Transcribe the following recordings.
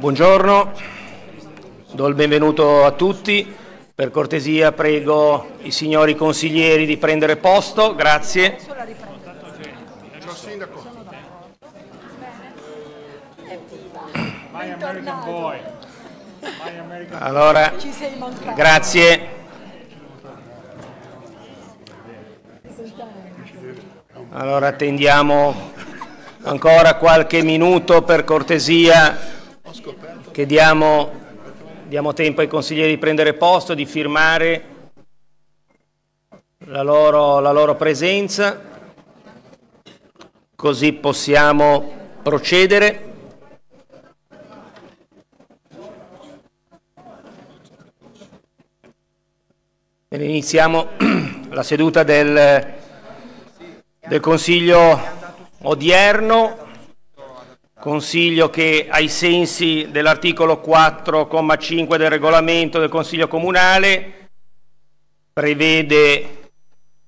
Buongiorno, do il benvenuto a tutti. Per cortesia prego i signori consiglieri di prendere posto, grazie. Allora, grazie. Allora attendiamo ancora qualche minuto per cortesia che diamo, diamo tempo ai consiglieri di prendere posto, di firmare la loro, la loro presenza, così possiamo procedere. iniziamo la seduta del, del Consiglio odierno. Consiglio che ai sensi dell'articolo 4,5 del regolamento del Consiglio Comunale prevede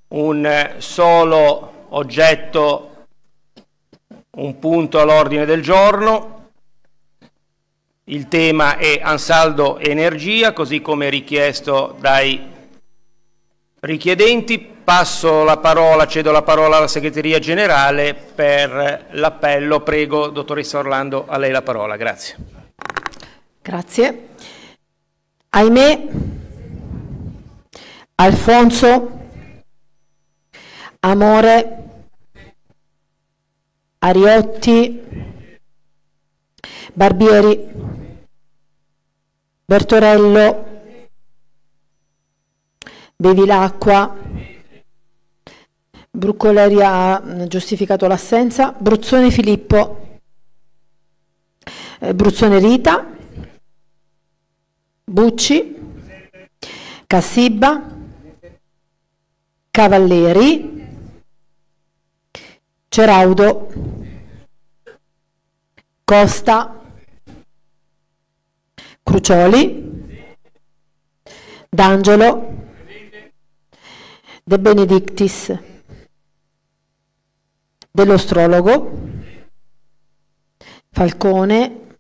un solo oggetto, un punto all'ordine del giorno. Il tema è ansaldo energia, così come richiesto dai richiedenti. Passo la parola, cedo la parola alla segreteria generale per l'appello. Prego, dottoressa Orlando, a lei la parola. Grazie. Grazie. Ahimè, Alfonso, Amore, Ariotti, Barbieri, Bertorello, bevi l'acqua. Bruccoleria ha mm, giustificato l'assenza. Bruzzone Filippo, eh, Bruzzone Rita, Bucci, Cassiba. Cavalleri, Ceraudo, Costa, Crucioli, D'Angelo, De Benedictis, dell'astrologo Falcone,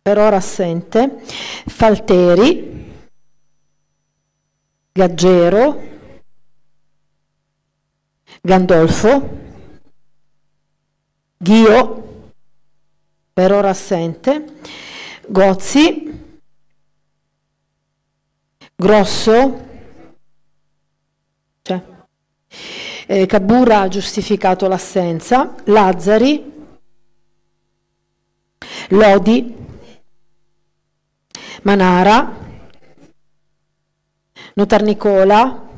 per ora assente, Falteri, Gaggero, Gandolfo, Ghio, per ora assente, Gozzi, Grosso, eh, Cabura ha giustificato l'assenza, Lazzari, Lodi, Manara, Notar Nicola,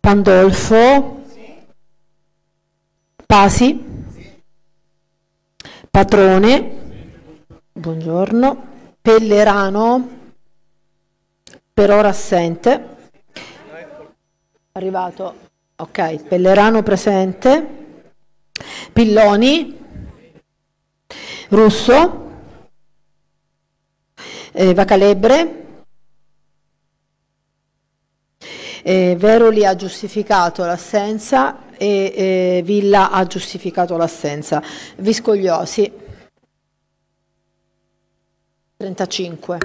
Pandolfo, Pasi, Patrone, buongiorno, Pellerano, per ora assente, arrivato Ok, Pellerano presente, Pilloni, Russo, eh, Vacalebre. Eh, Veroli ha giustificato l'assenza e eh, Villa ha giustificato l'assenza. Viscogliosi 35.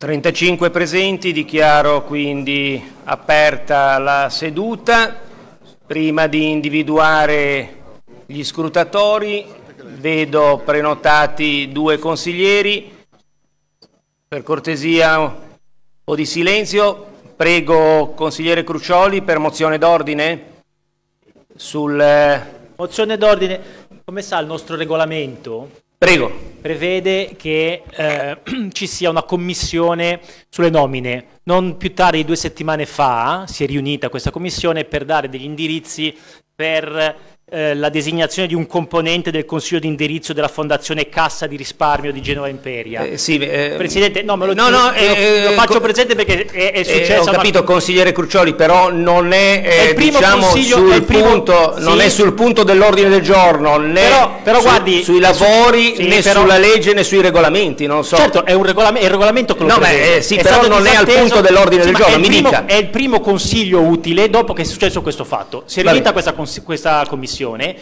35 presenti, dichiaro quindi aperta la seduta. Prima di individuare gli scrutatori vedo prenotati due consiglieri. Per cortesia un po' di silenzio. Prego consigliere Crucioli per mozione d'ordine. Sul... Eh, mozione d'ordine, come sa il nostro regolamento, Prego. Prevede che eh, ci sia una commissione sulle nomine. Non più tardi di due settimane fa si è riunita questa commissione per dare degli indirizzi per eh, la designazione di un componente del consiglio di indirizzo della Fondazione Cassa di Risparmio di Genova Imperia. Eh, sì, eh, Presidente, no, me lo, no, no, lo, lo eh, eh, faccio presente perché è, è successo. ho capito, ma... consigliere Crucioli, però non è, il primo diciamo, sul, primo... punto, sì. non è sul punto dell'ordine del giorno, né però, però su, guardi, sui lavori, su, sì, né però... sulla legge, né sui regolamenti. Non so. Certo, è, un regolamento, è il regolamento che lo no, beh, sì, però non disatteso. è al punto dell'ordine del giorno, mi primo, dica. È il primo consiglio utile dopo che è successo questo fatto. Si è riunita questa, questa commissione missione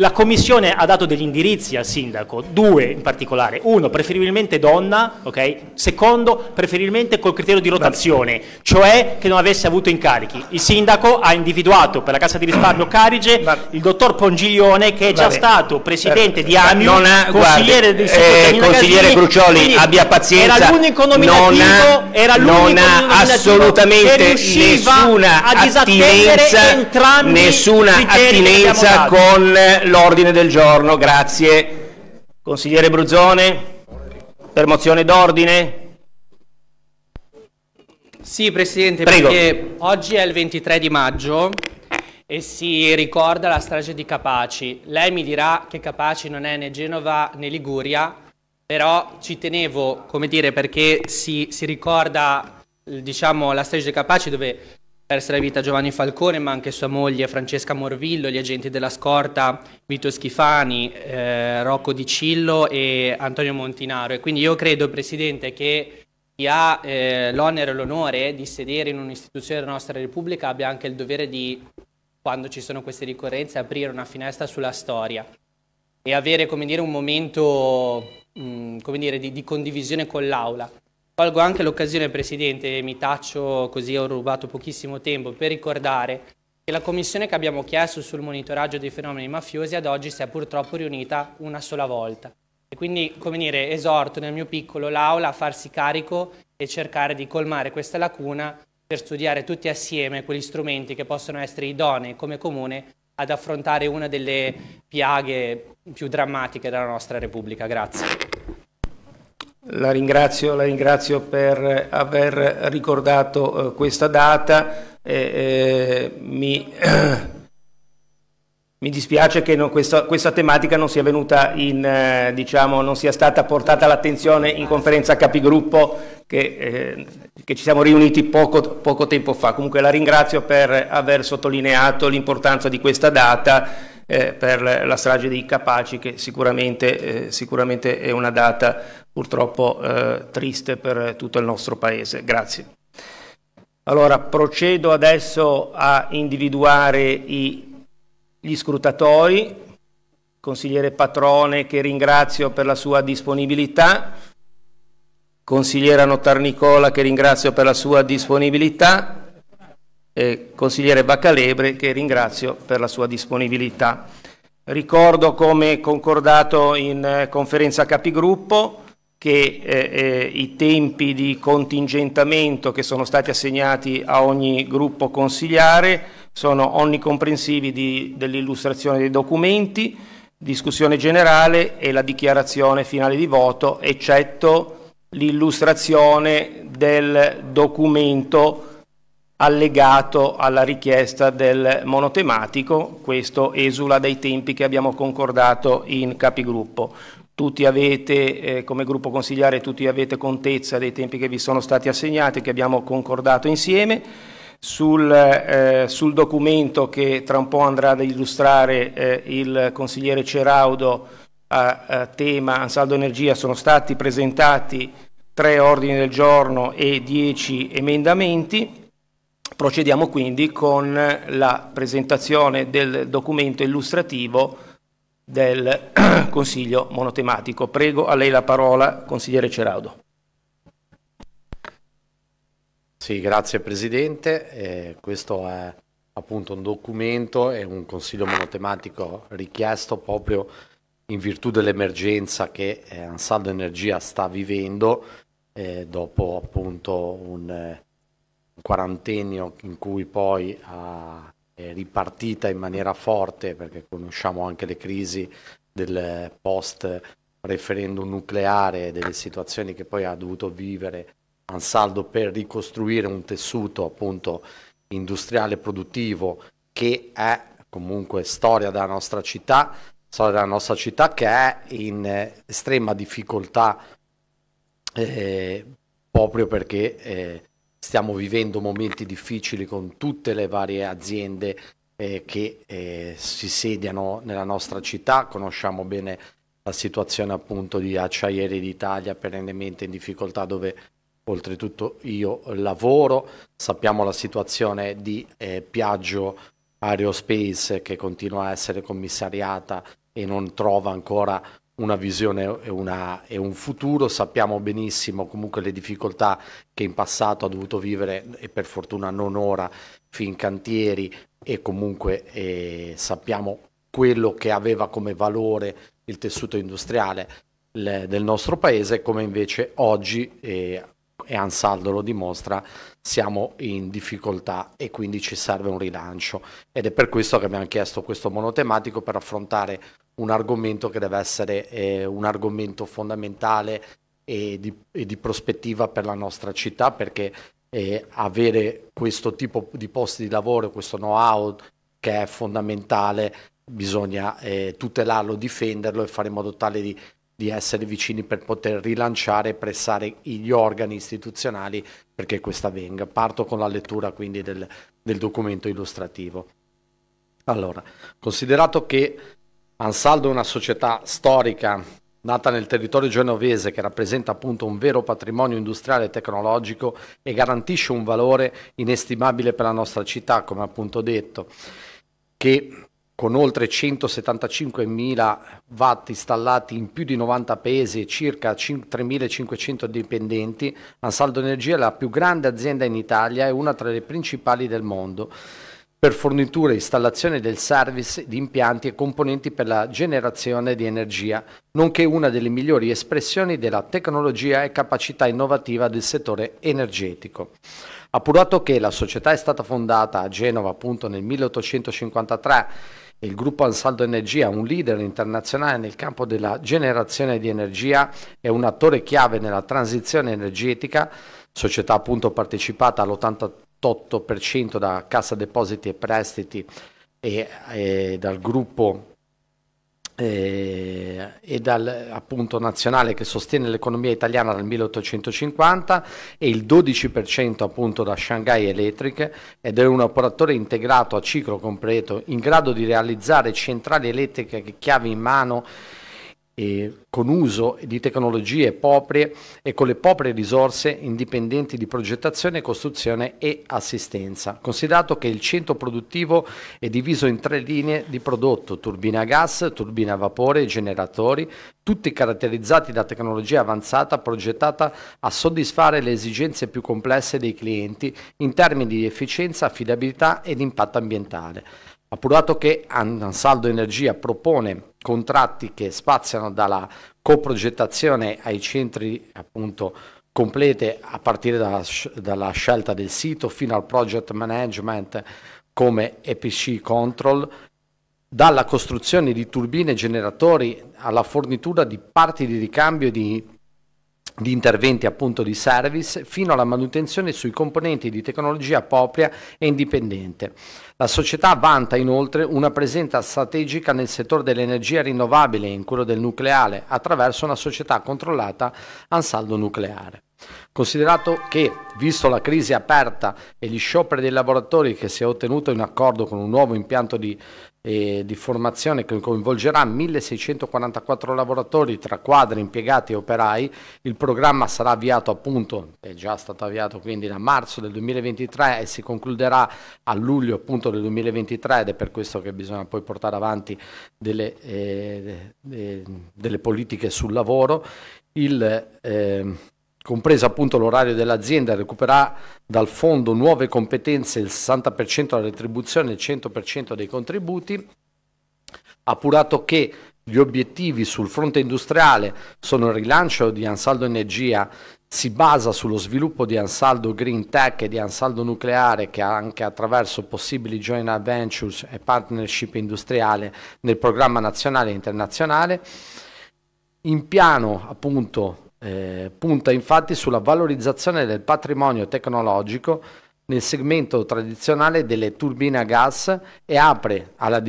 la commissione ha dato degli indirizzi al sindaco, due in particolare. Uno, preferibilmente donna, okay? Secondo, preferibilmente col criterio di rotazione, cioè che non avesse avuto incarichi. Il sindaco ha individuato per la Cassa di risparmio Carige il dottor Pongiglione che è già Beh. stato presidente di eh, AMIU, ha, consigliere guardi, del eh, Consigliere Casini, Crucioli, abbia pazienza. Era l'unico nominativo, non era non ha assolutamente che nessuna a attinenza, entrambi nessuna attinenza con l'ordine del giorno, grazie. Consigliere Bruzzone, per mozione d'ordine? Sì, Presidente, Prego. perché oggi è il 23 di maggio e si ricorda la strage di Capaci. Lei mi dirà che Capaci non è né Genova né Liguria, però ci tenevo, come dire, perché si, si ricorda diciamo, la strage di Capaci dove Perse la vita Giovanni Falcone, ma anche sua moglie Francesca Morvillo, gli agenti della scorta Vito Schifani, eh, Rocco Di Cillo e Antonio Montinaro. E quindi io credo, Presidente, che chi ha eh, l'onere e l'onore di sedere in un'istituzione della nostra Repubblica abbia anche il dovere di, quando ci sono queste ricorrenze, aprire una finestra sulla storia e avere, come dire, un momento mh, mm, come dire, di, di condivisione con l'Aula. Colgo anche l'occasione, Presidente, mi taccio così ho rubato pochissimo tempo, per ricordare che la commissione che abbiamo chiesto sul monitoraggio dei fenomeni mafiosi ad oggi si è purtroppo riunita una sola volta. E quindi, come dire, esorto nel mio piccolo l'Aula a farsi carico e cercare di colmare questa lacuna per studiare tutti assieme quegli strumenti che possono essere idonei come comune ad affrontare una delle piaghe più drammatiche della nostra Repubblica. Grazie. La ringrazio, la ringrazio, per aver ricordato eh, questa data. Eh, eh, mi, mi, dispiace che no, questa, questa, tematica non sia, in, eh, diciamo, non sia stata portata all'attenzione in conferenza capigruppo che, eh, che ci siamo riuniti poco, poco, tempo fa. Comunque la ringrazio per aver sottolineato l'importanza di questa data eh, per la strage dei Capaci che sicuramente, sicuramente è una data purtroppo eh, triste per tutto il nostro Paese. Grazie. Allora, procedo adesso a individuare i, gli scrutatori, consigliere Patrone che ringrazio per la sua disponibilità, consigliera Notar Nicola, che ringrazio per la sua disponibilità e consigliere Baccalebre che ringrazio per la sua disponibilità. Ricordo come concordato in eh, conferenza capigruppo che eh, eh, i tempi di contingentamento che sono stati assegnati a ogni gruppo consigliare sono onnicomprensivi di, dell'illustrazione dei documenti, discussione generale e la dichiarazione finale di voto, eccetto l'illustrazione del documento allegato alla richiesta del monotematico, questo esula dai tempi che abbiamo concordato in capigruppo tutti avete, eh, come gruppo consigliare, tutti avete contezza dei tempi che vi sono stati assegnati, che abbiamo concordato insieme. Sul, eh, sul documento che tra un po' andrà ad illustrare eh, il consigliere Ceraudo a, a tema Ansaldo Energia sono stati presentati tre ordini del giorno e dieci emendamenti. Procediamo quindi con la presentazione del documento illustrativo del Consiglio monotematico. Prego a lei la parola, consigliere Ceraudo. Sì, grazie Presidente. Eh, questo è appunto un documento e un Consiglio monotematico richiesto proprio in virtù dell'emergenza che eh, Ansaldo Energia sta vivendo eh, dopo appunto un eh, quarantennio in cui poi ha ripartita in maniera forte perché conosciamo anche le crisi del post referendum nucleare, delle situazioni che poi ha dovuto vivere Ansaldo per ricostruire un tessuto appunto industriale produttivo che è comunque storia della nostra città, storia della nostra città che è in estrema difficoltà eh, proprio perché eh, stiamo vivendo momenti difficili con tutte le varie aziende eh, che eh, si sediano nella nostra città, conosciamo bene la situazione appunto di Acciaieri d'Italia perennemente in difficoltà dove oltretutto io lavoro, sappiamo la situazione di eh, Piaggio Aerospace che continua a essere commissariata e non trova ancora una visione e, una, e, un futuro, sappiamo benissimo comunque le difficoltà che in passato ha dovuto vivere e per fortuna non ora cantieri e comunque eh, sappiamo quello che aveva come valore il tessuto industriale le, del nostro paese, come invece oggi, eh, e Ansaldo lo dimostra, siamo in difficoltà e quindi ci serve un rilancio. Ed è per questo che abbiamo chiesto questo monotematico per affrontare un argomento che deve essere eh, un argomento fondamentale e di, e di, prospettiva per la nostra città perché eh, avere questo tipo di posti di lavoro, questo know-how che è fondamentale, bisogna eh, tutelarlo, difenderlo e fare in modo tale di, di essere vicini per poter rilanciare e pressare gli organi istituzionali perché questa venga. Parto con la lettura quindi del, del documento illustrativo. Allora, considerato che Ansaldo è una società storica nata nel territorio genovese che rappresenta appunto un vero patrimonio industriale e tecnologico e garantisce un valore inestimabile per la nostra città, come appunto detto, che con oltre 175.000 watt installati in più di 90 paesi e circa 3.500 dipendenti, Ansaldo Energia è la più grande azienda in Italia e una tra le principali del mondo per fornitura e installazione del service di impianti e componenti per la generazione di energia, nonché una delle migliori espressioni della tecnologia e capacità innovativa del settore energetico. Appurato che la società è stata fondata a Genova appunto nel 1853 e il gruppo Ansaldo Energia, un leader internazionale nel campo della generazione di energia e un attore chiave nella transizione energetica, società appunto partecipata all'83 8% da Cassa Depositi e Prestiti e, e dal gruppo e, eh, e dal appunto nazionale che sostiene l'economia italiana dal 1850 e il 12% appunto da Shanghai Electric ed è un operatore integrato a ciclo completo in grado di realizzare centrali elettriche che chiavi in mano eh, con uso di tecnologie proprie e con le proprie risorse indipendenti di progettazione, costruzione e assistenza. Considerato che il centro produttivo è diviso in tre linee di prodotto, turbina a gas, turbina a vapore e generatori, tutti caratterizzati da tecnologia avanzata progettata a soddisfare le esigenze più complesse dei clienti in termini di efficienza, affidabilità ed impatto ambientale. Appurato che Ansaldo Energia propone contratti che spaziano dalla coprogettazione ai centri appunto complete a partire dalla, dalla scelta del sito fino al project management come EPC control, dalla costruzione di turbine e generatori alla fornitura di parti di ricambio di di interventi appunto di service fino alla manutenzione sui componenti di tecnologia propria e indipendente. La società vanta inoltre una presenza strategica nel settore dell'energia rinnovabile e in quello del nucleare attraverso una società controllata Ansaldo Nucleare. Considerato che, visto la crisi aperta e gli scioperi dei lavoratori che si è ottenuto in accordo con un nuovo impianto di eh, di formazione che coinvolgerà 1644 lavoratori tra quadri, impiegati e operai. Il programma sarà avviato appunto, è già stato avviato quindi da marzo del 2023 e si concluderà a luglio appunto del 2023 ed è per questo che bisogna poi portare avanti delle, eh, delle politiche sul lavoro. Il, eh, compreso appunto l'orario dell'azienda, recupererà dal fondo nuove competenze il 60% della retribuzione e il 100% dei contributi, appurato che gli obiettivi sul fronte industriale sono il rilancio di Ansaldo Energia, si basa sullo sviluppo di Ansaldo Green Tech e di Ansaldo Nucleare che anche attraverso possibili joint ventures e partnership industriale nel programma nazionale e internazionale. In piano appunto eh, punta infatti sulla valorizzazione del patrimonio tecnologico nel segmento tradizionale delle turbine a gas e apre alla,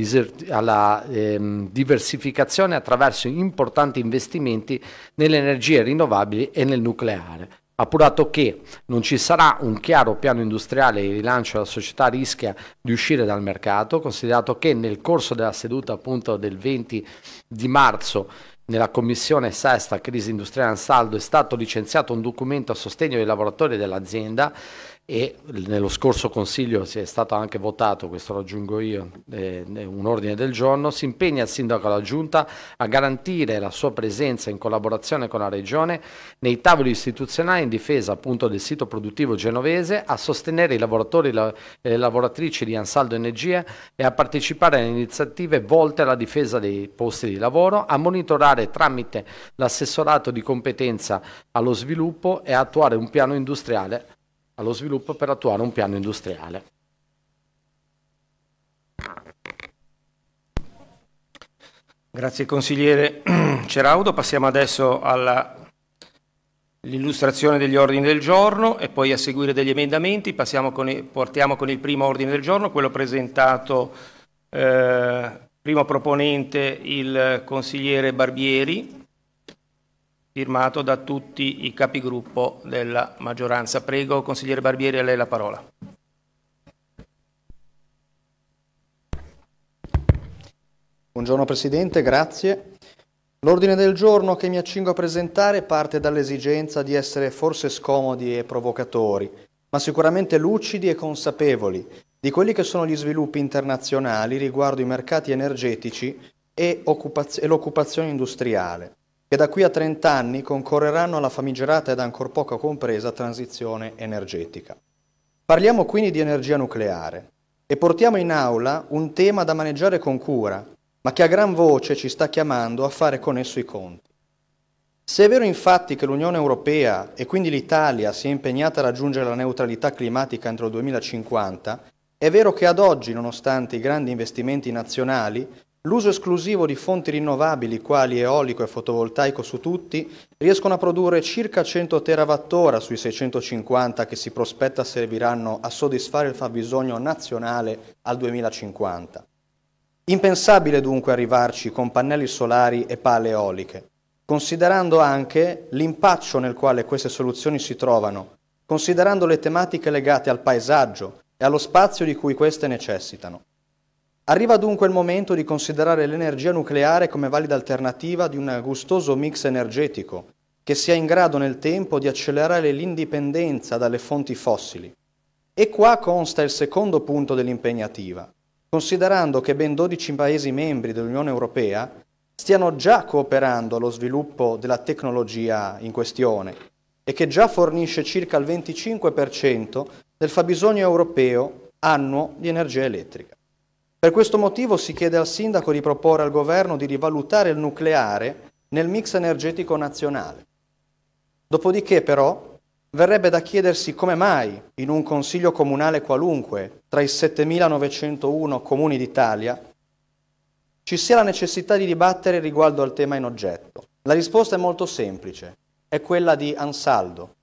alla ehm, diversificazione attraverso importanti investimenti nelle energie rinnovabili e nel nucleare. Appurato che non ci sarà un chiaro piano industriale di rilancio, la società rischia di uscire dal mercato, considerato che nel corso della seduta appunto del 20 di marzo nella commissione sesta crisi industriale saldo è stato licenziato un documento a sostegno dei lavoratori dell'azienda e nello scorso Consiglio si è stato anche votato, questo lo aggiungo io, eh, eh, un ordine del giorno, si impegna il Sindaco e Giunta a garantire la sua presenza in collaborazione con la Regione nei tavoli istituzionali in difesa appunto del sito produttivo genovese, a sostenere i lavoratori e eh, le lavoratrici di Ansaldo Energia e a partecipare alle iniziative volte alla difesa dei posti di lavoro, a monitorare tramite l'assessorato di competenza allo sviluppo e a attuare un piano industriale allo sviluppo per attuare un piano industriale. Grazie consigliere Ceraudo. Passiamo adesso all'illustrazione degli ordini del giorno e poi a seguire degli emendamenti. Con il, portiamo con il primo ordine del giorno, quello presentato eh, primo proponente il consigliere Barbieri firmato da tutti i capigruppo della maggioranza. Prego, consigliere Barbieri, a lei la parola. Buongiorno Presidente, grazie. L'ordine del giorno che mi accingo a presentare parte dall'esigenza di essere forse scomodi e provocatori, ma sicuramente lucidi e consapevoli di quelli che sono gli sviluppi internazionali riguardo i mercati energetici e, l'occupazione industriale che da qui a 30 anni concorreranno alla famigerata ed ancor poco compresa transizione energetica. Parliamo quindi di energia nucleare e portiamo in aula un tema da maneggiare con cura, ma che a gran voce ci sta chiamando a fare con esso i conti. Se è vero infatti che l'Unione Europea e quindi l'Italia si è impegnata a raggiungere la neutralità climatica entro il 2050, è vero che ad oggi, nonostante i grandi investimenti nazionali, L'uso esclusivo di fonti rinnovabili quali eolico e fotovoltaico su tutti riescono a produrre circa 100 TWh sui 650 che si prospetta serviranno a soddisfare il fabbisogno nazionale al 2050. Impensabile dunque arrivarci con pannelli solari e pale eoliche, considerando anche l'impaccio nel quale queste soluzioni si trovano, considerando le tematiche legate al paesaggio e allo spazio di cui queste necessitano. Arriva dunque il momento di considerare l'energia nucleare come valida alternativa di un gustoso mix energetico, che sia in grado nel tempo di accelerare l'indipendenza dalle fonti fossili. E qua consta il secondo punto dell'impegnativa, considerando che ben 12 Paesi membri dell'Unione Europea stiano già cooperando allo sviluppo della tecnologia in questione e che già fornisce circa il 25% del fabbisogno europeo annuo di energia elettrica. Per questo motivo si chiede al sindaco di proporre al governo di rivalutare il nucleare nel mix energetico nazionale. Dopodiché però verrebbe da chiedersi come mai in un consiglio comunale qualunque tra i 7.901 comuni d'Italia ci sia la necessità di dibattere riguardo al tema in oggetto. La risposta è molto semplice, è quella di Ansaldo.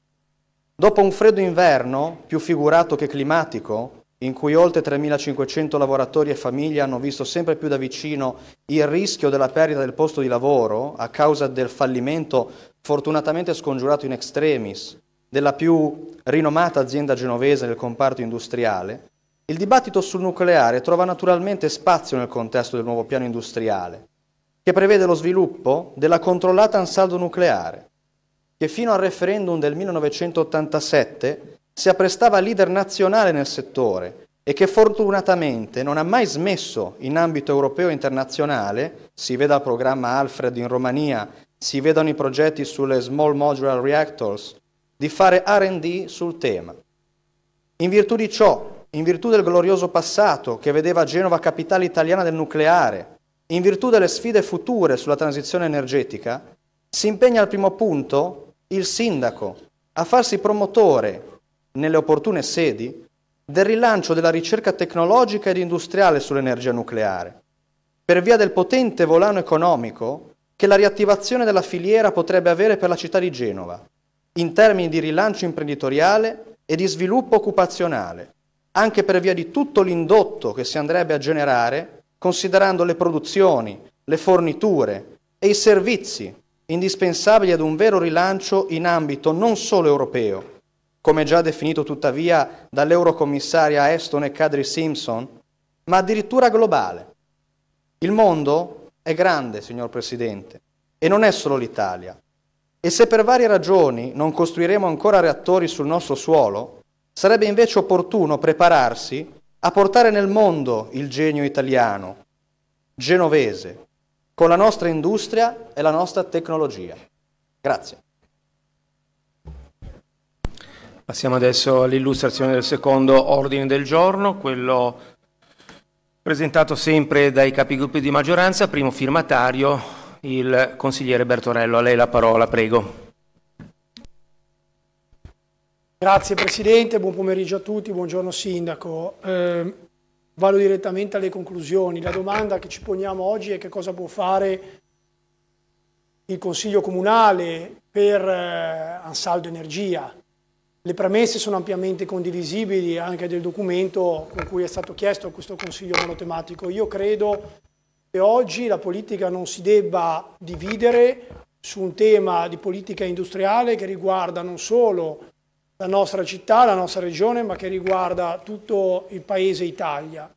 Dopo un freddo inverno, più figurato che climatico, in cui oltre 3.500 lavoratori e famiglie hanno visto sempre più da vicino il rischio della perdita del posto di lavoro a causa del fallimento fortunatamente scongiurato in extremis della più rinomata azienda genovese nel comparto industriale, il dibattito sul nucleare trova naturalmente spazio nel contesto del nuovo piano industriale, che prevede lo sviluppo della controllata ansaldo nucleare, che fino al referendum del 1987 si apprestava leader nazionale nel settore e che fortunatamente non ha mai smesso in ambito europeo e internazionale, si veda il programma Alfred in Romania, si vedono i progetti sulle small modular reactors, di fare RD sul tema. In virtù di ciò, in virtù del glorioso passato che vedeva Genova capitale italiana del nucleare, in virtù delle sfide future sulla transizione energetica, si impegna al primo punto il sindaco a farsi promotore nelle opportune sedi, del rilancio della ricerca tecnologica ed industriale sull'energia nucleare, per via del potente volano economico che la riattivazione della filiera potrebbe avere per la città di Genova, in termini di rilancio imprenditoriale e di sviluppo occupazionale, anche per via di tutto l'indotto che si andrebbe a generare considerando le produzioni, le forniture e i servizi indispensabili ad un vero rilancio in ambito non solo europeo, come già definito tuttavia dall'eurocommissaria Aston e Kadri Simpson, ma addirittura globale. Il mondo è grande, signor Presidente, e non è solo l'Italia. E se per varie ragioni non costruiremo ancora reattori sul nostro suolo, sarebbe invece opportuno prepararsi a portare nel mondo il genio italiano, genovese, con la nostra industria e la nostra tecnologia. Grazie. Passiamo adesso all'illustrazione del secondo ordine del giorno, quello presentato sempre dai capigruppi di maggioranza, primo firmatario il consigliere Bertorello. A lei la parola, prego. Grazie Presidente, buon pomeriggio a tutti, buongiorno Sindaco. Eh, vado direttamente alle conclusioni. La domanda che ci poniamo oggi è che cosa può fare il Consiglio Comunale per eh, Ansaldo Energia. Le premesse sono ampiamente condivisibili anche del documento con cui è stato chiesto questo Consiglio monotematico. Io credo che oggi la politica non si debba dividere su un tema di politica industriale che riguarda non solo la nostra città, la nostra regione, ma che riguarda tutto il paese Italia,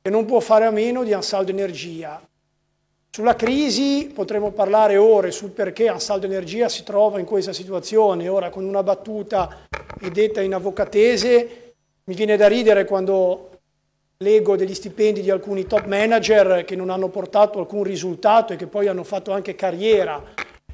che non può fare a meno di Ansaldo Energia, sulla crisi potremmo parlare ore sul perché Ansaldo Energia si trova in questa situazione. Ora, con una battuta e detta in avvocatese, mi viene da ridere quando leggo degli stipendi di alcuni top manager che non hanno portato alcun risultato e che poi hanno fatto anche carriera.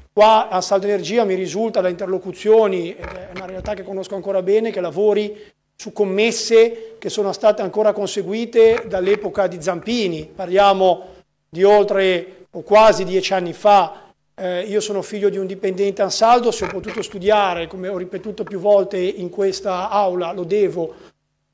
Qua Ansaldo Energia mi risulta da interlocuzioni, ed è una realtà che conosco ancora bene, che lavori su commesse che sono state ancora conseguite dall'epoca di Zampini. Parliamo di di oltre o quasi dieci anni fa. Eh, io sono figlio di un dipendente Ansaldo, se ho potuto studiare, come ho ripetuto più volte in questa aula, lo devo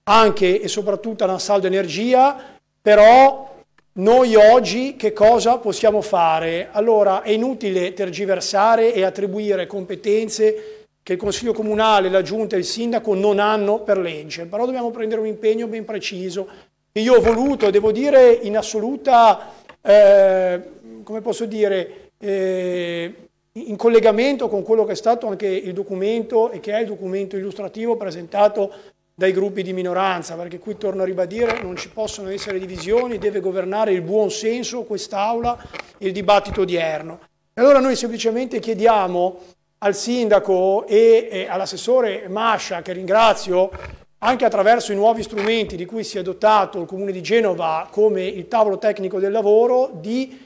anche e soprattutto all'Ansaldo Energia, però noi oggi che cosa possiamo fare? Allora è inutile tergiversare e attribuire competenze che il Consiglio Comunale, la Giunta e il Sindaco non hanno per legge, però dobbiamo prendere un impegno ben preciso io ho voluto, devo dire, in assoluta eh, come posso dire, eh, in collegamento con quello che è stato anche il documento e che è il documento illustrativo presentato dai gruppi di minoranza, perché qui torno a ribadire non ci possono essere divisioni, deve governare il buon senso quest'Aula e il dibattito odierno. E allora noi semplicemente chiediamo al sindaco e, e all'assessore Mascia, che ringrazio, anche attraverso i nuovi strumenti di cui si è dotato il Comune di Genova come il tavolo tecnico del lavoro, di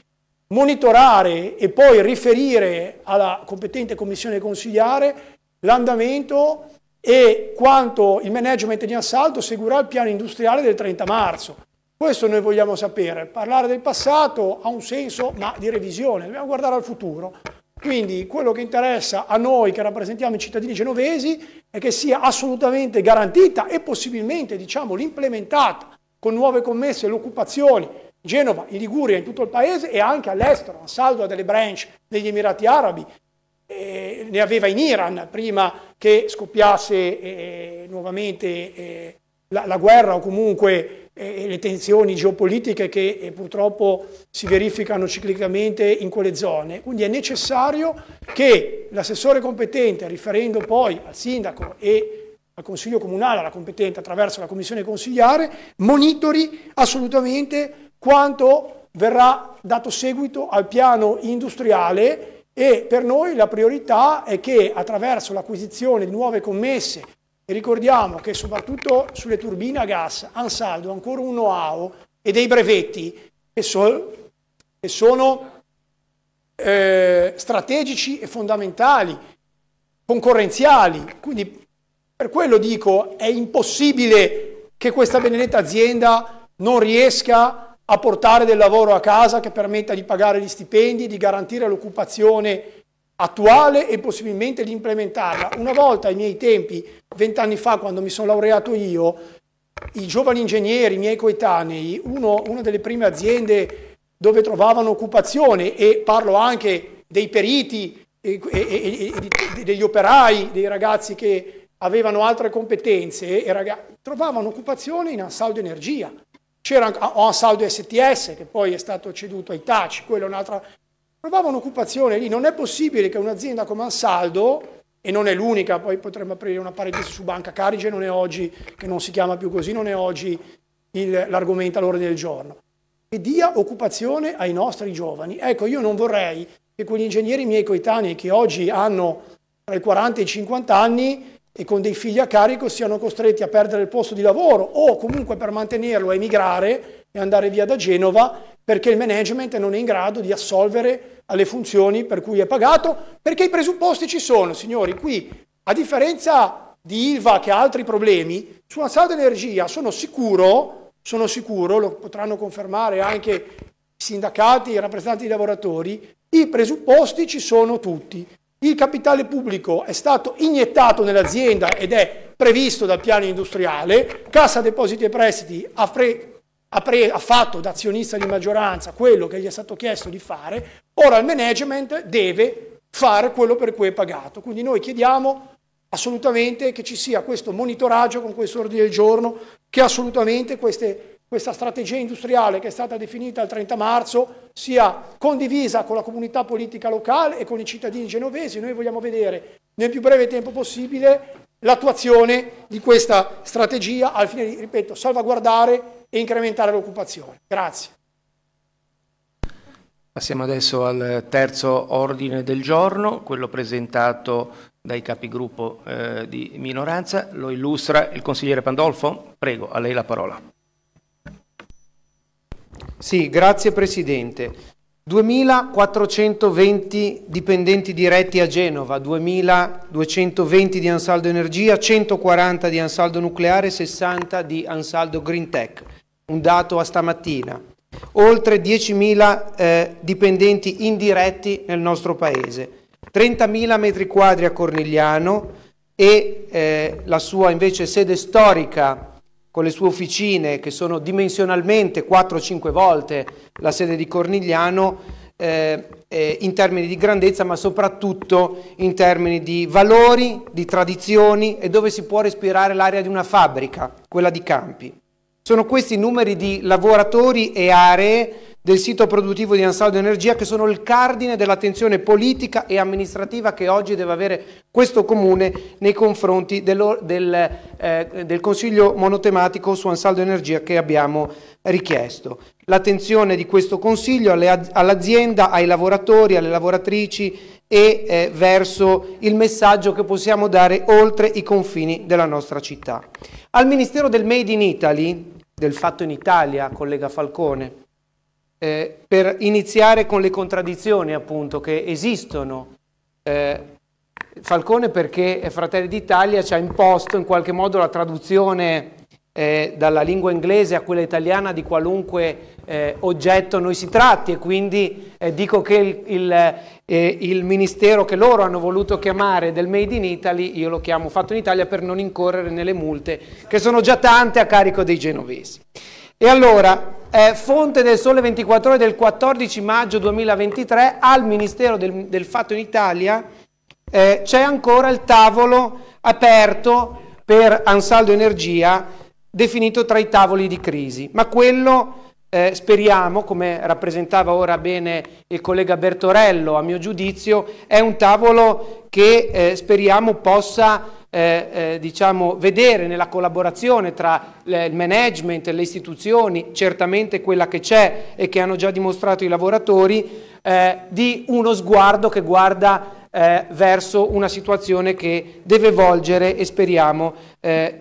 monitorare e poi riferire alla competente commissione consigliare l'andamento e quanto il management di assalto seguirà il piano industriale del 30 marzo. Questo noi vogliamo sapere. Parlare del passato ha un senso, ma di revisione, dobbiamo guardare al futuro. Quindi quello che interessa a noi che rappresentiamo i cittadini genovesi e che sia assolutamente garantita e possibilmente diciamo, implementata con nuove commesse e l'occupazione Genova, in Liguria, in tutto il paese e anche all'estero. Ansaldo ha delle branch degli Emirati Arabi, eh, ne aveva in Iran prima che scoppiasse eh, nuovamente eh, la, la guerra o comunque eh, le tensioni geopolitiche che eh, purtroppo si verificano ciclicamente in quelle zone. Quindi è necessario che l'assessore competente, riferendo poi al sindaco e al consiglio comunale, alla competente attraverso la commissione consigliare, monitori assolutamente quanto verrà dato seguito al piano industriale e per noi la priorità è che attraverso l'acquisizione di nuove commesse e ricordiamo che soprattutto sulle turbine a gas Ansaldo ha ancora un know-how e dei brevetti che, so, che sono eh, strategici e fondamentali, concorrenziali. Quindi per quello dico è impossibile che questa benedetta azienda non riesca a portare del lavoro a casa che permetta di pagare gli stipendi, di garantire l'occupazione attuale e possibilmente di implementarla. Una volta ai miei tempi, vent'anni fa, quando mi sono laureato io, i giovani ingegneri, i miei coetanei, uno, una delle prime aziende dove trovavano occupazione, e parlo anche dei periti, e, e, e, degli operai, dei ragazzi che avevano altre competenze, trovavano occupazione in assaldo Energia. C'era anche Ansaldo STS, che poi è stato ceduto ai Taci, quello è un'altra Provava un'occupazione lì, non è possibile che un'azienda come Ansaldo, e non è l'unica, poi potremmo aprire una parentesi su Banca Carige, non è oggi, che non si chiama più così, non è oggi l'argomento all'ordine del giorno, che dia occupazione ai nostri giovani. Ecco, io non vorrei che quegli ingegneri miei coetanei che oggi hanno tra i 40 e i 50 anni e con dei figli a carico siano costretti a perdere il posto di lavoro o comunque per mantenerlo a emigrare e andare via da Genova perché il management non è in grado di assolvere alle funzioni per cui è pagato, perché i presupposti ci sono, signori. Qui, a differenza di Ilva che ha altri problemi, sulla salda energia sono sicuro, sono sicuro, lo potranno confermare anche i sindacati, i rappresentanti dei lavoratori, i presupposti ci sono tutti. Il capitale pubblico è stato iniettato nell'azienda ed è previsto dal piano industriale, Cassa Depositi e Prestiti ha, ha, pre- ha fatto da azionista di maggioranza quello che gli è stato chiesto di fare, ora il management deve fare quello per cui è pagato. Quindi noi chiediamo assolutamente che ci sia questo monitoraggio con questo ordine del giorno, che assolutamente queste, questa strategia industriale che è stata definita il 30 marzo sia condivisa con la comunità politica locale e con i cittadini genovesi. Noi vogliamo vedere nel più breve tempo possibile l'attuazione di questa strategia al fine di, ripeto, salvaguardare e incrementare l'occupazione. Grazie. Passiamo adesso al terzo ordine del giorno, quello presentato dai capigruppo eh, di minoranza. Lo illustra il consigliere Pandolfo. Prego, a lei la parola. Sì, grazie Presidente. 2.420 dipendenti diretti a Genova, 2.220 di Ansaldo Energia, 140 di Ansaldo Nucleare, 60 di Ansaldo Green Tech un dato a stamattina, oltre 10.000 eh, dipendenti indiretti nel nostro paese, 30.000 metri quadri a Cornigliano e eh, la sua invece sede storica con le sue officine che sono dimensionalmente 4-5 volte la sede di Cornigliano eh, eh, in termini di grandezza ma soprattutto in termini di valori, di tradizioni e dove si può respirare l'aria di una fabbrica, quella di Campi. Sono questi i numeri di lavoratori e aree del sito produttivo di Ansaldo Energia che sono il cardine dell'attenzione politica e amministrativa che oggi deve avere questo comune nei confronti del, del, eh, del consiglio monotematico su Ansaldo Energia che abbiamo richiesto. L'attenzione di questo consiglio all'azienda, ai lavoratori, alle lavoratrici e eh, verso il messaggio che possiamo dare oltre i confini della nostra città. Al Ministero del Made in Italy, del fatto in Italia, collega Falcone, eh, per iniziare con le contraddizioni appunto che esistono. Eh, Falcone perché è Fratelli d'Italia ci ha imposto in qualche modo la traduzione eh, dalla lingua inglese a quella italiana di qualunque eh, oggetto noi si tratti e quindi eh, dico che il, il, eh, il, ministero che loro hanno voluto chiamare del Made in Italy, io lo chiamo Fatto in Italia per non incorrere nelle multe che sono già tante a carico dei genovesi. E allora, eh, fonte del Sole 24 Ore del 14 maggio 2023, al Ministero del, del Fatto in Italia eh, c'è ancora il tavolo aperto per Ansaldo Energia definito tra i tavoli di crisi, ma quello eh, speriamo, come rappresentava ora bene il collega Bertorello, a mio giudizio, è un tavolo che eh, speriamo possa eh, eh diciamo, vedere nella collaborazione tra il management e le istituzioni, certamente quella che c'è e che hanno già dimostrato i lavoratori, eh, di uno sguardo che guarda eh, verso una situazione che deve volgere e speriamo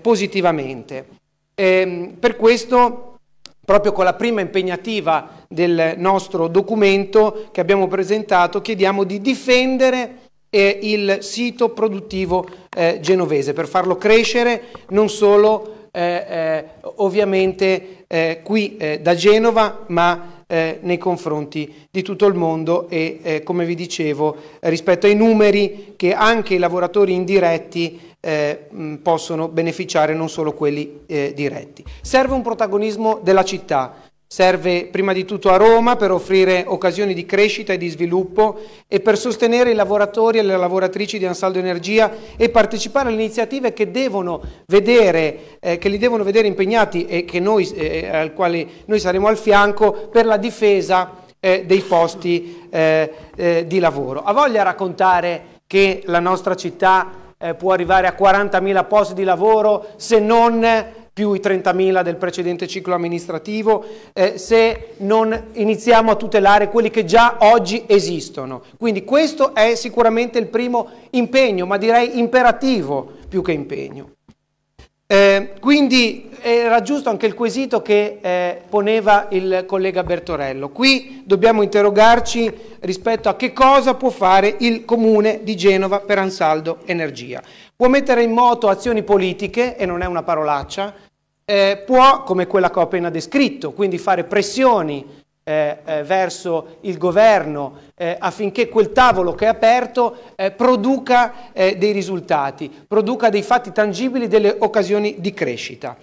positivamente. Eh, per questo, proprio con la prima impegnativa del nostro documento che abbiamo presentato, chiediamo di difendere eh, il sito produttivo eh, genovese per farlo crescere non solo eh, eh, ovviamente eh, qui eh, da Genova, ma eh, nei confronti di tutto il mondo e eh, come vi dicevo rispetto ai numeri che anche i lavoratori indiretti eh, mh, possono beneficiare, non solo quelli diretti. Serve un protagonismo della città, Serve prima di tutto a Roma per offrire occasioni di crescita e di sviluppo e per sostenere i lavoratori e le lavoratrici di Ansaldo Energia e partecipare alle iniziative che, vedere, eh, che li devono vedere impegnati e noi, eh, eh, al quale noi saremo al fianco per la difesa eh, dei posti eh, eh, di lavoro. Ha voglia raccontare che la nostra città può arrivare a 40.000 posti di lavoro se non più i 30.000 del precedente ciclo amministrativo, eh, se non iniziamo a tutelare quelli che già oggi esistono. Quindi questo è sicuramente il primo impegno, ma direi imperativo più che impegno. Eh, quindi era giusto anche il quesito che eh, poneva il collega Bertorello. Qui dobbiamo interrogarci rispetto a che cosa può fare il Comune di Genova per Ansaldo Energia. Può mettere in moto azioni politiche, e non è una parolaccia, eh, può, come quella che ho appena descritto, quindi fare pressioni eh, eh, verso il governo eh, affinché quel tavolo che è aperto eh, produca eh, dei risultati, produca dei fatti tangibili, delle occasioni di crescita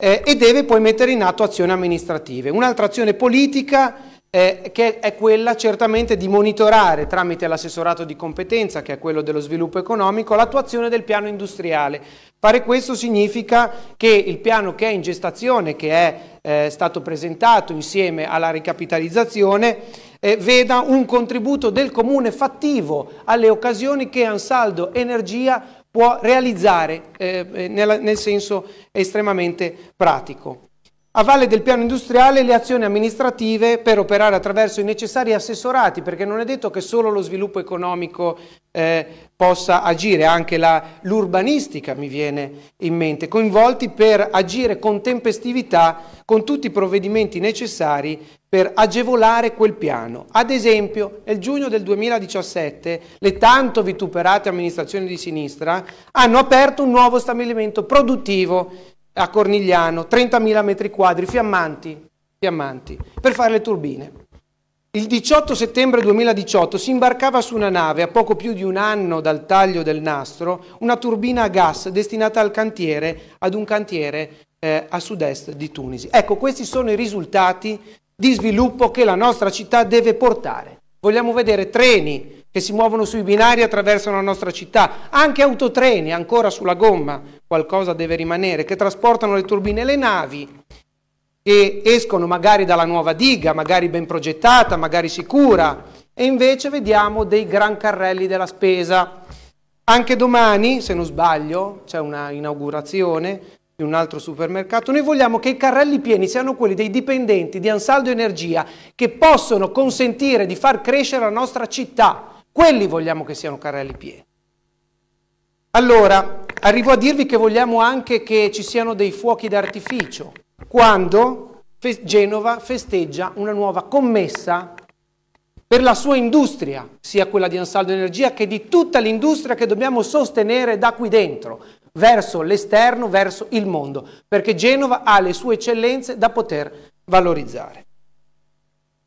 e deve poi mettere in atto azioni amministrative. Un'altra azione politica eh, che è quella certamente di monitorare tramite l'assessorato di competenza, che è quello dello sviluppo economico, l'attuazione del piano industriale. Fare questo significa che il piano che è in gestazione, che è eh, stato presentato insieme alla ricapitalizzazione, eh, veda un contributo del comune fattivo alle occasioni che Ansaldo Energia può realizzare eh, eh nel, nel senso estremamente pratico. A valle del piano industriale le azioni amministrative per operare attraverso i necessari assessorati, perché non è detto che solo lo sviluppo economico eh, possa agire, anche l'urbanistica mi viene in mente, coinvolti per agire con tempestività con tutti i provvedimenti necessari per agevolare quel piano. Ad esempio, nel giugno del 2017 le tanto vituperate amministrazioni di sinistra hanno aperto un nuovo stabilimento produttivo a Cornigliano, 30.000 metri quadri, fiammanti, fiammanti, per fare le turbine. Il 18 settembre 2018 si imbarcava su una nave, a poco più di un anno dal taglio del nastro, una turbina a gas destinata al cantiere, ad un cantiere eh, a sud-est di Tunisi. Ecco, questi sono i risultati di sviluppo che la nostra città deve portare. Vogliamo vedere treni, che si muovono sui binari e attraversano la nostra città, anche autotreni ancora sulla gomma, qualcosa deve rimanere, che trasportano le turbine e le navi, che escono magari dalla nuova diga, magari ben progettata, magari sicura, e invece vediamo dei gran carrelli della spesa. Anche domani, se non sbaglio, c'è un'inaugurazione di un altro supermercato, noi vogliamo che i carrelli pieni siano quelli dei dipendenti di Ansaldo Energia che possono consentire di far crescere la nostra città, quelli vogliamo che siano carrelli pieni. Allora, arrivo a dirvi che vogliamo anche che ci siano dei fuochi d'artificio quando Genova festeggia una nuova commessa per la sua industria, sia quella di Ansaldo Energia che di tutta l'industria che dobbiamo sostenere da qui dentro, verso l'esterno, verso il mondo, perché Genova ha le sue eccellenze da poter valorizzare.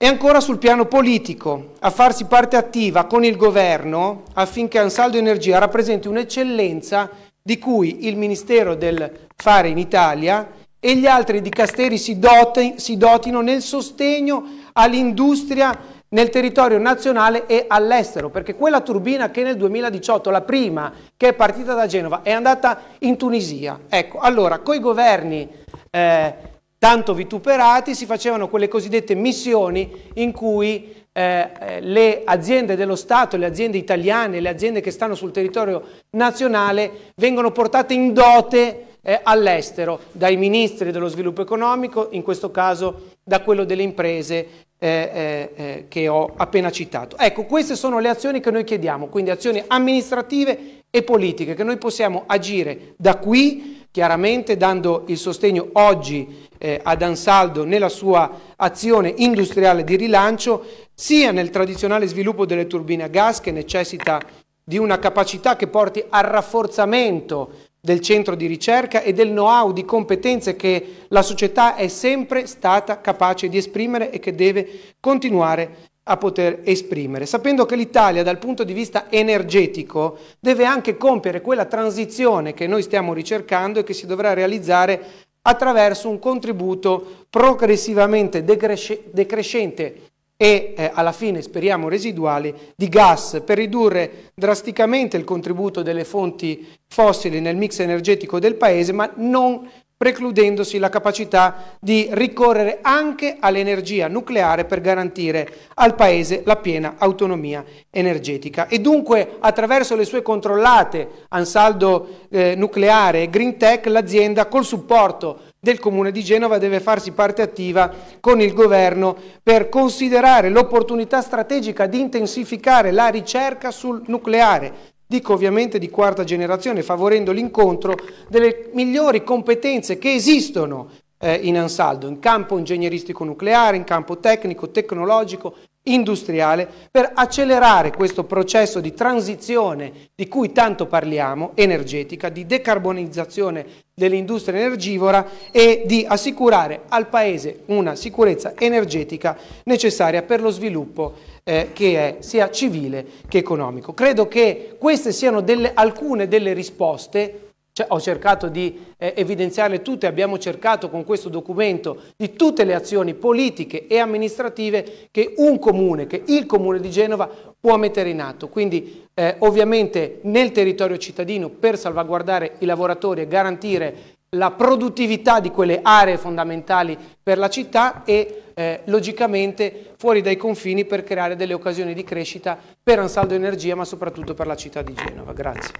E ancora sul piano politico, a farsi parte attiva con il governo affinché Ansaldo Energia rappresenti un'eccellenza di cui il Ministero del Fare in Italia e gli altri dicasteri si, doti, si dotino nel sostegno all'industria nel territorio nazionale e all'estero, perché quella turbina che nel 2018, la prima che è partita da Genova, è andata in Tunisia. Ecco, allora, coi governi eh, tanto vituperati, si facevano quelle cosiddette missioni in cui eh, eh, le aziende dello Stato, le aziende italiane, le aziende che stanno sul territorio nazionale vengono portate in dote eh, all'estero dai ministri dello sviluppo economico, in questo caso da quello delle imprese eh, eh, eh che ho appena citato. Ecco, queste sono le azioni che noi chiediamo, quindi azioni amministrative e politiche, che noi possiamo agire da qui chiaramente dando il sostegno oggi eh, ad Ansaldo nella sua azione industriale di rilancio, sia nel tradizionale sviluppo delle turbine a gas che necessita di una capacità che porti al rafforzamento del centro di ricerca e del know-how di competenze che la società è sempre stata capace di esprimere e che deve continuare a poter esprimere, sapendo che l'Italia dal punto di vista energetico deve anche compiere quella transizione che noi stiamo ricercando e che si dovrà realizzare attraverso un contributo progressivamente decresce decrescente e eh, alla fine speriamo residuali di gas per ridurre drasticamente il contributo delle fonti fossili nel mix energetico del Paese, ma non precludendosi la capacità di ricorrere anche all'energia nucleare per garantire al Paese la piena autonomia energetica. E dunque attraverso le sue controllate ansaldo eh, nucleare e green tech l'azienda col supporto del Comune di Genova deve farsi parte attiva con il governo per considerare l'opportunità strategica di intensificare la ricerca sul nucleare dico ovviamente di quarta generazione, favorendo l'incontro delle migliori competenze che esistono eh, in Ansaldo, in campo ingegneristico nucleare, in campo tecnico, tecnologico, industriale per accelerare questo processo di transizione di cui tanto parliamo, energetica, di decarbonizzazione dell'industria energivora e di assicurare al Paese una sicurezza energetica necessaria per lo sviluppo eh, che è sia civile che economico. Credo che queste siano delle, alcune delle risposte cioè, ho cercato di eh, evidenziarle tutte, abbiamo cercato con questo documento di tutte le azioni politiche e amministrative che un comune, che il comune di Genova può mettere in atto. Quindi eh, ovviamente nel territorio cittadino per salvaguardare i lavoratori e garantire la produttività di quelle aree fondamentali per la città e eh, logicamente fuori dai confini per creare delle occasioni di crescita per Ansaldo Energia ma soprattutto per la città di Genova. Grazie.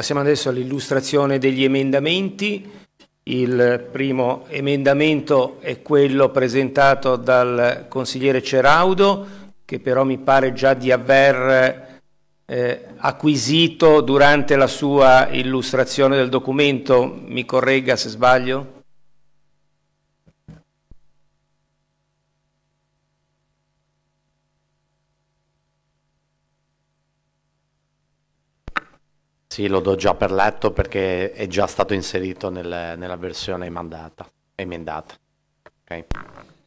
Passiamo adesso all'illustrazione degli emendamenti. Il primo emendamento è quello presentato dal consigliere Ceraudo, che però mi pare già di aver eh, acquisito durante la sua illustrazione del documento. Mi corregga se sbaglio. Sì, lo do già per letto perché è già stato inserito nel, nella versione mandata, emendata. Okay.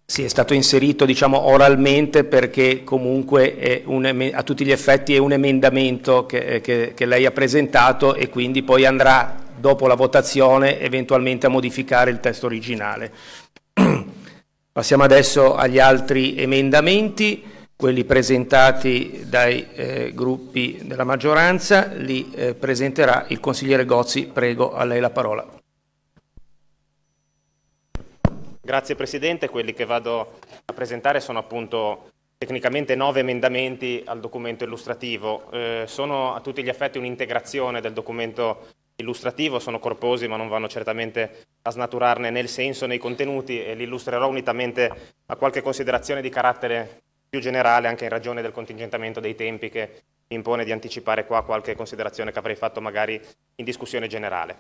Sì, è stato inserito diciamo, oralmente perché comunque un, a tutti gli effetti è un emendamento che, eh, che, che lei ha presentato e quindi poi andrà dopo la votazione eventualmente a modificare il testo originale. Passiamo adesso agli altri emendamenti quelli presentati dai eh, gruppi della maggioranza, li eh, presenterà il consigliere Gozzi. Prego, a lei la parola. Grazie Presidente, quelli che vado a presentare sono appunto tecnicamente nove emendamenti al documento illustrativo. Eh, sono a tutti gli effetti un'integrazione del documento illustrativo, sono corposi ma non vanno certamente a snaturarne né il senso né i contenuti e li illustrerò unitamente a qualche considerazione di carattere più generale anche in ragione del contingentamento dei tempi che mi impone di anticipare qua qualche considerazione che avrei fatto magari in discussione generale.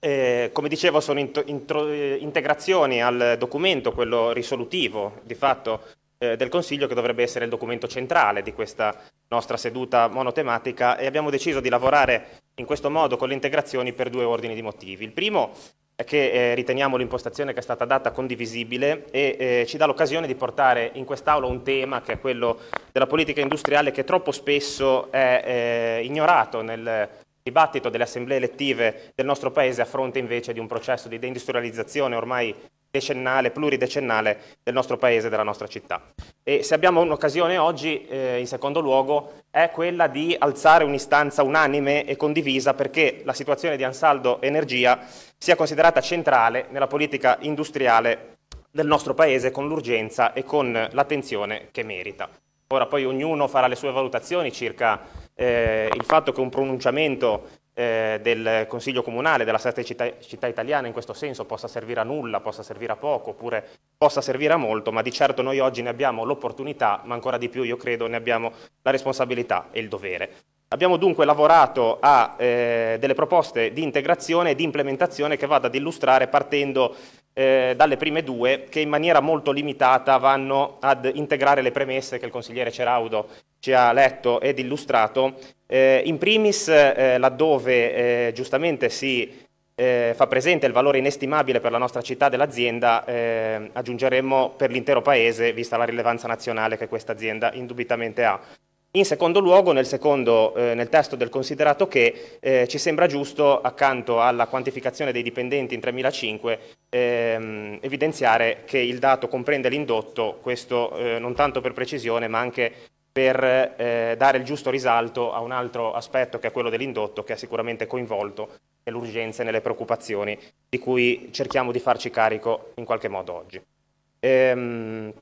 Eh, come dicevo sono eh, integrazioni al documento, quello risolutivo di fatto eh, del Consiglio che dovrebbe essere il documento centrale di questa nostra seduta monotematica e abbiamo deciso di lavorare in questo modo con le integrazioni per due ordini di motivi. Il primo che eh, riteniamo l'impostazione che è stata data condivisibile e eh, ci dà l'occasione di portare in quest'Aula un tema che è quello della politica industriale che troppo spesso è eh, ignorato nel dibattito delle assemblee elettive del nostro Paese a fronte invece di un processo di deindustrializzazione ormai decennale, pluridecennale del nostro Paese, della nostra città. E se abbiamo un'occasione oggi, eh, in secondo luogo, è quella di alzare un'istanza unanime e condivisa perché la situazione di Ansaldo Energia sia considerata centrale nella politica industriale del nostro Paese con l'urgenza e con l'attenzione che merita. Ora poi ognuno farà le sue valutazioni circa eh, il fatto che un pronunciamento eh, del Consiglio Comunale, della sesta città, città, italiana in questo senso possa servire a nulla, possa servire a poco, oppure possa servire a molto, ma di certo noi oggi ne abbiamo l'opportunità, ma ancora di più io credo ne abbiamo la responsabilità e il dovere. Abbiamo dunque lavorato a eh, delle proposte di integrazione e di implementazione che vado ad illustrare partendo eh, dalle prime due che in maniera molto limitata vanno ad integrare le premesse che il consigliere Ceraudo ci ha letto ed illustrato. Eh, in primis eh, laddove eh, giustamente si eh, fa presente il valore inestimabile per la nostra città dell'azienda, aggiungeremmo per l'intero Paese, vista la rilevanza nazionale che questa azienda indubitamente ha. In secondo luogo, nel, secondo, eh, nel testo del considerato che eh, ci sembra giusto, accanto alla quantificazione dei dipendenti in 3005, ehm, evidenziare che il dato comprende l'indotto, questo eh, non tanto per precisione ma anche per eh, dare il giusto risalto a un altro aspetto che è quello dell'indotto che è sicuramente coinvolto nelle urgenze e nelle preoccupazioni di cui cerchiamo di farci carico in qualche modo oggi. Ehm,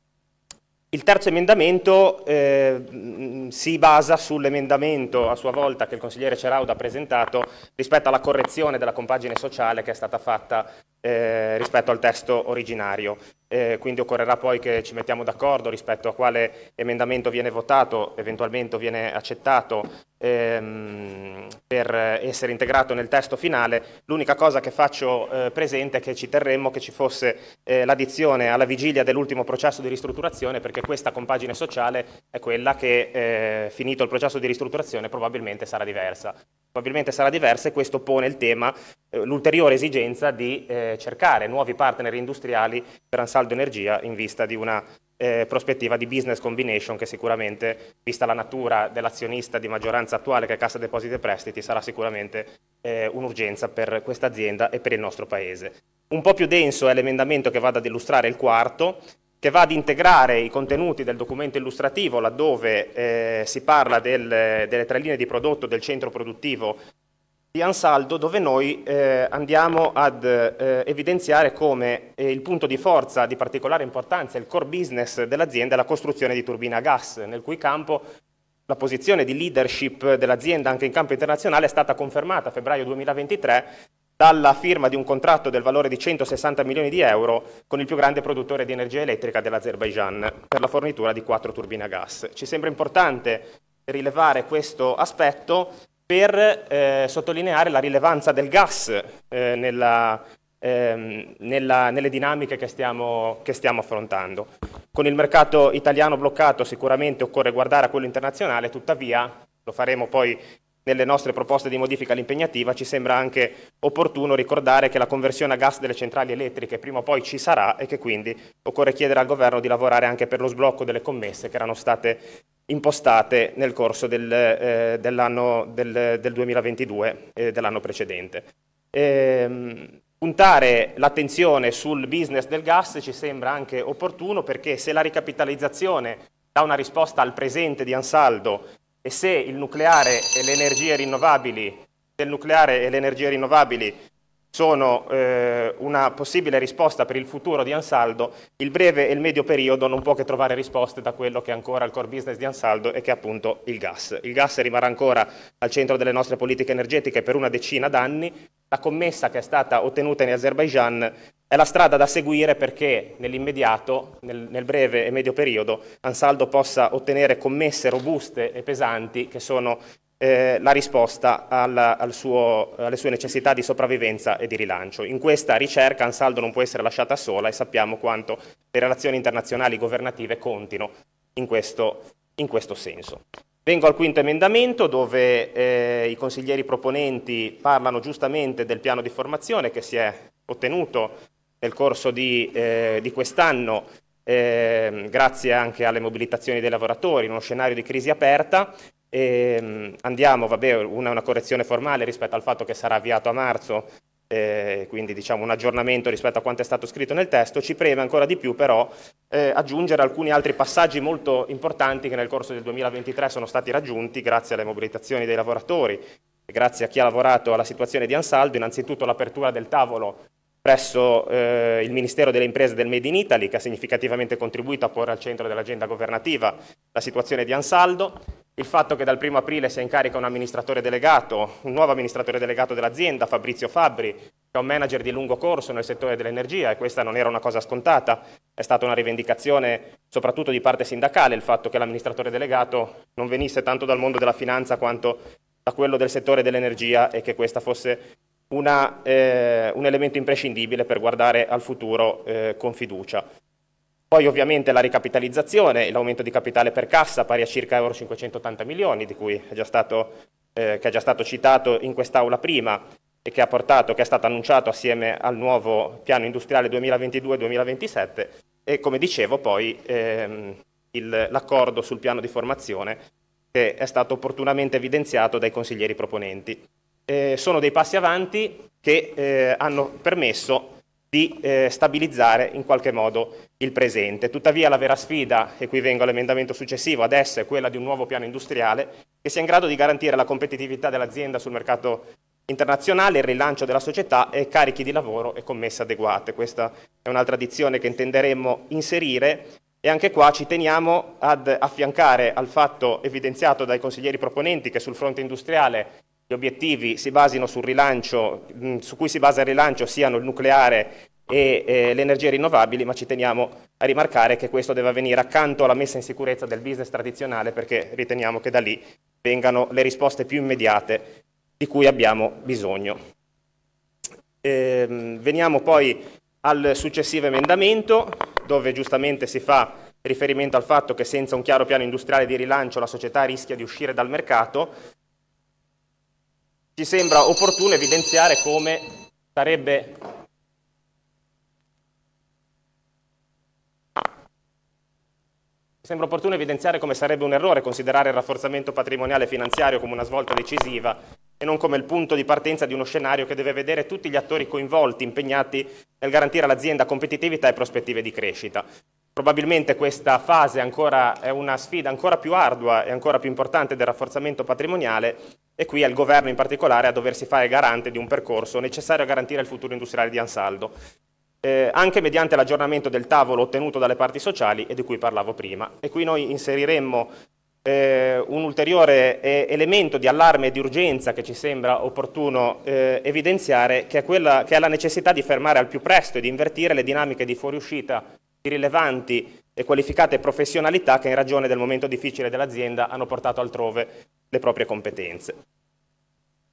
il terzo emendamento eh, mm, si basa sull'emendamento a sua volta che il consigliere Cerauda ha presentato rispetto alla correzione della compagine sociale che è stata fatta eh, rispetto al testo originario. Eh, quindi occorrerà poi che ci mettiamo d'accordo rispetto a quale emendamento viene votato, eventualmente viene accettato ehm, per essere integrato nel testo finale. L'unica cosa che faccio eh, presente è che ci terremmo che ci fosse eh, l'addizione alla vigilia dell'ultimo processo di ristrutturazione perché questa compagine sociale è quella che eh, finito il processo di ristrutturazione probabilmente sarà diversa. Probabilmente sarà diversa e questo pone il tema, eh, l'ulteriore esigenza di eh, cercare nuovi partner industriali per Ansaldo Energia in vista di una eh, prospettiva di business combination che sicuramente, vista la natura dell'azionista di maggioranza attuale che è Cassa Depositi e Prestiti, sarà sicuramente eh, un'urgenza per questa azienda e per il nostro Paese. Un po' più denso è l'emendamento che vado ad illustrare il quarto, che va ad integrare i contenuti del documento illustrativo laddove eh, si parla del, delle tre linee di prodotto del centro produttivo di Ansaldo dove noi eh, andiamo ad eh, evidenziare come eh, il punto di forza di particolare importanza, il core business dell'azienda è la costruzione di turbine a gas, nel cui campo la posizione di leadership dell'azienda anche in campo internazionale è stata confermata a febbraio 2023 dalla firma di un contratto del valore di 160 milioni di euro con il più grande produttore di energia elettrica dell'Azerbaigian per la fornitura di quattro turbine a gas. Ci sembra importante rilevare questo aspetto per eh, sottolineare la rilevanza del gas eh, nella, ehm, nella, nelle dinamiche che stiamo, che stiamo, affrontando. Con il mercato italiano bloccato sicuramente occorre guardare a quello internazionale, tuttavia, lo faremo poi nelle nostre proposte di modifica all'impegnativa ci sembra anche opportuno ricordare che la conversione a gas delle centrali elettriche prima o poi ci sarà e che quindi occorre chiedere al governo di lavorare anche per lo sblocco delle commesse che erano state impostate nel corso del, eh, dell'anno del, del, 2022 e eh, dell'anno precedente. Ehm, puntare l'attenzione sul business del gas ci sembra anche opportuno perché se la ricapitalizzazione dà una risposta al presente di Ansaldo e se il nucleare e le energie rinnovabili, del nucleare e le energie rinnovabili sono eh, una possibile risposta per il futuro di Ansaldo, il breve e il medio periodo non può che trovare risposte da quello che è ancora il core business di Ansaldo e che è appunto il gas. Il gas rimarrà ancora al centro delle nostre politiche energetiche per una decina d'anni. La commessa che è stata ottenuta in Azerbaijan è la strada da seguire perché nell'immediato, nel, nel, breve e medio periodo, Ansaldo possa ottenere commesse robuste e pesanti che sono eh, la risposta alla, al suo, alle sue necessità di sopravvivenza e di rilancio. In questa ricerca Ansaldo non può essere lasciata sola e sappiamo quanto le relazioni internazionali governative contino in questo, in questo senso. Vengo al quinto emendamento dove eh, i consiglieri proponenti parlano giustamente del piano di formazione che si è ottenuto nel corso di, eh, di quest'anno, eh, grazie anche alle mobilitazioni dei lavoratori, in uno scenario di crisi aperta. Eh, andiamo, vabbè, una, una correzione formale rispetto al fatto che sarà avviato a marzo, eh, quindi diciamo un aggiornamento rispetto a quanto è stato scritto nel testo, ci preme ancora di più però eh, aggiungere alcuni altri passaggi molto importanti che nel corso del 2023 sono stati raggiunti grazie alle mobilitazioni dei lavoratori, grazie a chi ha lavorato alla situazione di Ansaldo, innanzitutto l'apertura del tavolo presso eh, il Ministero delle Imprese del Made in Italy, che ha significativamente contribuito a porre al centro dell'agenda governativa la situazione di Ansaldo, il fatto che dal 1 aprile sia in carica un amministratore delegato, un nuovo amministratore delegato dell'azienda, Fabrizio Fabbri, che è un manager di lungo corso nel settore dell'energia e questa non era una cosa scontata, è stata una rivendicazione soprattutto di parte sindacale il fatto che l'amministratore delegato non venisse tanto dal mondo della finanza quanto da quello del settore dell'energia e che questa fosse una, eh, un elemento imprescindibile per guardare al futuro eh, con fiducia. Poi ovviamente la ricapitalizzazione, l'aumento di capitale per cassa pari a circa euro 580 milioni, di cui è già stato, eh, che è già stato citato in quest'Aula prima e che, portato, che è stato annunciato assieme al nuovo piano industriale 2022-2027 e come dicevo poi ehm, l'accordo sul piano di formazione che è stato opportunamente evidenziato dai consiglieri proponenti eh, sono dei passi avanti che eh, hanno permesso di eh, stabilizzare in qualche modo il presente. Tuttavia la vera sfida, e qui vengo all'emendamento successivo, adesso è quella di un nuovo piano industriale che sia in grado di garantire la competitività dell'azienda sul mercato internazionale, il rilancio della società e carichi di lavoro e commesse adeguate. Questa è un'altra dizione che intenderemo inserire e anche qua ci teniamo ad affiancare al fatto evidenziato dai consiglieri proponenti che sul fronte industriale gli obiettivi si basino sul rilancio, mm, su cui si basa il rilancio siano il nucleare e eh, le energie rinnovabili, ma ci teniamo a rimarcare che questo deve avvenire accanto alla messa in sicurezza del business tradizionale perché riteniamo che da lì vengano le risposte più immediate di cui abbiamo bisogno. Ehm, veniamo poi al successivo emendamento dove giustamente si fa riferimento al fatto che senza un chiaro piano industriale di rilancio la società rischia di uscire dal mercato ci sembra opportuno evidenziare come sarebbe sembra opportuno evidenziare come sarebbe un errore considerare il rafforzamento patrimoniale e finanziario come una svolta decisiva e non come il punto di partenza di uno scenario che deve vedere tutti gli attori coinvolti, impegnati nel garantire all'azienda competitività e prospettive di crescita. Probabilmente questa fase ancora, è una sfida ancora più ardua e ancora più importante del rafforzamento patrimoniale e qui è il governo in particolare a doversi fare garante di un percorso necessario a garantire il futuro industriale di Ansaldo, eh, anche mediante l'aggiornamento del tavolo ottenuto dalle parti sociali e di cui parlavo prima. E qui noi inseriremmo eh, un ulteriore eh, elemento di allarme e di urgenza che ci sembra opportuno eh, evidenziare, che è, quella, che è la necessità di fermare al più presto e di invertire le dinamiche di fuoriuscita rilevanti e qualificate professionalità che in ragione del momento difficile dell'azienda hanno portato altrove le proprie competenze.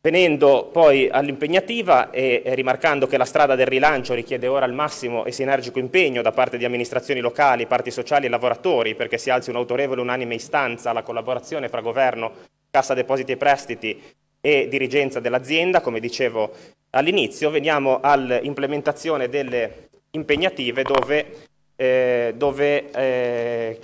Venendo poi all'impegnativa e rimarcando che la strada del rilancio richiede ora il massimo e sinergico impegno da parte di amministrazioni locali, parti sociali e lavoratori perché si alzi un'autorevole unanime istanza alla collaborazione fra governo, cassa depositi e prestiti e dirigenza dell'azienda, come dicevo all'inizio, veniamo all'implementazione delle impegnative dove eh, dove eh,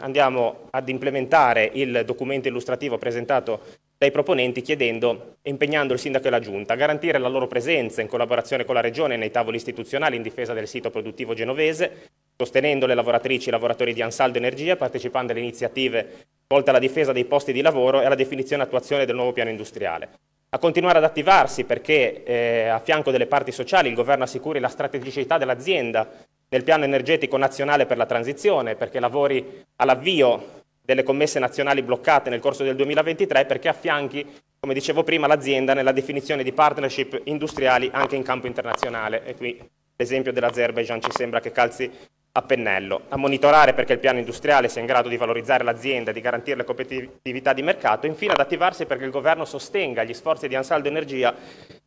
andiamo ad implementare il documento illustrativo presentato dai proponenti chiedendo impegnando il sindaco e la giunta a garantire la loro presenza in collaborazione con la regione nei tavoli istituzionali in difesa del sito produttivo genovese, sostenendo le lavoratrici e i lavoratori di Ansaldo Energia, partecipando alle iniziative volte alla difesa dei posti di lavoro e alla definizione e attuazione del nuovo piano industriale a continuare ad attivarsi perché eh, a fianco delle parti sociali il governo assicuri la strategicità dell'azienda nel piano energetico nazionale per la transizione, perché lavori all'avvio delle commesse nazionali bloccate nel corso del 2023, perché affianchi, come dicevo prima, l'azienda nella definizione di partnership industriali anche in campo internazionale. E qui l'esempio dell'Azerbaijan ci sembra che calzi a pennello. A monitorare perché il piano industriale sia in grado di valorizzare l'azienda e di garantire la competitività di mercato. Infine ad attivarsi perché il governo sostenga gli sforzi di Ansaldo Energia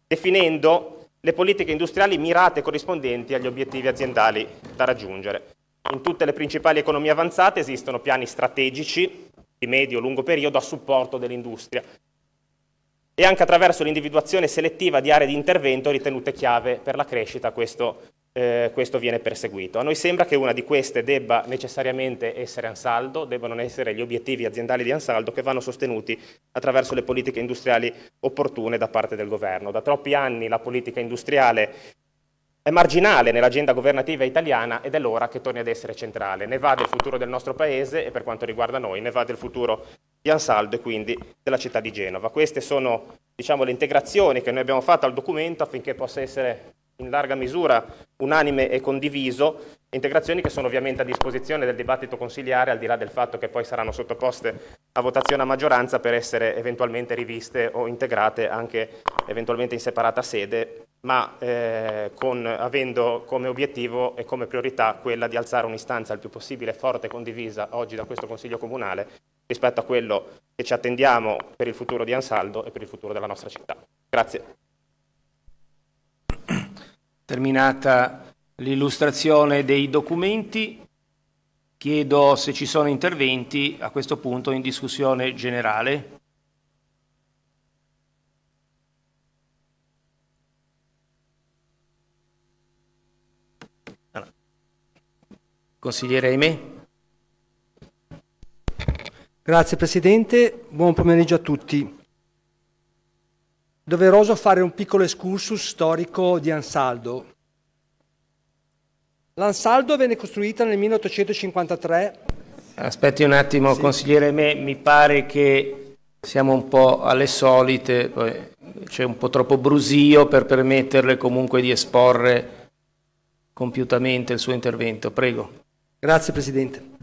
definendo le politiche industriali mirate e corrispondenti agli obiettivi aziendali da raggiungere. In tutte le principali economie avanzate esistono piani strategici di medio e lungo periodo a supporto dell'industria e anche attraverso l'individuazione selettiva di aree di intervento ritenute chiave per la crescita questo eh, questo viene perseguito. A noi sembra che una di queste debba necessariamente essere Ansaldo, debbano essere gli obiettivi aziendali di Ansaldo che vanno sostenuti attraverso le politiche industriali opportune da parte del governo. Da troppi anni la politica industriale è marginale nell'agenda governativa italiana ed è l'ora che torni ad essere centrale. Ne va del futuro del nostro paese e per quanto riguarda noi ne va del futuro di Ansaldo e quindi della città di Genova. Queste sono diciamo, le integrazioni che noi abbiamo fatto al documento affinché possa essere in larga misura unanime e condiviso, integrazioni che sono ovviamente a disposizione del dibattito consigliare, al di là del fatto che poi saranno sottoposte a votazione a maggioranza per essere eventualmente riviste o integrate anche eventualmente in separata sede, ma eh, con, avendo come obiettivo e come priorità quella di alzare un'istanza il più possibile forte e condivisa oggi da questo Consiglio Comunale rispetto a quello che ci attendiamo per il futuro di Ansaldo e per il futuro della nostra città. Grazie. Terminata l'illustrazione dei documenti, chiedo se ci sono interventi a questo punto in discussione generale. Consigliere Aimé. Grazie Presidente, buon pomeriggio a tutti doveroso fare un piccolo excursus storico di Ansaldo. L'Ansaldo venne costruita nel 1853. Aspetti un attimo, sì. consigliere me, mi pare che siamo un po' alle solite, c'è un po' troppo brusio per permetterle comunque di esporre compiutamente il suo intervento. Prego. Grazie Presidente.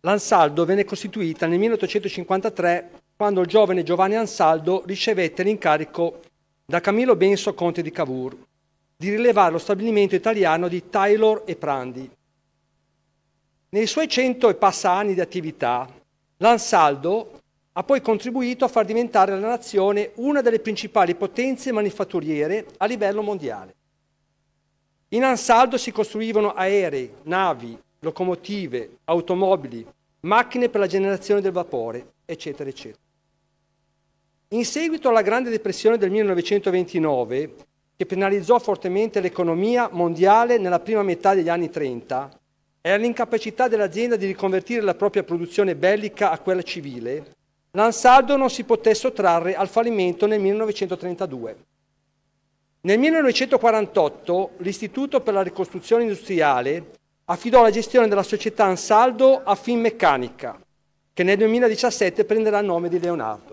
L'Ansaldo venne costituita nel 1853 quando il giovane Giovanni Ansaldo ricevette l'incarico da Camillo Benso Conte di Cavour di rilevare lo stabilimento italiano di Taylor e Prandi. Nei suoi cento e passa anni di attività, l'Ansaldo ha poi contribuito a far diventare la nazione una delle principali potenze manifatturiere a livello mondiale. In Ansaldo si costruivano aerei, navi, locomotive, automobili, macchine per la generazione del vapore, eccetera, eccetera. In seguito alla Grande Depressione del 1929, che penalizzò fortemente l'economia mondiale nella prima metà degli anni 30, e all'incapacità dell'azienda di riconvertire la propria produzione bellica a quella civile, Lansaldo non si poté sottrarre al fallimento nel 1932. Nel 1948 l'Istituto per la ricostruzione industriale affidò la gestione della società Ansaldo a Finmeccanica, che nel 2017 prenderà il nome di Leonardo.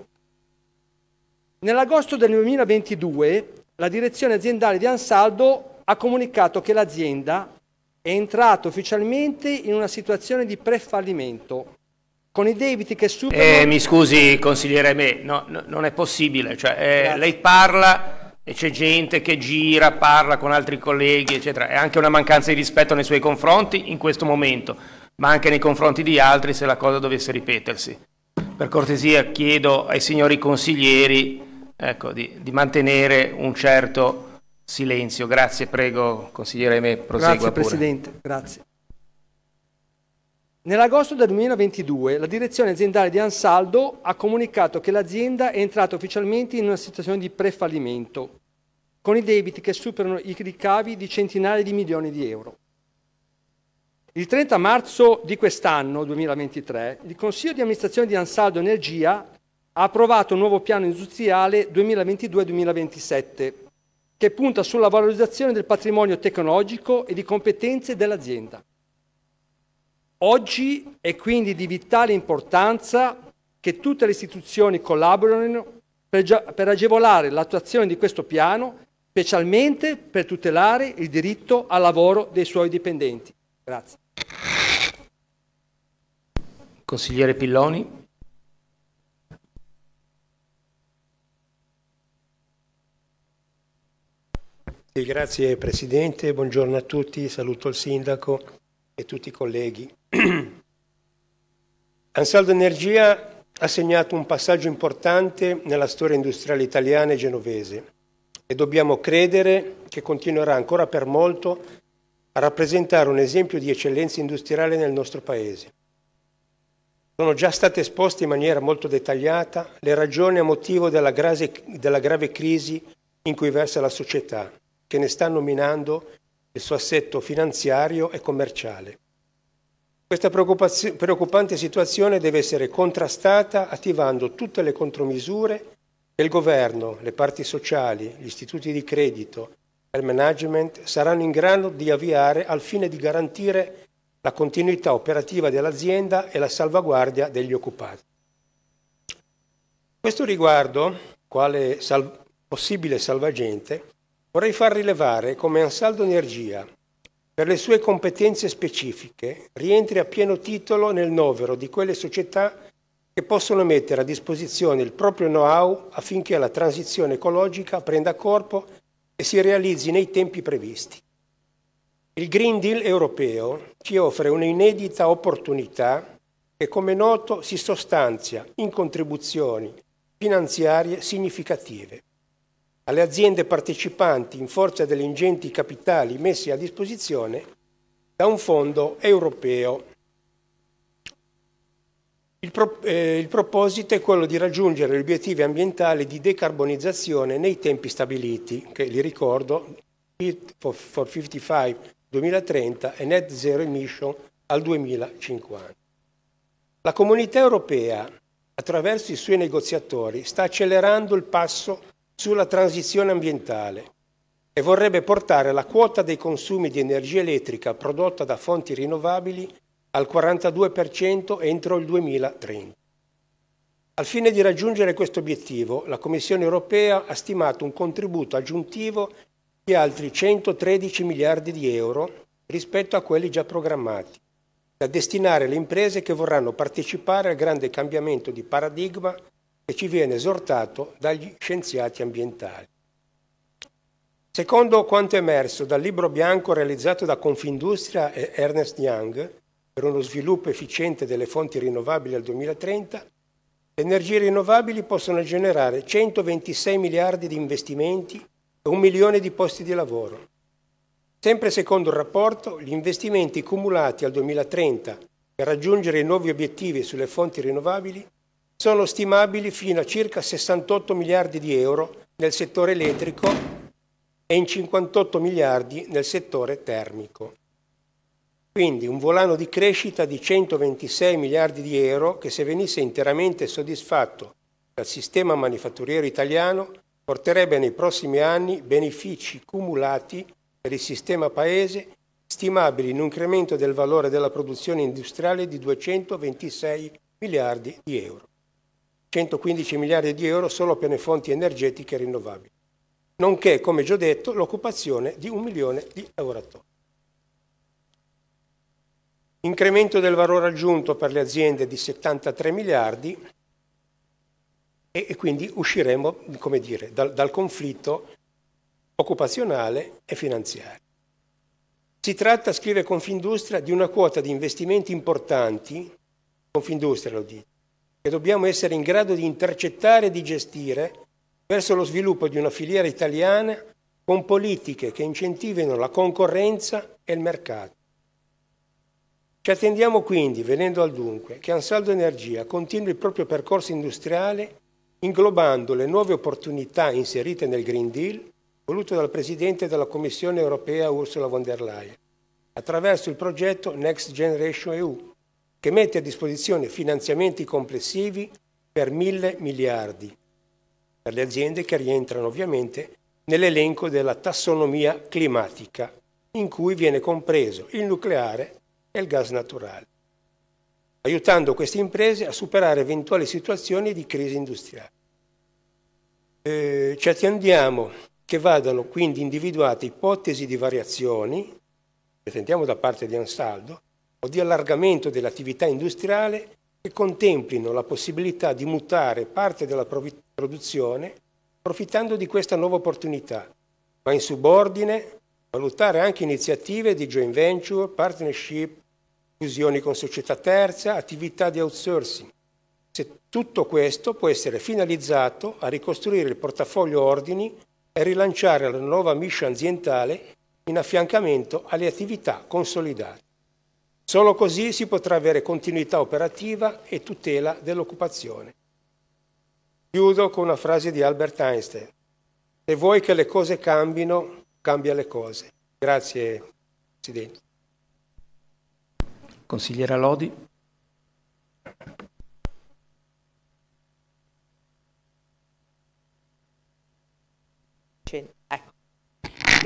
Nell'agosto del 2022 la direzione aziendale di Ansaldo ha comunicato che l'azienda è entrata ufficialmente in una situazione di prefallimento con i debiti che superano... Eh, mi scusi consigliere me, no, no, non è possibile, cioè, eh, lei parla e c'è gente che gira, parla con altri colleghi eccetera, è anche una mancanza di rispetto nei suoi confronti in questo momento, ma anche nei confronti di altri se la cosa dovesse ripetersi. Per cortesia chiedo ai signori consiglieri ecco, di, di, mantenere un certo silenzio. Grazie, prego, consigliere me, prosegua Grazie pure. Presidente, grazie. Nell'agosto del 2022 la direzione aziendale di Ansaldo ha comunicato che l'azienda è entrata ufficialmente in una situazione di prefallimento, con i debiti che superano i ricavi di centinaia di milioni di euro. Il 30 marzo di quest'anno, 2023, il Consiglio di amministrazione di Ansaldo Energia ha approvato un nuovo piano industriale 2022-2027 che punta sulla valorizzazione del patrimonio tecnologico e di competenze dell'azienda. Oggi è quindi di vitale importanza che tutte le istituzioni collaborino per agevolare l'attuazione di questo piano, specialmente per tutelare il diritto al lavoro dei suoi dipendenti. Grazie. Consigliere Pilloni. Grazie Presidente, buongiorno a tutti, saluto il Sindaco e tutti i colleghi. Ansaldo Energia ha segnato un passaggio importante nella storia industriale italiana e genovese e dobbiamo credere che continuerà ancora per molto a rappresentare un esempio di eccellenza industriale nel nostro Paese. Sono già state esposte in maniera molto dettagliata le ragioni a motivo della grave, della grave crisi in cui versa la società che ne stanno minando il suo assetto finanziario e commerciale. Questa preoccupante situazione deve essere contrastata attivando tutte le contromisure che il governo, le parti sociali, gli istituti di credito e il management saranno in grado di avviare al fine di garantire la continuità operativa dell'azienda e la salvaguardia degli occupati. A questo riguardo, quale sal possibile salvagente, Vorrei far rilevare come Ansaldo Energia, per le sue competenze specifiche, rientri a pieno titolo nel novero di quelle società che possono mettere a disposizione il proprio know-how affinché la transizione ecologica prenda corpo e si realizzi nei tempi previsti. Il Green Deal europeo ci offre un'inedita opportunità che, come noto, si sostanzia in contribuzioni finanziarie significative alle aziende partecipanti in forza degli ingenti capitali messi a disposizione da un fondo europeo. Il, pro, eh, il proposito è quello di raggiungere gli obiettivi ambientali di decarbonizzazione nei tempi stabiliti, che li ricordo, Fit for 55 2030 e Net Zero Emission al 2050. La comunità europea, attraverso i suoi negoziatori, sta accelerando il passo sulla transizione ambientale e vorrebbe portare la quota dei consumi di energia elettrica prodotta da fonti rinnovabili al 42% entro il 2030. Al fine di raggiungere questo obiettivo, la Commissione europea ha stimato un contributo aggiuntivo di altri 113 miliardi di euro rispetto a quelli già programmati, da destinare alle imprese che vorranno partecipare al grande cambiamento di paradigma che ci viene esortato dagli scienziati ambientali. Secondo quanto emerso dal libro bianco realizzato da Confindustria e Ernest Young per uno sviluppo efficiente delle fonti rinnovabili al 2030, le energie rinnovabili possono generare 126 miliardi di investimenti e un milione di posti di lavoro. Sempre secondo il rapporto, gli investimenti cumulati al 2030 per raggiungere i nuovi obiettivi sulle fonti rinnovabili sono stimabili fino a circa 68 miliardi di euro nel settore elettrico e in 58 miliardi nel settore termico. Quindi un volano di crescita di 126 miliardi di euro che se venisse interamente soddisfatto dal sistema manifatturiero italiano porterebbe nei prossimi anni benefici cumulati per il sistema paese stimabili in un incremento del valore della produzione industriale di 226 miliardi di euro. 115 miliardi di euro solo per le fonti energetiche rinnovabili, nonché, come già detto, l'occupazione di un milione di lavoratori. Incremento del valore aggiunto per le aziende di 73 miliardi e, quindi usciremo come dire, dal, dal conflitto occupazionale e finanziario. Si tratta, scrive Confindustria, di una quota di investimenti importanti, Confindustria lo dice, che dobbiamo essere in grado di intercettare e di gestire verso lo sviluppo di una filiera italiana con politiche che incentivino la concorrenza e il mercato. Ci attendiamo quindi, venendo al dunque, che Ansaldo Energia continui il proprio percorso industriale inglobando le nuove opportunità inserite nel Green Deal voluto dal Presidente della Commissione europea Ursula von der Leyen, attraverso il progetto Next Generation EU, che mette a disposizione finanziamenti complessivi per mille miliardi per le aziende che rientrano ovviamente nell'elenco della tassonomia climatica in cui viene compreso il nucleare e il gas naturale, aiutando queste imprese a superare eventuali situazioni di crisi industriale. Eh, ci attendiamo che vadano quindi individuate ipotesi di variazioni, che da parte di Ansaldo, o di allargamento dell'attività industriale che contemplino la possibilità di mutare parte della produzione approfittando di questa nuova opportunità, ma in subordine valutare anche iniziative di joint venture, partnership, fusioni con società terza, attività di outsourcing. Se tutto questo può essere finalizzato a ricostruire il portafoglio ordini e rilanciare la nuova mission aziendale in affiancamento alle attività consolidate. Solo così si potrà avere continuità operativa e tutela dell'occupazione. Chiudo con una frase di Albert Einstein. Se vuoi che le cose cambino, cambia le cose. Grazie Presidente. Consigliera Lodi.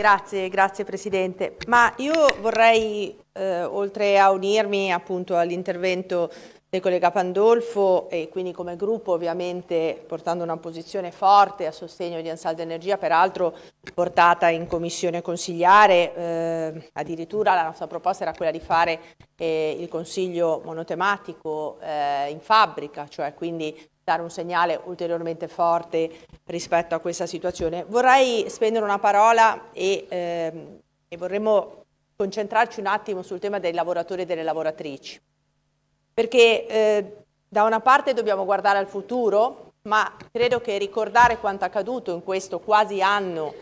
Grazie, grazie Presidente. Ma io vorrei, eh, oltre a unirmi appunto all'intervento del collega Pandolfo e quindi come gruppo ovviamente portando una posizione forte a sostegno di Ansaldo Energia, peraltro portata in commissione consigliare, eh, addirittura la nostra proposta era quella di fare eh, il consiglio monotematico eh, in fabbrica, cioè quindi dare un segnale ulteriormente forte rispetto a questa situazione. Vorrei spendere una parola e, ehm, e vorremmo concentrarci un attimo sul tema dei lavoratori e delle lavoratrici, perché eh, da una parte dobbiamo guardare al futuro, ma credo che ricordare quanto accaduto in questo quasi anno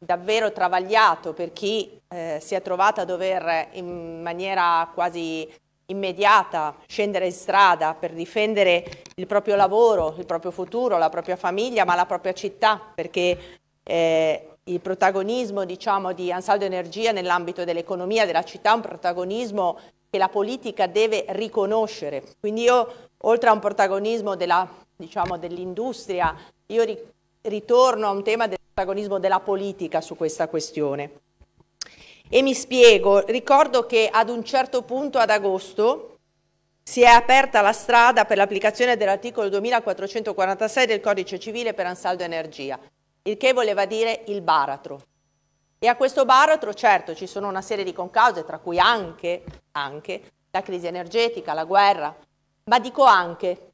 davvero travagliato per chi eh, si è trovata a dover in maniera quasi immediata, scendere in strada per difendere il proprio lavoro, il proprio futuro, la propria famiglia, ma la propria città, perché eh, il protagonismo diciamo, di Ansaldo Energia nell'ambito dell'economia della città è un protagonismo che la politica deve riconoscere. Quindi io, oltre a un protagonismo diciamo, dell'industria, diciamo, dell io ritorno a un tema del protagonismo della politica su questa questione. E mi spiego, ricordo che ad un certo punto ad agosto si è aperta la strada per l'applicazione dell'articolo 2446 del codice civile per ansaldo energia, il che voleva dire il baratro. E a questo baratro certo ci sono una serie di concause, tra cui anche, anche la crisi energetica, la guerra, ma dico anche,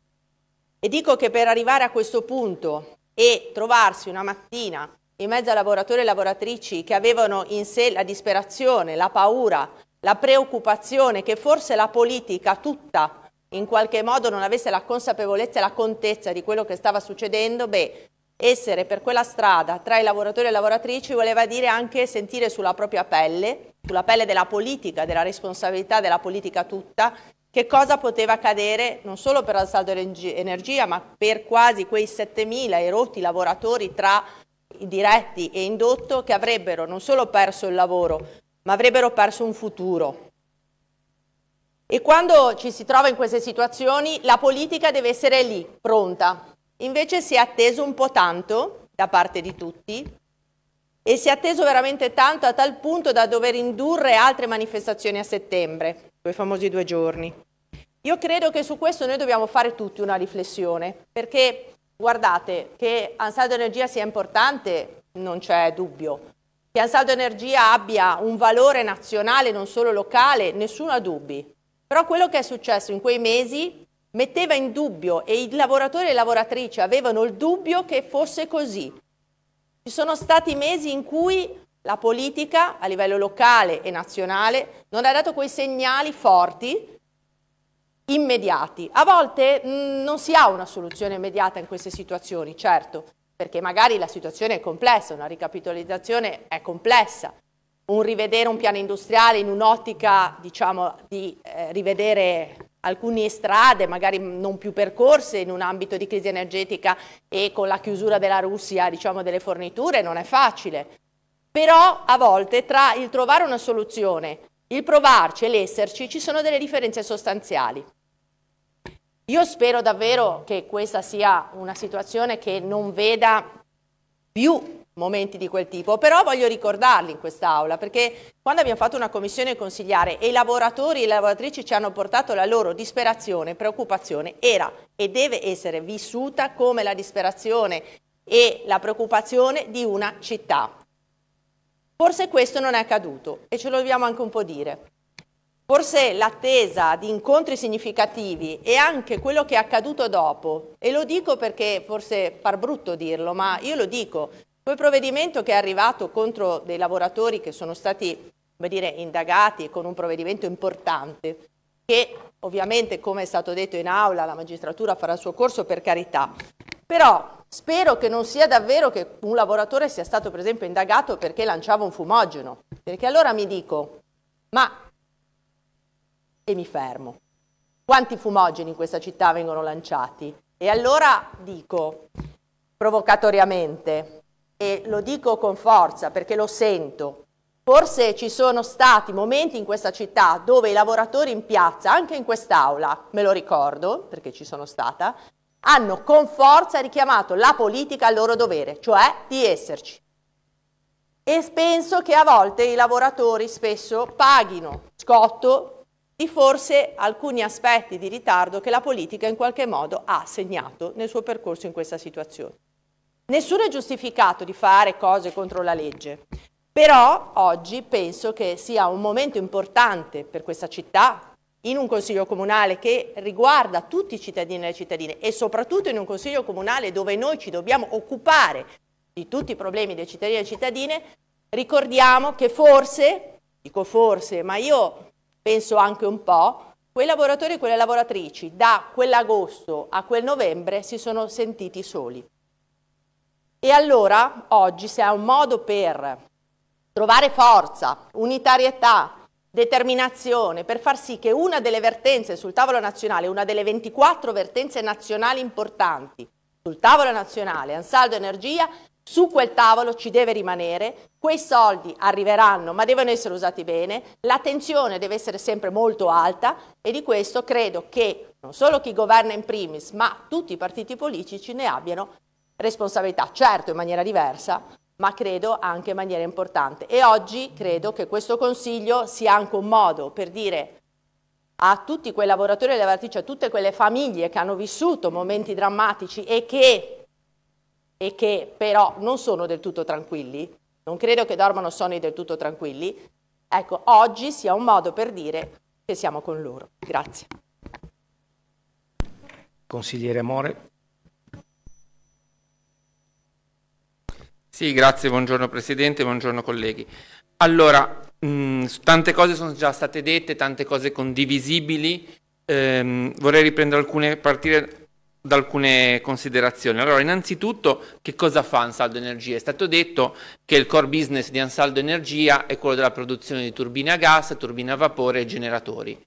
e dico che per arrivare a questo punto e trovarsi una mattina in mezzo a lavoratori e lavoratrici che avevano in sé la disperazione, la paura, la preoccupazione che forse la politica tutta in qualche modo non avesse la consapevolezza e la contezza di quello che stava succedendo, beh, essere per quella strada tra i lavoratori e le lavoratrici voleva dire anche sentire sulla propria pelle, sulla pelle della politica, della responsabilità della politica tutta, che cosa poteva accadere non solo per l'assalto energia, ma per quasi quei 7.000 erotti lavoratori tra diretti e indotto che avrebbero non solo perso il lavoro, ma avrebbero perso un futuro. E quando ci si trova in queste situazioni, la politica deve essere lì, pronta. Invece si è atteso un po' tanto da parte di tutti e si è atteso veramente tanto a tal punto da dover indurre altre manifestazioni a settembre, quei famosi due giorni. Io credo che su questo noi dobbiamo fare tutti una riflessione, perché Guardate che Ansaldo Energia sia importante, non c'è dubbio. Che Ansaldo Energia abbia un valore nazionale, non solo locale, nessuno ha dubbi. Però quello che è successo in quei mesi metteva in dubbio e i lavoratori e le lavoratrici avevano il dubbio che fosse così. Ci sono stati mesi in cui la politica a livello locale e nazionale non ha dato quei segnali forti immediati. A volte mh, mm, non si ha una soluzione immediata in queste situazioni, certo, perché magari la situazione è complessa, una ricapitalizzazione è complessa, un rivedere un piano industriale in un'ottica, diciamo, di eh, rivedere alcune strade, magari non più percorse in un ambito di crisi energetica e con la chiusura della Russia, diciamo, delle forniture, non è facile. Però a volte tra il trovare una soluzione il provarci e l'esserci ci sono delle differenze sostanziali. Io spero davvero che questa sia una situazione che non veda più momenti di quel tipo, però voglio ricordarli in quest'aula perché quando abbiamo fatto una commissione consigliare e i lavoratori e le lavoratrici ci hanno portato la loro disperazione, preoccupazione, era e deve essere vissuta come la disperazione e la preoccupazione di una città. Forse questo non è accaduto e ce lo dobbiamo anche un po' dire. Forse l'attesa di incontri significativi e anche quello che è accaduto dopo, e lo dico perché forse par brutto dirlo, ma io lo dico, quel provvedimento che è arrivato contro dei lavoratori che sono stati dire, indagati con un provvedimento importante, che ovviamente come è stato detto in aula la magistratura farà il suo corso per carità, però spero che non sia davvero che un lavoratore sia stato per esempio indagato perché lanciava un fumogeno, perché allora mi dico, ma... e mi fermo. Quanti fumogeni in questa città vengono lanciati? E allora dico, provocatoriamente, e lo dico con forza perché lo sento, Forse ci sono stati momenti in questa città dove i lavoratori in piazza, anche in quest'aula, me lo ricordo perché ci sono stata, hanno con forza richiamato la politica al loro dovere, cioè di esserci. E penso che a volte i lavoratori spesso paghino scotto di forse alcuni aspetti di ritardo che la politica in qualche modo ha segnato nel suo percorso in questa situazione. Nessuno è giustificato di fare cose contro la legge, però oggi penso che sia un momento importante per questa città, in un consiglio comunale che riguarda tutti i cittadini e le cittadine e soprattutto in un consiglio comunale dove noi ci dobbiamo occupare di tutti i problemi dei cittadini e delle cittadine, ricordiamo che forse, dico forse, ma io penso anche un po', quei lavoratori e quelle lavoratrici da quell'agosto a quel novembre si sono sentiti soli. E allora oggi se ha un modo per trovare forza, unitarietà, determinazione per far sì che una delle vertenze sul tavolo nazionale, una delle 24 vertenze nazionali importanti sul tavolo nazionale, Ansaldo Energia, su quel tavolo ci deve rimanere, quei soldi arriveranno ma devono essere usati bene, la tensione deve essere sempre molto alta e di questo credo che non solo chi governa in primis ma tutti i partiti politici ne abbiano responsabilità, certo in maniera diversa, ma credo anche in maniera importante. E oggi credo che questo Consiglio sia anche un modo per dire a tutti quei lavoratori e lavoratrici, a tutte quelle famiglie che hanno vissuto momenti drammatici e che, e che però non sono del tutto tranquilli, non credo che dormano sonni del tutto tranquilli, ecco, oggi sia un modo per dire che siamo con loro. Grazie. Consigliere More. Sì, grazie, buongiorno Presidente, buongiorno colleghi. Allora, mh, mm, tante cose sono già state dette, tante cose condivisibili, ehm, vorrei riprendere alcune, partire da alcune considerazioni. Allora, innanzitutto, che cosa fa Ansaldo Energia? È stato detto che il core business di Ansaldo Energia è quello della produzione di turbine a gas, turbine a vapore e generatori.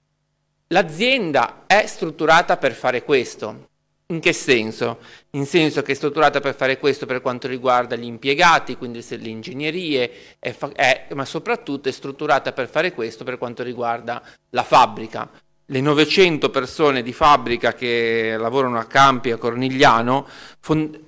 L'azienda è strutturata per fare questo. In che senso? In senso che è strutturata per fare questo per quanto riguarda gli impiegati, quindi le ingegnerie, è, è, ma soprattutto è strutturata per fare questo per quanto riguarda la fabbrica. Le 900 persone di fabbrica che lavorano a Campi e a Cornigliano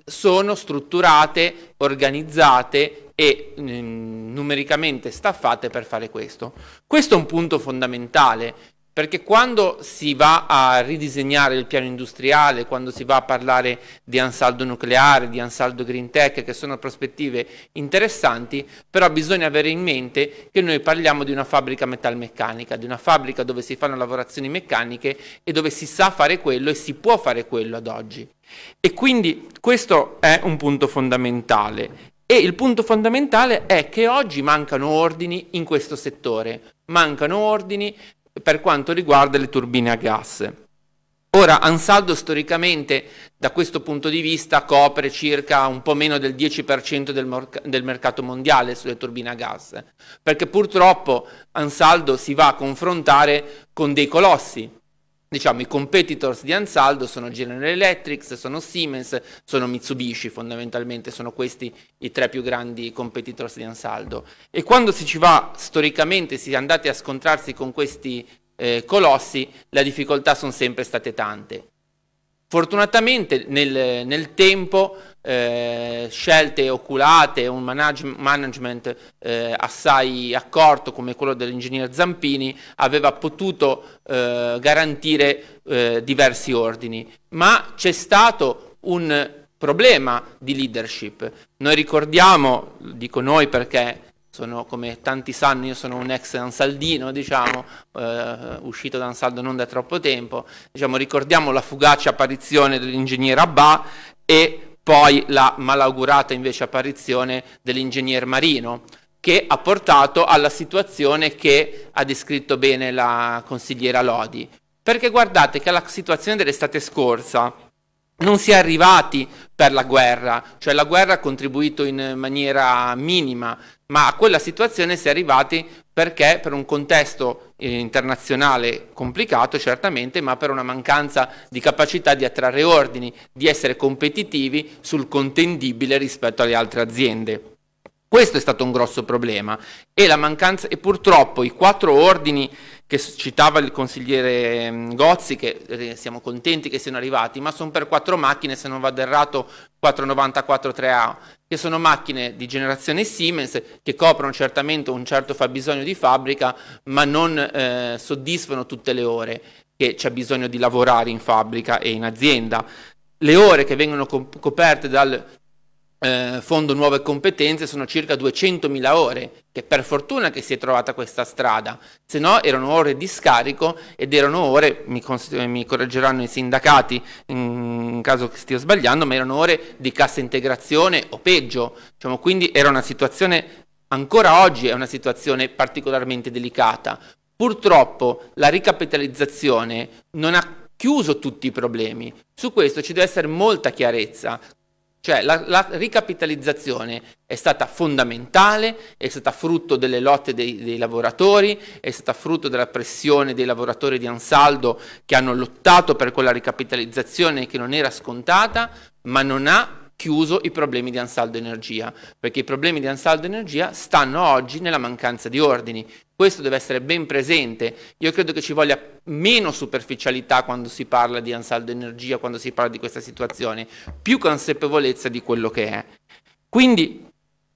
sono strutturate, organizzate e mm, numericamente staffate per fare questo. Questo è un punto fondamentale perché quando si va a ridisegnare il piano industriale, quando si va a parlare di ansaldo nucleare, di ansaldo green tech, che sono prospettive interessanti, però bisogna avere in mente che noi parliamo di una fabbrica metalmeccanica, di una fabbrica dove si fanno lavorazioni meccaniche e dove si sa fare quello e si può fare quello ad oggi. E quindi questo è un punto fondamentale. E il punto fondamentale è che oggi mancano ordini in questo settore, mancano ordini, per quanto riguarda le turbine a gas. Ora, Ansaldo storicamente da questo punto di vista copre circa un po' meno del 10% del, del, mercato mondiale sulle turbine a gas, perché purtroppo Ansaldo si va a confrontare con dei colossi, Diciamo, i competitors di Ansaldo sono General Electric, sono Siemens, sono Mitsubishi fondamentalmente, sono questi i tre più grandi competitors di Ansaldo. E quando si ci va storicamente, si è andati a scontrarsi con questi eh, colossi, le difficoltà sono sempre state tante. Fortunatamente nel, nel tempo eh, scelte oculate, un manage management eh, assai accorto come quello dell'ingegner Zampini aveva potuto eh, garantire eh, diversi ordini, ma c'è stato un problema di leadership. Noi ricordiamo, dico noi perché sono, come tanti sanno, io sono un ex ansaldino, diciamo, eh, uscito da Ansaldo non da troppo tempo, diciamo, ricordiamo la fugace apparizione dell'ingegnere Abba e poi la malaugurata invece apparizione dell'ingegner Marino, che ha portato alla situazione che ha descritto bene la consigliera Lodi. Perché guardate che alla situazione dell'estate scorsa non si è arrivati per la guerra, cioè la guerra ha contribuito in maniera minima, ma a quella situazione si è arrivati perché per un contesto eh, internazionale complicato certamente, ma per una mancanza di capacità di attrarre ordini, di essere competitivi sul contendibile rispetto alle altre aziende. Questo è stato un grosso problema e, mancanza, e purtroppo i quattro ordini che citava il consigliere mm, Gozzi, che eh, siamo contenti che siano arrivati, ma sono per quattro macchine, se non vado errato, 494 3A, che sono macchine di generazione Siemens che coprono certamente un certo fabbisogno di fabbrica, ma non eh, soddisfano tutte le ore che c'è bisogno di lavorare in fabbrica e in azienda. Le ore che vengono coperte dal eh, Fondo Nuove Competenze sono circa 200.000 ore, che per fortuna che si è trovata questa strada, se no erano ore di scarico ed erano ore, mi, mi correggeranno i sindacati in caso che stia sbagliando, ma erano ore di cassa integrazione o peggio, diciamo, quindi era una situazione, ancora oggi è una situazione particolarmente delicata. Purtroppo la ricapitalizzazione non ha chiuso tutti i problemi. Su questo ci deve essere molta chiarezza. Cioè la, la, ricapitalizzazione è stata fondamentale, è stata frutto delle lotte dei, dei, lavoratori, è stata frutto della pressione dei lavoratori di Ansaldo che hanno lottato per quella ricapitalizzazione che non era scontata, ma non ha chiuso i problemi di Ansaldo Energia, perché i problemi di Ansaldo Energia stanno oggi nella mancanza di ordini. Questo deve essere ben presente. Io credo che ci voglia meno superficialità quando si parla di ansaldo energia, quando si parla di questa situazione, più consapevolezza di quello che è. Quindi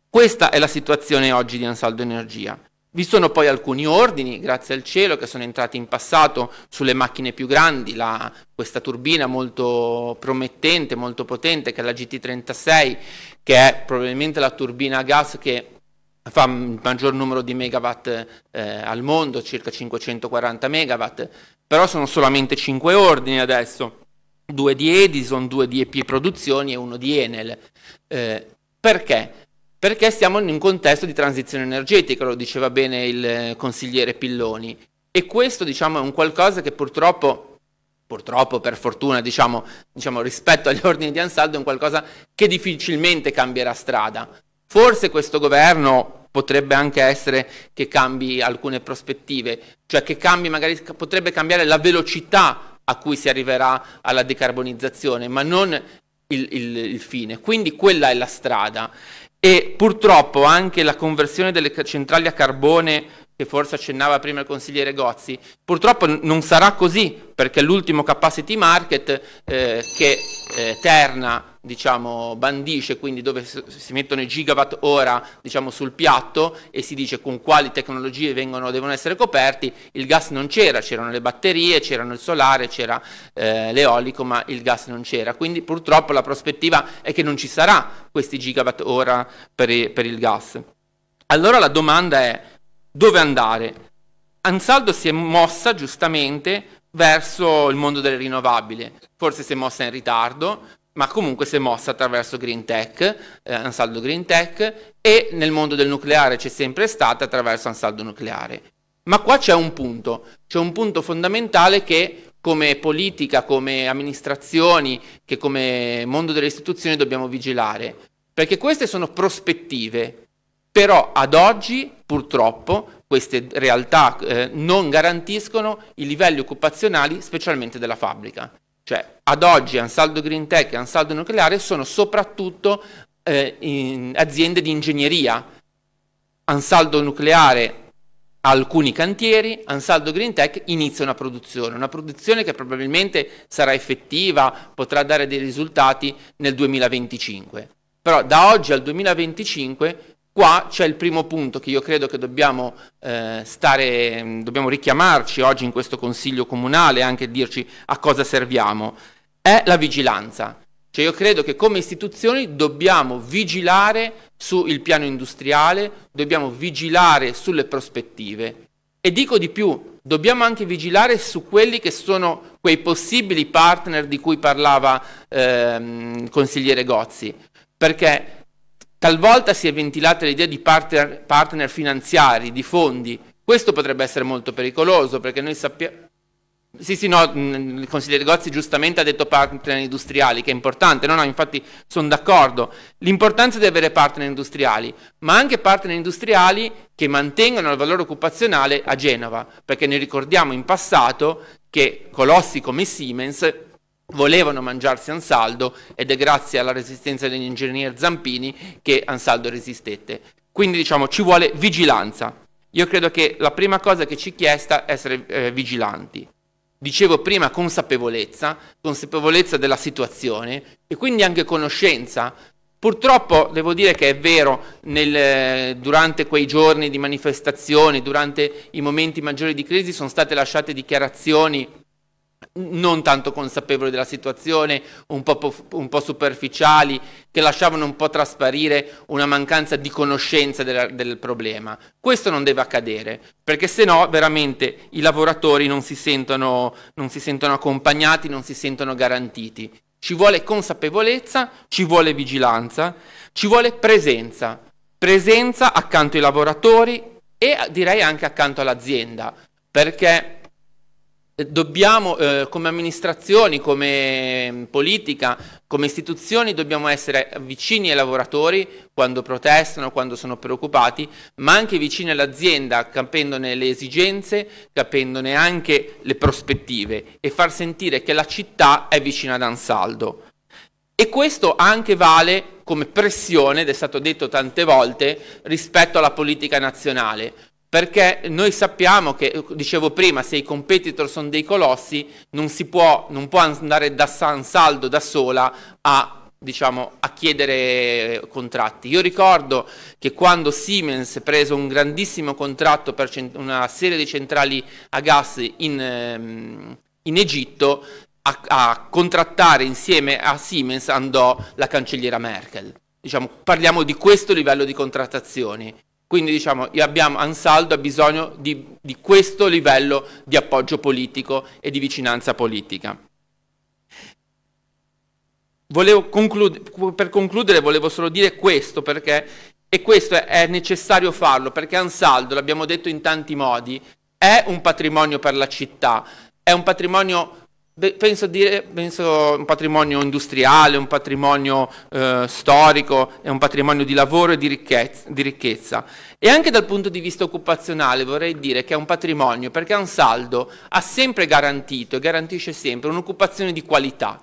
questa è la situazione oggi di ansaldo energia. Vi sono poi alcuni ordini, grazie al cielo, che sono entrati in passato sulle macchine più grandi, la, questa turbina molto promettente, molto potente, che è la GT36, che è probabilmente la turbina a gas che fa il maggior numero di megawatt eh, al mondo, circa 540 megawatt, però sono solamente 5 ordini adesso, due di Edison, due di EP Produzioni e uno di Enel. Eh, perché? Perché siamo in un contesto di transizione energetica, lo diceva bene il eh, consigliere Pilloni, e questo diciamo, è un qualcosa che purtroppo purtroppo, per fortuna, diciamo, diciamo, rispetto agli ordini di Ansaldo, è un qualcosa che difficilmente cambierà strada. Forse questo governo potrebbe anche essere che cambi alcune prospettive, cioè che cambi magari potrebbe cambiare la velocità a cui si arriverà alla decarbonizzazione, ma non il, il, il fine. Quindi quella è la strada. E purtroppo anche la conversione delle centrali a carbone che forse accennava prima il consigliere Gozzi, purtroppo non sarà così perché l'ultimo capacity market eh, che eh, Terna diciamo, bandisce, quindi dove si mettono i gigawatt ora diciamo, sul piatto e si dice con quali tecnologie vengono, devono essere coperti, il gas non c'era, c'erano le batterie, c'erano il solare, c'era eh, l'eolico, ma il gas non c'era. Quindi purtroppo la prospettiva è che non ci sarà questi gigawatt ora per, per il gas. Allora la domanda è dove andare. Ansaldo si è mossa giustamente verso il mondo delle rinnovabili, forse si è mossa in ritardo, ma comunque si è mossa attraverso Green Tech, eh, Ansaldo Green Tech, e nel mondo del nucleare c'è sempre stata attraverso Ansaldo Nucleare. Ma qua c'è un punto, c'è un punto fondamentale che come politica, come amministrazioni, che come mondo delle istituzioni dobbiamo vigilare, perché queste sono prospettive, però ad oggi Purtroppo queste realtà eh, non garantiscono i livelli occupazionali specialmente della fabbrica. Cioè ad oggi Ansaldo Green Tech e Ansaldo Nucleare sono soprattutto eh, aziende di ingegneria. Ansaldo Nucleare ha alcuni cantieri, Ansaldo Green Tech inizia una produzione, una produzione che probabilmente sarà effettiva, potrà dare dei risultati nel 2025. Però da oggi al 2025 Qua c'è il primo punto che io credo che dobbiamo, eh, stare, dobbiamo richiamarci oggi in questo Consiglio Comunale e anche dirci a cosa serviamo, è la vigilanza. Cioè io credo che come istituzioni dobbiamo vigilare sul piano industriale, dobbiamo vigilare sulle prospettive. E dico di più, dobbiamo anche vigilare su quelli che sono quei possibili partner di cui parlava ehm, consigliere Gozzi, perché Talvolta si è ventilata l'idea di partner, partner, finanziari, di fondi. Questo potrebbe essere molto pericoloso perché noi sappiamo... Sì, sì, no, il consigliere Gozzi giustamente ha detto partner industriali, che è importante, no, no, infatti sono d'accordo. L'importanza di avere partner industriali, ma anche partner industriali che mantengono il valore occupazionale a Genova, perché noi ricordiamo in passato che colossi come Siemens volevano mangiarsi Ansaldo ed è grazie alla resistenza degli ingegneri Zampini che Ansaldo resistette. Quindi diciamo ci vuole vigilanza. Io credo che la prima cosa che ci chiesta è essere eh, vigilanti. Dicevo prima consapevolezza, consapevolezza della situazione e quindi anche conoscenza. Purtroppo devo dire che è vero, nel, eh, durante quei giorni di manifestazione, durante i momenti maggiori di crisi sono state lasciate dichiarazioni non tanto consapevoli della situazione, un po', un po', superficiali, che lasciavano un po' trasparire una mancanza di conoscenza del, del problema. Questo non deve accadere, perché se no veramente i lavoratori non si, sentono, non si sentono accompagnati, non si sentono garantiti. Ci vuole consapevolezza, ci vuole vigilanza, ci vuole presenza, presenza accanto ai lavoratori e direi anche accanto all'azienda, perché dobbiamo, eh, come amministrazioni, come mm, politica, come istituzioni, dobbiamo essere vicini ai lavoratori quando protestano, quando sono preoccupati, ma anche vicini all'azienda, capendone le esigenze, capendone anche le prospettive e far sentire che la città è vicina ad Ansaldo. E questo anche vale come pressione, ed è stato detto tante volte, rispetto alla politica nazionale perché noi sappiamo che, dicevo prima, se i competitor sono dei colossi, non, si può, non può andare da San Saldo da sola a, diciamo, a chiedere contratti. Io ricordo che quando Siemens ha preso un grandissimo contratto per una serie di centrali a gas in, ehm, in Egitto, a, a contrattare insieme a Siemens andò la cancelliera Merkel. Diciamo, parliamo di questo livello di contrattazioni. Quindi diciamo, abbiamo, Ansaldo ha bisogno di, di questo livello di appoggio politico e di vicinanza politica. Conclude, per concludere volevo solo dire questo perché, e questo è, è necessario farlo, perché Ansaldo, l'abbiamo detto in tanti modi, è un patrimonio per la città, è un patrimonio Penso, dire, penso un patrimonio industriale, un patrimonio eh, storico, è un patrimonio di lavoro e di ricchezza, di ricchezza, E anche dal punto di vista occupazionale vorrei dire che è un patrimonio perché Ansaldo ha sempre garantito e garantisce sempre un'occupazione di qualità.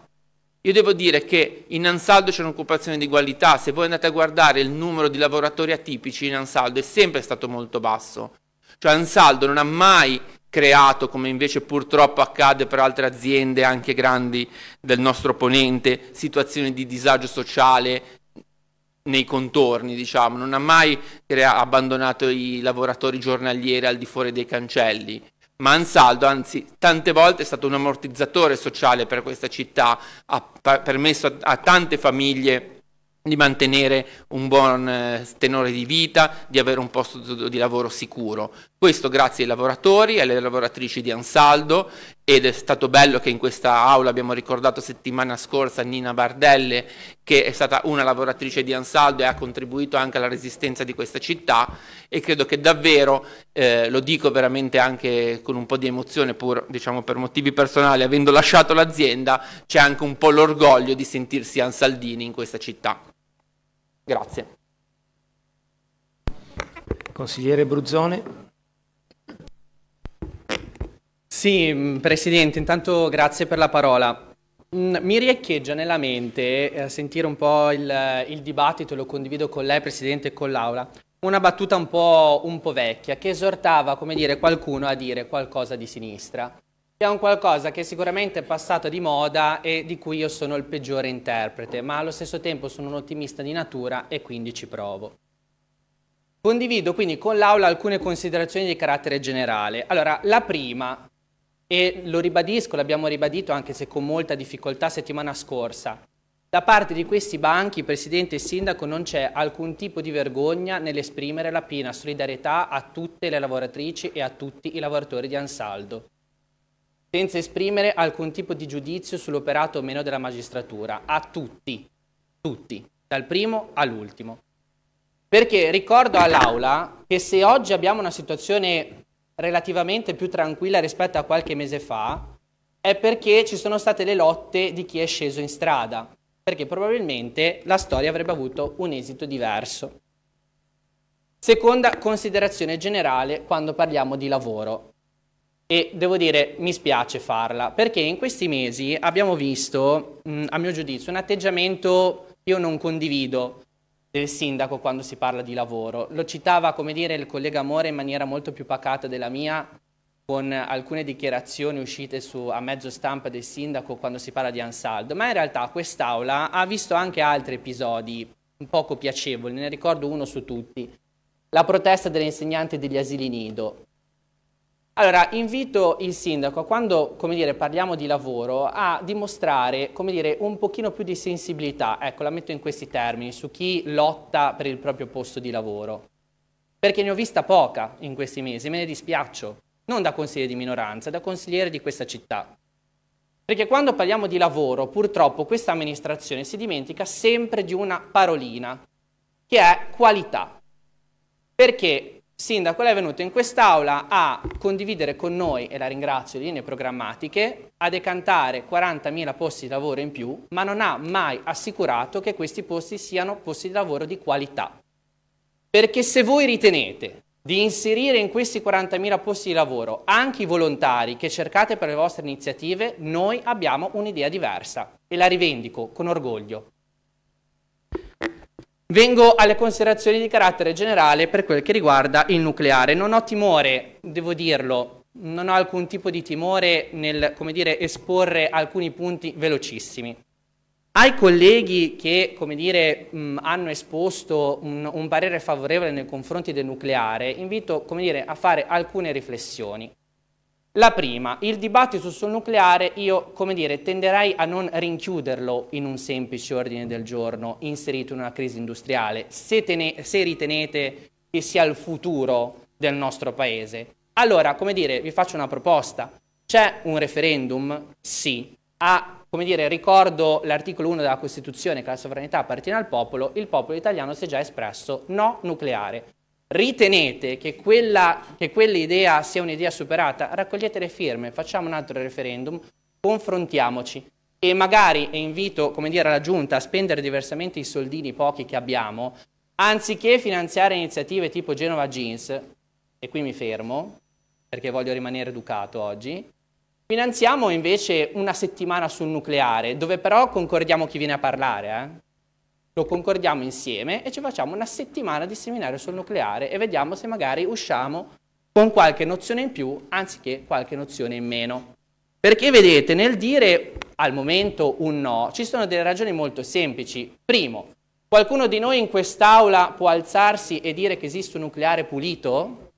Io devo dire che in Ansaldo c'è un'occupazione di qualità, se voi andate a guardare il numero di lavoratori atipici in Ansaldo è sempre stato molto basso. Cioè Ansaldo non ha mai creato, come invece purtroppo accade per altre aziende anche grandi del nostro ponente, situazioni di disagio sociale nei contorni, diciamo, non ha mai abbandonato i lavoratori giornalieri al di fuori dei cancelli. Ma anzi, tante volte è stato un ammortizzatore sociale per questa città, ha permesso a tante famiglie di mantenere un buon eh, tenore di vita, di avere un posto di lavoro sicuro. Questo grazie ai lavoratori e alle lavoratrici di Ansaldo ed è stato bello che in questa aula abbiamo ricordato settimana scorsa Nina Bardelle che è stata una lavoratrice di Ansaldo e ha contribuito anche alla resistenza di questa città e credo che davvero, eh, lo dico veramente anche con un po' di emozione pur diciamo per motivi personali, avendo lasciato l'azienda c'è anche un po' l'orgoglio di sentirsi ansaldini in questa città. Grazie. Consigliere Bruzzone. Sì, mm, Presidente, intanto grazie per la parola. Mm, mi riecheggia nella mente eh, sentire un po' il, il, dibattito, lo condivido con lei Presidente e con l'Aula, una battuta un po', un po', vecchia che esortava, come dire, qualcuno a dire qualcosa di sinistra. È un qualcosa che sicuramente è passato di moda e di cui io sono il peggiore interprete, ma allo stesso tempo sono un ottimista di natura e quindi ci provo. Condivido quindi con l'Aula alcune considerazioni di carattere generale. Allora, la prima, e lo ribadisco, l'abbiamo ribadito anche se con molta difficoltà settimana scorsa. Da parte di questi banchi, Presidente e Sindaco, non c'è alcun tipo di vergogna nell'esprimere la piena solidarietà a tutte le lavoratrici e a tutti i lavoratori di Ansaldo, senza esprimere alcun tipo di giudizio sull'operato o meno della magistratura, a tutti, tutti, dal primo all'ultimo. Perché ricordo all'Aula che se oggi abbiamo una situazione relativamente più tranquilla rispetto a qualche mese fa è perché ci sono state le lotte di chi è sceso in strada, perché probabilmente la storia avrebbe avuto un esito diverso. Seconda considerazione generale quando parliamo di lavoro. E devo dire, mi spiace farla, perché in questi mesi abbiamo visto, a mio giudizio, un atteggiamento che io non condivido, del sindaco quando si parla di lavoro. Lo citava, come dire, il collega Amore in maniera molto più pacata della mia, con alcune dichiarazioni uscite su, a mezzo stampa del sindaco quando si parla di Ansaldo, ma in realtà quest'aula ha visto anche altri episodi un poco piacevoli, ne ricordo uno su tutti, la protesta delle insegnanti degli asili nido. Allora, invito il sindaco, quando dire, parliamo di lavoro, a dimostrare dire, un pochino più di sensibilità, ecco, la metto in questi termini, su chi lotta per il proprio posto di lavoro. Perché ne ho vista poca in questi mesi, me ne dispiaccio, non da consigliere di minoranza, da consigliere di questa città. Perché quando parliamo di lavoro, purtroppo questa amministrazione si dimentica sempre di una parolina, che è qualità. Perché Sindaco, lei è venuto in quest'aula a condividere con noi, e la ringrazio, le linee programmatiche, a decantare 40.000 posti di lavoro in più, ma non ha mai assicurato che questi posti siano posti di lavoro di qualità. Perché se voi ritenete di inserire in questi 40.000 posti di lavoro anche i volontari che cercate per le vostre iniziative, noi abbiamo un'idea diversa e la rivendico con orgoglio. Vengo alle considerazioni di carattere generale per quel che riguarda il nucleare. Non ho timore, devo dirlo, non ho alcun tipo di timore nel dire, esporre alcuni punti velocissimi. Ai colleghi che dire, mh, hanno esposto un, un, parere favorevole nei confronti del nucleare, invito dire, a fare alcune riflessioni. La prima, il dibattito sul nucleare, io come dire, tenderei a non rinchiuderlo in un semplice ordine del giorno inserito in una crisi industriale, se, se ritenete che sia il futuro del nostro paese. Allora, come dire, vi faccio una proposta. C'è un referendum? Sì. A, come dire, ricordo l'articolo 1 della Costituzione che la sovranità appartiene al popolo, il popolo italiano si è già espresso no nucleare ritenete che, quella, che quell'idea sia un'idea superata, raccogliete le firme, facciamo un altro referendum, confrontiamoci e magari e invito come dire, alla Giunta a spendere diversamente i soldini pochi che abbiamo, anziché finanziare iniziative tipo Genova Jeans, e qui mi fermo perché voglio rimanere educato oggi, finanziamo invece una settimana sul nucleare, dove però concordiamo chi viene a parlare. Eh? lo concordiamo insieme e ci facciamo una settimana di seminario sul nucleare e vediamo se magari usciamo con qualche nozione in più anziché qualche nozione in meno. Perché vedete, nel dire al momento un no, ci sono delle ragioni molto semplici. Primo, qualcuno di noi in quest'aula può alzarsi e dire che esiste un nucleare pulito?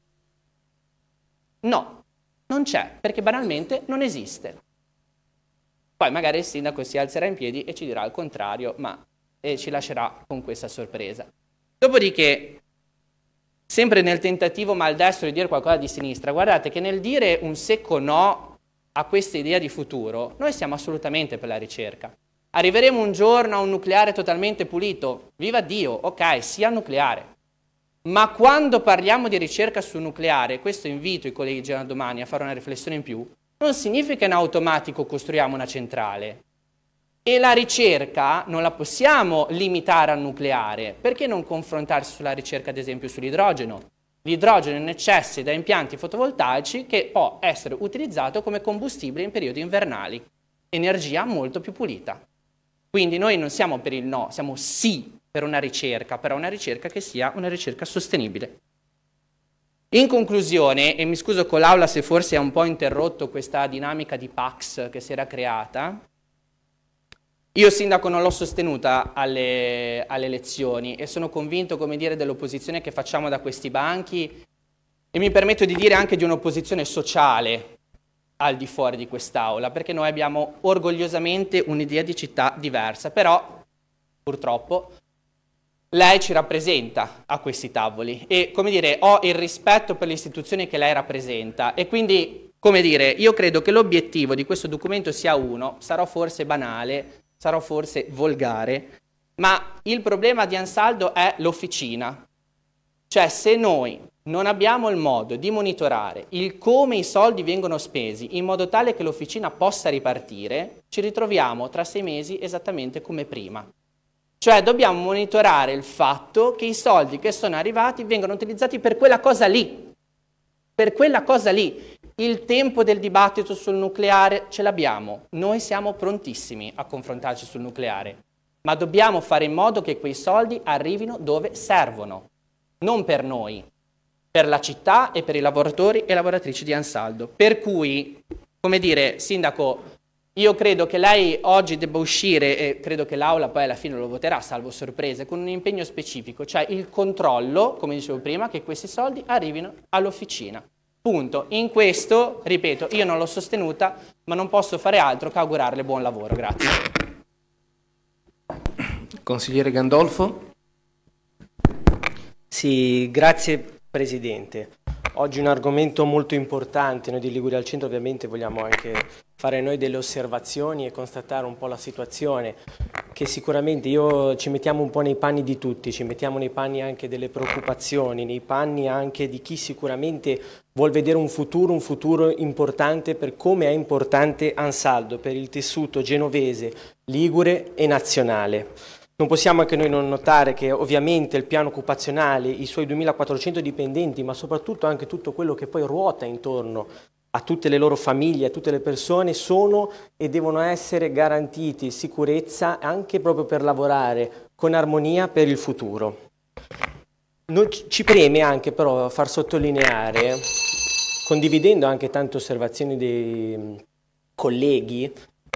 No, non c'è, perché banalmente non esiste. Poi magari il sindaco si alzerà in piedi e ci dirà il contrario, ma e ci lascerà con questa sorpresa. Dopodiché, sempre nel tentativo maldestro di dire qualcosa di sinistra, guardate che nel dire un secco no a questa idea di futuro, noi siamo assolutamente per la ricerca. Arriveremo un giorno a un nucleare totalmente pulito? Viva Dio, ok, sia nucleare. Ma quando parliamo di ricerca sul nucleare, questo invito i colleghi già domani a fare una riflessione in più, non significa in automatico costruiamo una centrale. E la ricerca non la possiamo limitare al nucleare, perché non confrontarsi sulla ricerca ad esempio sull'idrogeno? L'idrogeno è necessario da impianti fotovoltaici che può essere utilizzato come combustibile in periodi invernali, energia molto più pulita. Quindi noi non siamo per il no, siamo sì per una ricerca, però una ricerca che sia una ricerca sostenibile. In conclusione, e mi scuso con l'Aula se forse ha un po' interrotto questa dinamica di Pax che si era creata, io sindaco non l'ho sostenuta alle, alle, elezioni e sono convinto dell'opposizione che facciamo da questi banchi e mi permetto di dire anche di un'opposizione sociale al di fuori di quest'aula perché noi abbiamo orgogliosamente un'idea di città diversa però purtroppo lei ci rappresenta a questi tavoli e come dire ho il rispetto per le istituzioni che lei rappresenta e quindi come dire io credo che l'obiettivo di questo documento sia uno sarò forse banale sarò forse volgare, ma il problema di Ansaldo è l'officina. Cioè se noi non abbiamo il modo di monitorare il come i soldi vengono spesi in modo tale che l'officina possa ripartire, ci ritroviamo tra sei mesi esattamente come prima. Cioè dobbiamo monitorare il fatto che i soldi che sono arrivati vengono utilizzati per quella cosa lì, per quella cosa lì. Il tempo del dibattito sul nucleare ce l'abbiamo, noi siamo prontissimi a confrontarci sul nucleare, ma dobbiamo fare in modo che quei soldi arrivino dove servono, non per noi, per la città e per i lavoratori e lavoratrici di Ansaldo. Per cui, come dire, Sindaco, io credo che lei oggi debba uscire, e credo che l'Aula poi alla fine lo voterà, salvo sorprese, con un impegno specifico, cioè il controllo, come dicevo prima, che questi soldi arrivino all'officina. Punto. In questo, ripeto, io non l'ho sostenuta, ma non posso fare altro che augurarle buon lavoro. Grazie. Consigliere Gandolfo. Sì, grazie Presidente. Oggi un argomento molto importante, noi di Liguria al Centro ovviamente vogliamo anche fare noi delle osservazioni e constatare un po' la situazione che sicuramente io ci mettiamo un po' nei panni di tutti, ci mettiamo nei panni anche delle preoccupazioni, nei panni anche di chi sicuramente vuol vedere un futuro, un futuro importante per come è importante Ansaldo per il tessuto genovese, ligure e nazionale. Non possiamo anche noi non notare che ovviamente il piano occupazionale, i suoi 2400 dipendenti, ma soprattutto anche tutto quello che poi ruota intorno a tutte le loro famiglie, a tutte le persone, sono e devono essere garantiti sicurezza anche proprio per lavorare con armonia per il futuro. Noi ci preme anche però far sottolineare, condividendo anche tante osservazioni dei mm, colleghi,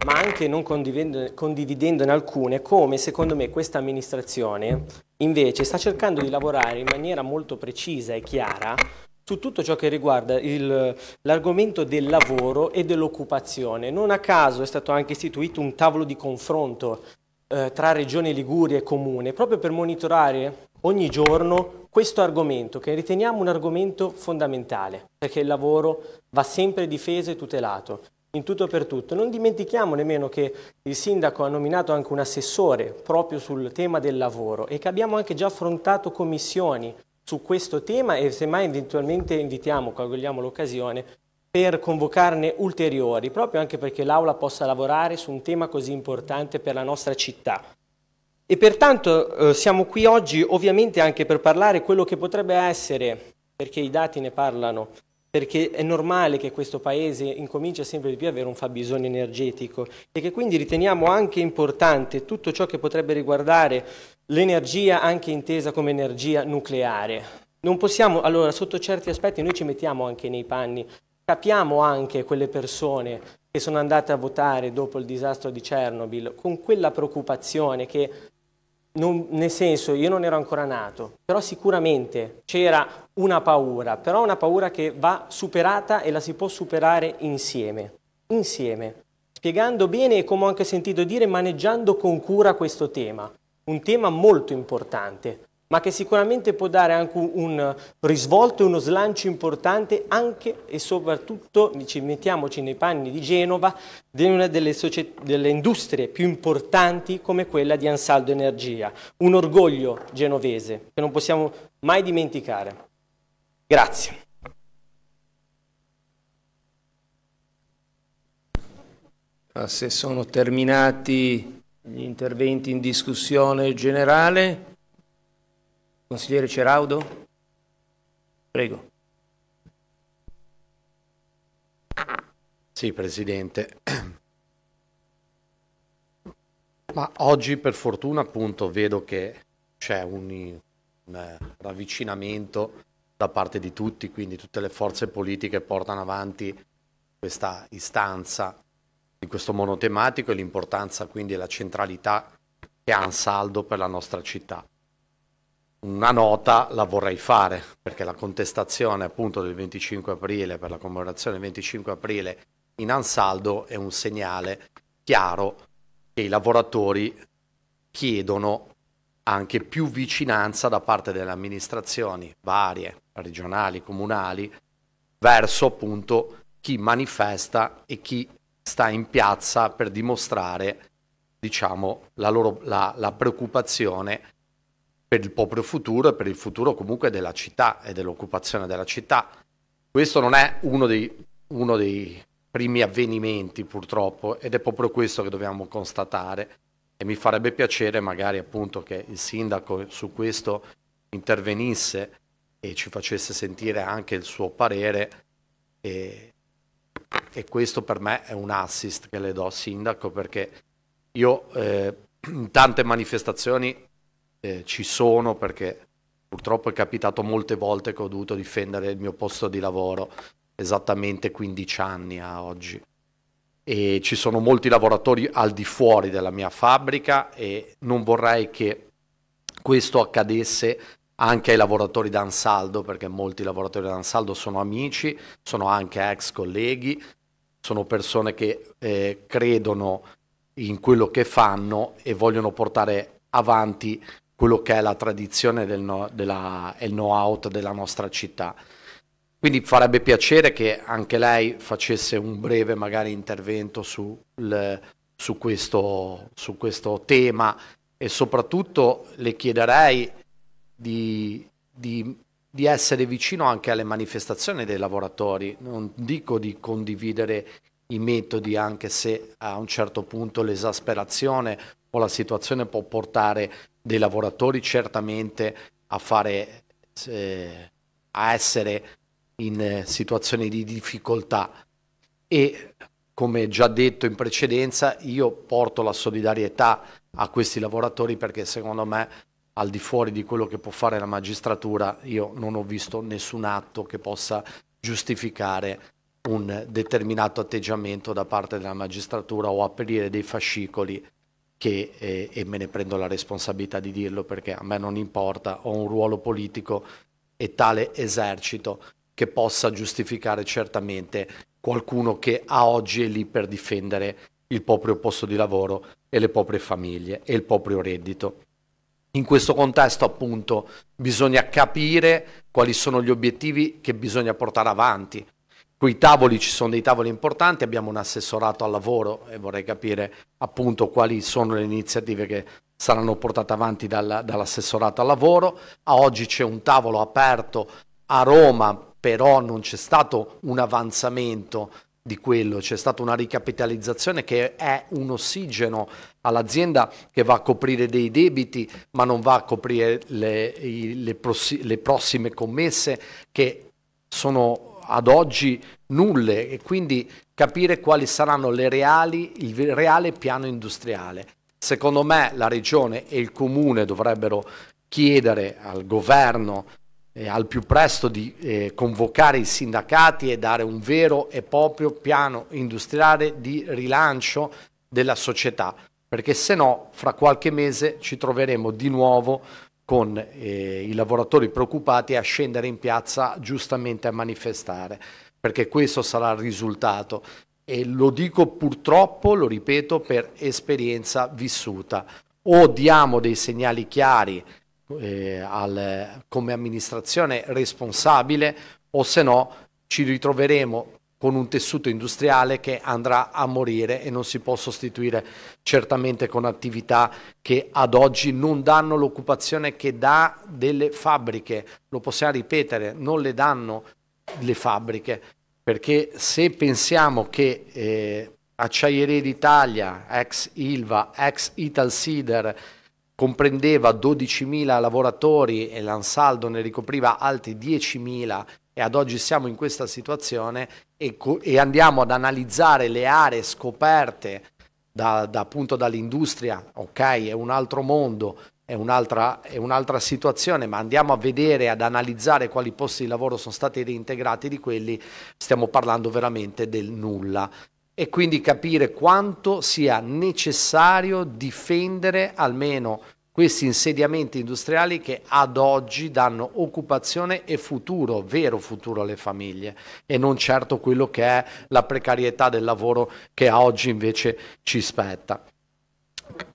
ma anche non condividendone, condividendone alcune, come secondo me questa amministrazione invece sta cercando di lavorare in maniera molto precisa e chiara su tutto ciò che riguarda l'argomento del lavoro e dell'occupazione. Non a caso è stato anche istituito un tavolo di confronto eh, tra Regione Liguria e Comune, proprio per monitorare ogni giorno questo argomento che riteniamo un argomento fondamentale, perché il lavoro va sempre difeso e tutelato, in tutto e per tutto. Non dimentichiamo nemmeno che il sindaco ha nominato anche un assessore proprio sul tema del lavoro e che abbiamo anche già affrontato commissioni su questo tema e semmai eventualmente invitiamo, cogliamo l'occasione, per convocarne ulteriori, proprio anche perché l'Aula possa lavorare su un tema così importante per la nostra città. E pertanto eh, siamo qui oggi ovviamente anche per parlare quello che potrebbe essere, perché i dati ne parlano, perché è normale che questo Paese incomincia sempre di più ad avere un fabbisogno energetico e che quindi riteniamo anche importante tutto ciò che potrebbe riguardare l'energia anche intesa come energia nucleare. Non possiamo, allora, sotto certi aspetti noi ci mettiamo anche nei panni, capiamo anche quelle persone che sono andate a votare dopo il disastro di Chernobyl con quella preoccupazione che non, nel senso io non ero ancora nato, però sicuramente c'era una paura, però una paura che va superata e la si può superare insieme, insieme, spiegando bene e come ho anche sentito dire, maneggiando con cura questo tema, un tema molto importante, ma che sicuramente può dare anche un risvolto e uno slancio importante anche e soprattutto, mettiamoci nei panni di Genova, di una delle, delle industrie più importanti come quella di Ansaldo Energia, un orgoglio genovese che non possiamo mai dimenticare. Grazie. Ah, se sono terminati gli interventi in discussione generale, Consigliere Ceraudo. Prego. Sì, Presidente. Ma oggi per fortuna appunto vedo che c'è un, un, eh, ravvicinamento da parte di tutti, quindi tutte le forze politiche portano avanti questa istanza di questo monotematico e l'importanza quindi e la centralità che ha saldo per la nostra città una nota la vorrei fare, perché la contestazione appunto del 25 aprile, per la commemorazione del 25 aprile in Ansaldo è un segnale chiaro che i lavoratori chiedono anche più vicinanza da parte delle amministrazioni varie, regionali, comunali, verso appunto chi manifesta e chi sta in piazza per dimostrare diciamo, la, loro, la, la preoccupazione per il proprio futuro e per il futuro comunque della città e dell'occupazione della città. Questo non è uno dei, uno dei primi avvenimenti purtroppo ed è proprio questo che dobbiamo constatare e mi farebbe piacere magari appunto che il sindaco su questo intervenisse e ci facesse sentire anche il suo parere e, e questo per me è un assist che le do sindaco perché io eh, in tante manifestazioni eh, ci sono perché purtroppo è capitato molte volte che ho dovuto difendere il mio posto di lavoro, esattamente 15 anni a oggi. E ci sono molti lavoratori al di fuori della mia fabbrica e non vorrei che questo accadesse anche ai lavoratori d'Ansaldo, perché molti lavoratori d'Ansaldo sono amici, sono anche ex colleghi, sono persone che eh, credono in quello che fanno e vogliono portare avanti quello che è la tradizione del no, e il know how della nostra città. Quindi farebbe piacere che anche lei facesse un breve magari intervento su, il, su, questo, su questo, tema e soprattutto le chiederei di, di, di, essere vicino anche alle manifestazioni dei lavoratori. Non dico di condividere i metodi anche se a un certo punto l'esasperazione o la situazione può portare dei lavoratori certamente a, fare, eh, a essere in eh, situazioni di difficoltà e come già detto in precedenza io porto la solidarietà a questi lavoratori perché secondo me al di fuori di quello che può fare la magistratura io non ho visto nessun atto che possa giustificare un determinato atteggiamento da parte della magistratura o aprire dei fascicoli che, eh, e me ne prendo la responsabilità di dirlo perché a me non importa, ho un ruolo politico e tale esercito che possa giustificare certamente qualcuno che a oggi è lì per difendere il proprio posto di lavoro e le proprie famiglie e il proprio reddito. In questo contesto appunto bisogna capire quali sono gli obiettivi che bisogna portare avanti, Qui tavoli ci sono dei tavoli importanti, abbiamo un assessorato al lavoro e vorrei capire appunto quali sono le iniziative che saranno portate avanti dal, dall'assessorato al lavoro. A oggi c'è un tavolo aperto a Roma, però non c'è stato un avanzamento di quello, c'è stata una ricapitalizzazione che è un ossigeno all'azienda che va a coprire dei debiti ma non va a coprire le, le, le prossime commesse che sono ad oggi nulle e quindi capire quali saranno le reali, il reale piano industriale. Secondo me la regione e il comune dovrebbero chiedere al governo eh, al più presto di eh, convocare i sindacati e dare un vero e proprio piano industriale di rilancio della società, perché se no fra qualche mese ci troveremo di nuovo con eh, i lavoratori preoccupati a scendere in piazza giustamente a manifestare, perché questo sarà il risultato. E lo dico purtroppo, lo ripeto, per esperienza vissuta. O diamo dei segnali chiari eh, al, come amministrazione responsabile, o se no ci ritroveremo con un tessuto industriale che andrà a morire e non si può sostituire certamente con attività che ad oggi non danno l'occupazione che dà delle fabbriche, lo possiamo ripetere, non le danno le fabbriche, perché se pensiamo che eh, Acciaierie d'Italia, ex Ilva, ex Italsider, comprendeva 12.000 lavoratori e l'Ansaldo ne ricopriva altri 10.000 e ad oggi siamo in questa situazione e, e andiamo ad analizzare le aree scoperte da, da, appunto dall'industria, ok, è un altro mondo, è un'altra, è un'altra situazione, ma andiamo a vedere, ad analizzare quali posti di lavoro sono stati reintegrati di quelli, stiamo parlando veramente del nulla e quindi capire quanto sia necessario difendere almeno questi insediamenti industriali che ad oggi danno occupazione e futuro, vero futuro alle famiglie e non certo quello che è la precarietà del lavoro che oggi invece ci spetta.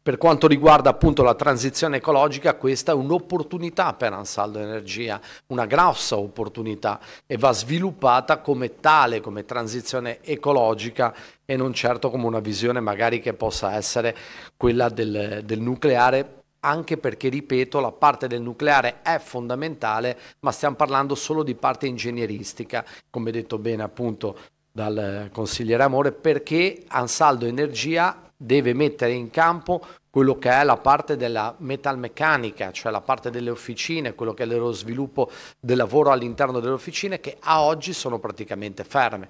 Per quanto riguarda appunto la transizione ecologica, questa è un'opportunità per Ansaldo Energia, una grossa opportunità e va sviluppata come tale, come transizione ecologica e non certo come una visione magari che possa essere quella del, del nucleare anche perché, ripeto, la parte del nucleare è fondamentale, ma stiamo parlando solo di parte ingegneristica, come detto bene appunto dal consigliere Amore, perché Ansaldo Energia deve mettere in campo quello che è la parte della metalmeccanica, cioè la parte delle officine, quello che è lo sviluppo del lavoro all'interno delle officine che a oggi sono praticamente ferme.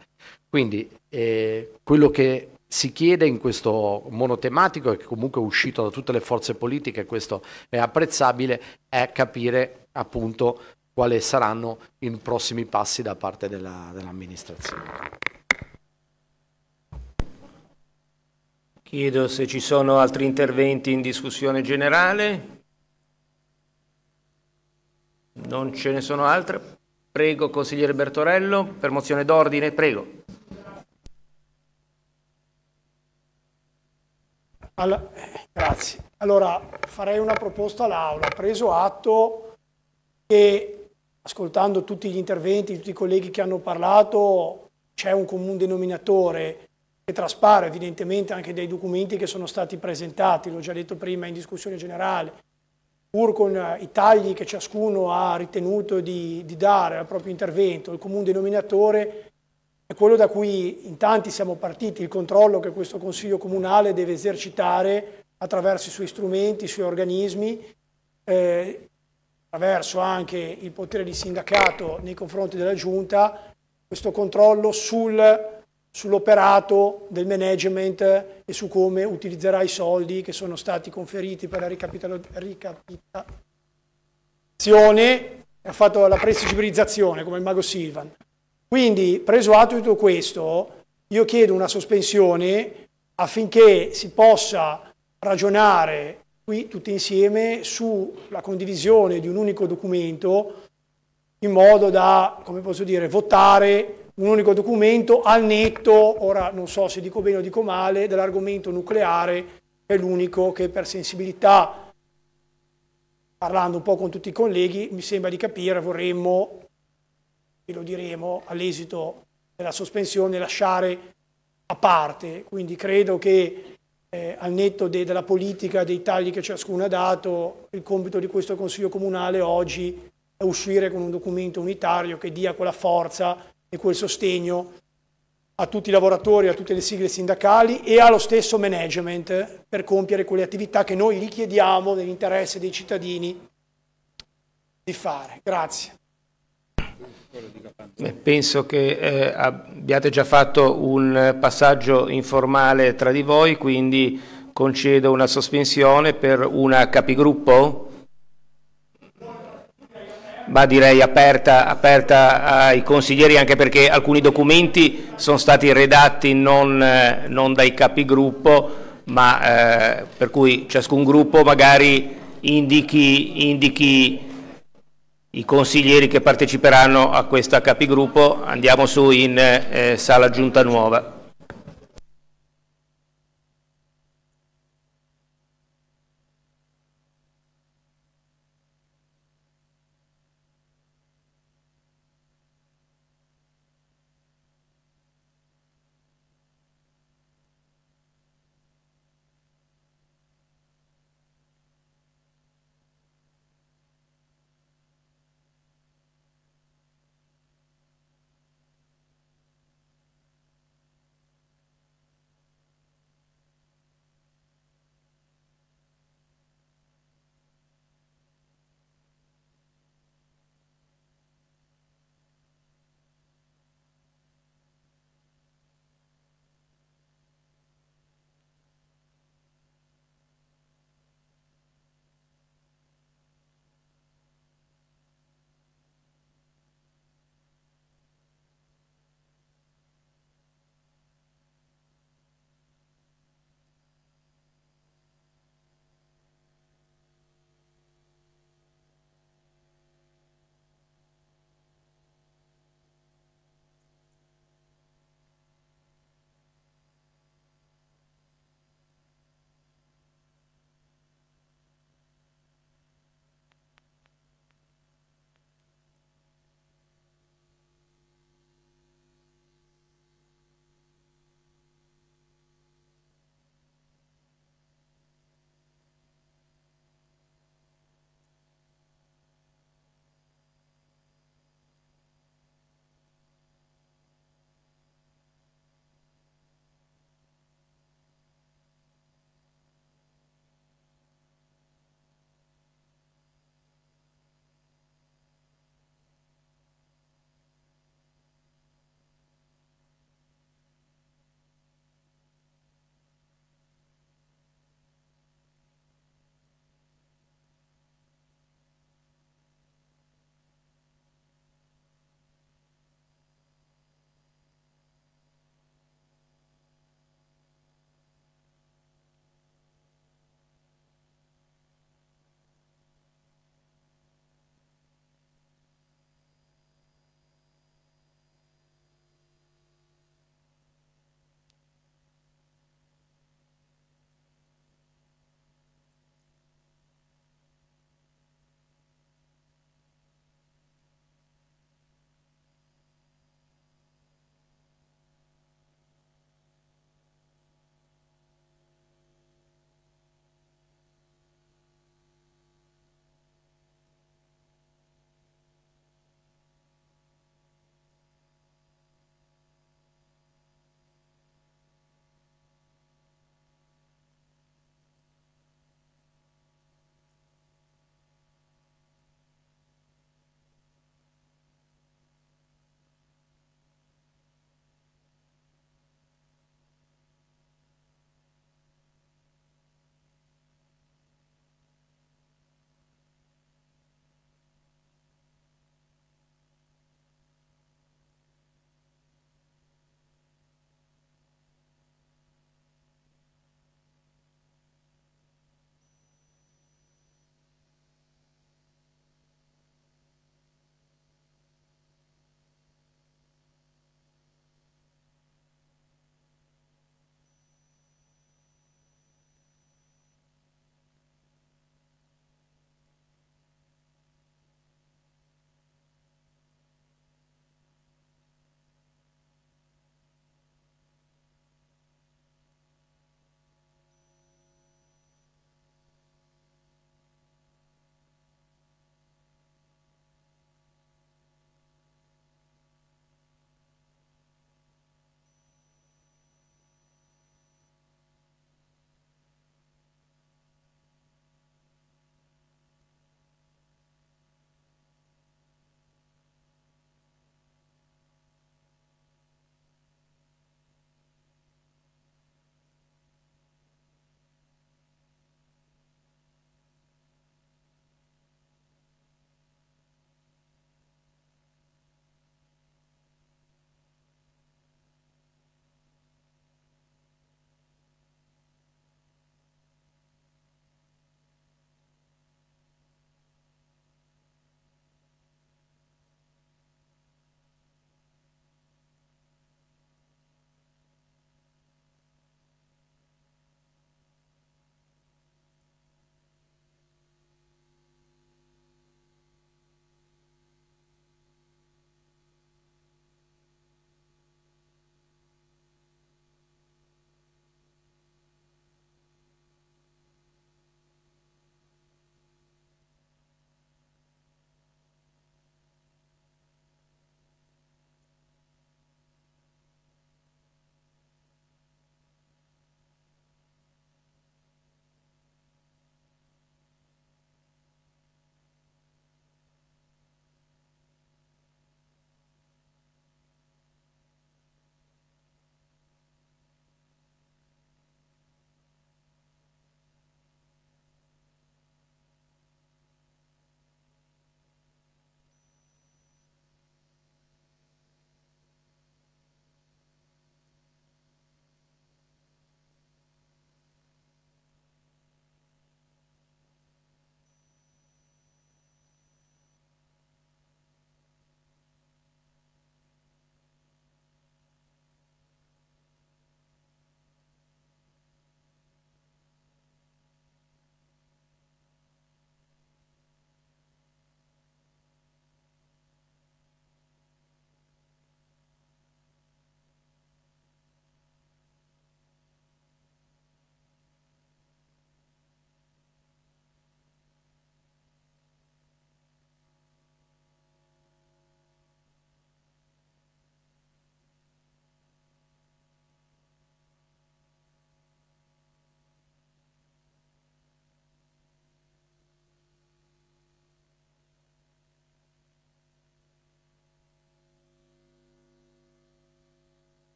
Quindi eh, quello che si chiede in questo monotematico, che comunque è uscito da tutte le forze politiche, questo è apprezzabile, è capire appunto quali saranno i prossimi passi da parte dell'amministrazione. Chiedo se ci sono altri interventi in discussione generale. Non ce ne sono altre. Prego, consigliere Bertorello, per mozione d'ordine, prego. All grazie. Allora farei una proposta all'Aula, preso atto che ascoltando tutti gli interventi, tutti i colleghi che hanno parlato, c'è un comune denominatore che traspare evidentemente anche dai documenti che sono stati presentati, l'ho già detto prima in discussione generale, pur con eh, i tagli che ciascuno ha ritenuto di, di dare al proprio intervento, il comune denominatore è quello da cui in tanti siamo partiti, il controllo che questo Consiglio Comunale deve esercitare attraverso i suoi strumenti, i suoi organismi, eh, attraverso anche il potere di sindacato nei confronti della Giunta, questo controllo sul, sull'operato del management e su come utilizzerà i soldi che sono stati conferiti per la ricapitalizzazione, ha fatto la presibilizzazione come il mago Silvan. Quindi, preso atto di tutto questo, io chiedo una sospensione affinché si possa ragionare qui tutti insieme sulla condivisione di un unico documento in modo da, come posso dire, votare un unico documento al netto, ora non so se dico bene o dico male, dell'argomento nucleare, che è l'unico che per sensibilità, parlando un po' con tutti i colleghi, mi sembra di capire, vorremmo e lo diremo all'esito della sospensione, lasciare a parte. Quindi credo che eh, al netto de, della politica, dei tagli che ciascuno ha dato, il compito di questo Consiglio Comunale oggi è uscire con un documento unitario che dia quella forza e quel sostegno a tutti i lavoratori, a tutte le sigle sindacali e allo stesso management per compiere quelle attività che noi richiediamo nell'interesse dei cittadini di fare. Grazie. Eh, penso che eh, abbiate già fatto un passaggio informale tra di voi, quindi concedo una sospensione per una capigruppo, ma direi aperta, aperta ai consiglieri anche perché alcuni documenti sono stati redatti non, eh, non dai capigruppo, ma eh, per cui ciascun gruppo magari indichi, indichi i consiglieri che parteciperanno a questa capigruppo. Andiamo su in eh, sala giunta nuova.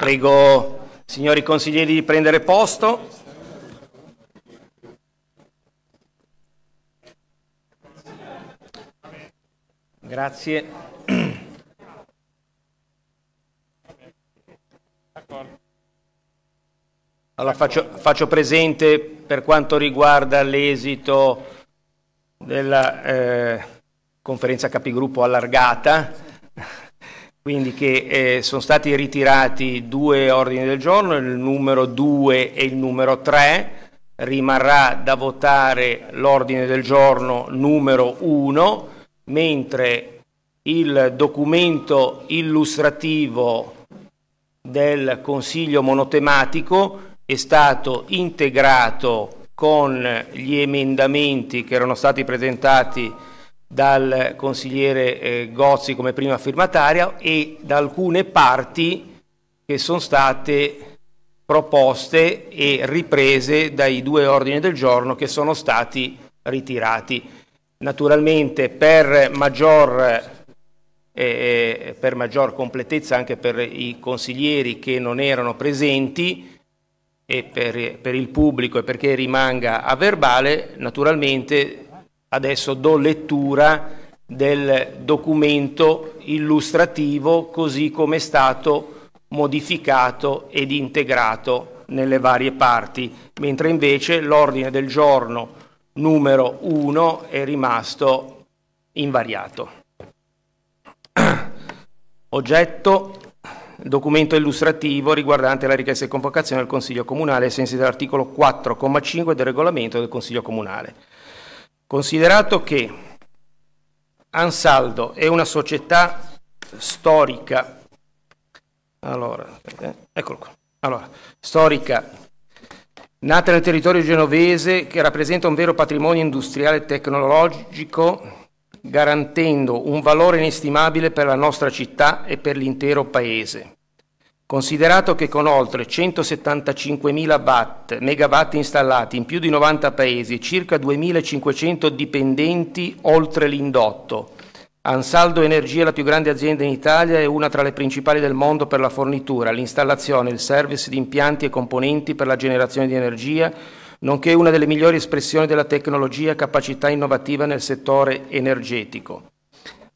Prego, signori consiglieri, di prendere posto. Grazie. Allora faccio, faccio presente per quanto riguarda l'esito della eh, conferenza capigruppo allargata quindi che eh, sono stati ritirati due ordini del giorno, il numero 2 e il numero 3, rimarrà da votare l'ordine del giorno numero 1, mentre il documento illustrativo del Consiglio monotematico è stato integrato con gli emendamenti che erano stati presentati dal consigliere eh, Gozzi come prima firmataria e da alcune parti che sono state proposte e riprese dai due ordini del giorno che sono stati ritirati. Naturalmente per maggior, eh, eh per maggior completezza anche per i consiglieri che non erano presenti, e per, per, il pubblico e perché rimanga a verbale, naturalmente adesso do lettura del documento illustrativo così come è stato modificato ed integrato nelle varie parti, mentre invece l'ordine del giorno numero 1 è rimasto invariato. Oggetto documento illustrativo riguardante la richiesta di convocazione del Consiglio Comunale ai sensi dell'articolo 4,5 del regolamento del Consiglio Comunale. Considerato che Ansaldo è una società storica, allora, eh, eccolo qua, allora, storica nata nel territorio genovese che rappresenta un vero patrimonio industriale e tecnologico garantendo un valore inestimabile per la nostra città e per l'intero paese. Considerato che con oltre 175.000 watt, megawatt installati in più di 90 paesi e circa 2.500 dipendenti oltre l'indotto, Ansaldo Energia è la più grande azienda in Italia e una tra le principali del mondo per la fornitura, l'installazione, il service di impianti e componenti per la generazione di energia, nonché una delle migliori espressioni della tecnologia e capacità innovativa nel settore energetico.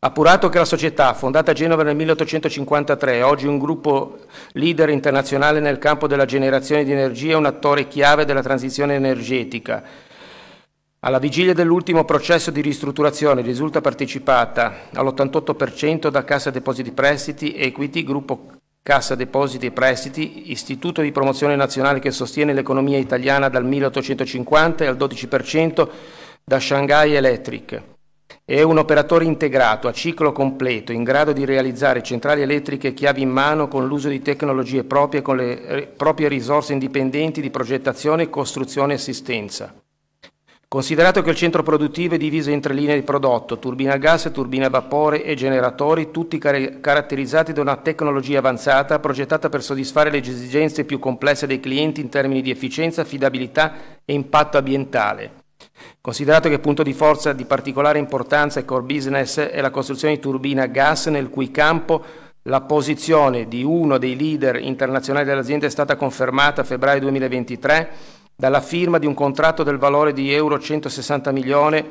Appurato che la società, fondata a Genova nel 1853, è oggi un gruppo leader internazionale nel campo della generazione di energia, è un attore chiave della transizione energetica. Alla vigilia dell'ultimo processo di ristrutturazione risulta partecipata all'88% da Cassa Depositi Prestiti, Equity, Gruppo Cassa Depositi e Prestiti, istituto di promozione nazionale che sostiene l'economia italiana dal 1850 e al 12% da Shanghai Electric. È un operatore integrato a ciclo completo in grado di realizzare centrali elettriche chiavi in mano con l'uso di tecnologie proprie con le eh, proprie risorse indipendenti di progettazione, costruzione e assistenza. Considerato che il centro produttivo è diviso in tre linee di prodotto, turbina a gas, turbina a vapore e generatori, tutti car caratterizzati da una tecnologia avanzata progettata per soddisfare le esigenze più complesse dei clienti in termini di efficienza, affidabilità e impatto ambientale. Considerato che punto di forza di particolare importanza e core business è la costruzione di turbine a gas nel cui campo la posizione di uno dei leader internazionali dell'azienda è stata confermata a febbraio 2023 dalla firma di un contratto del valore di euro 160 milioni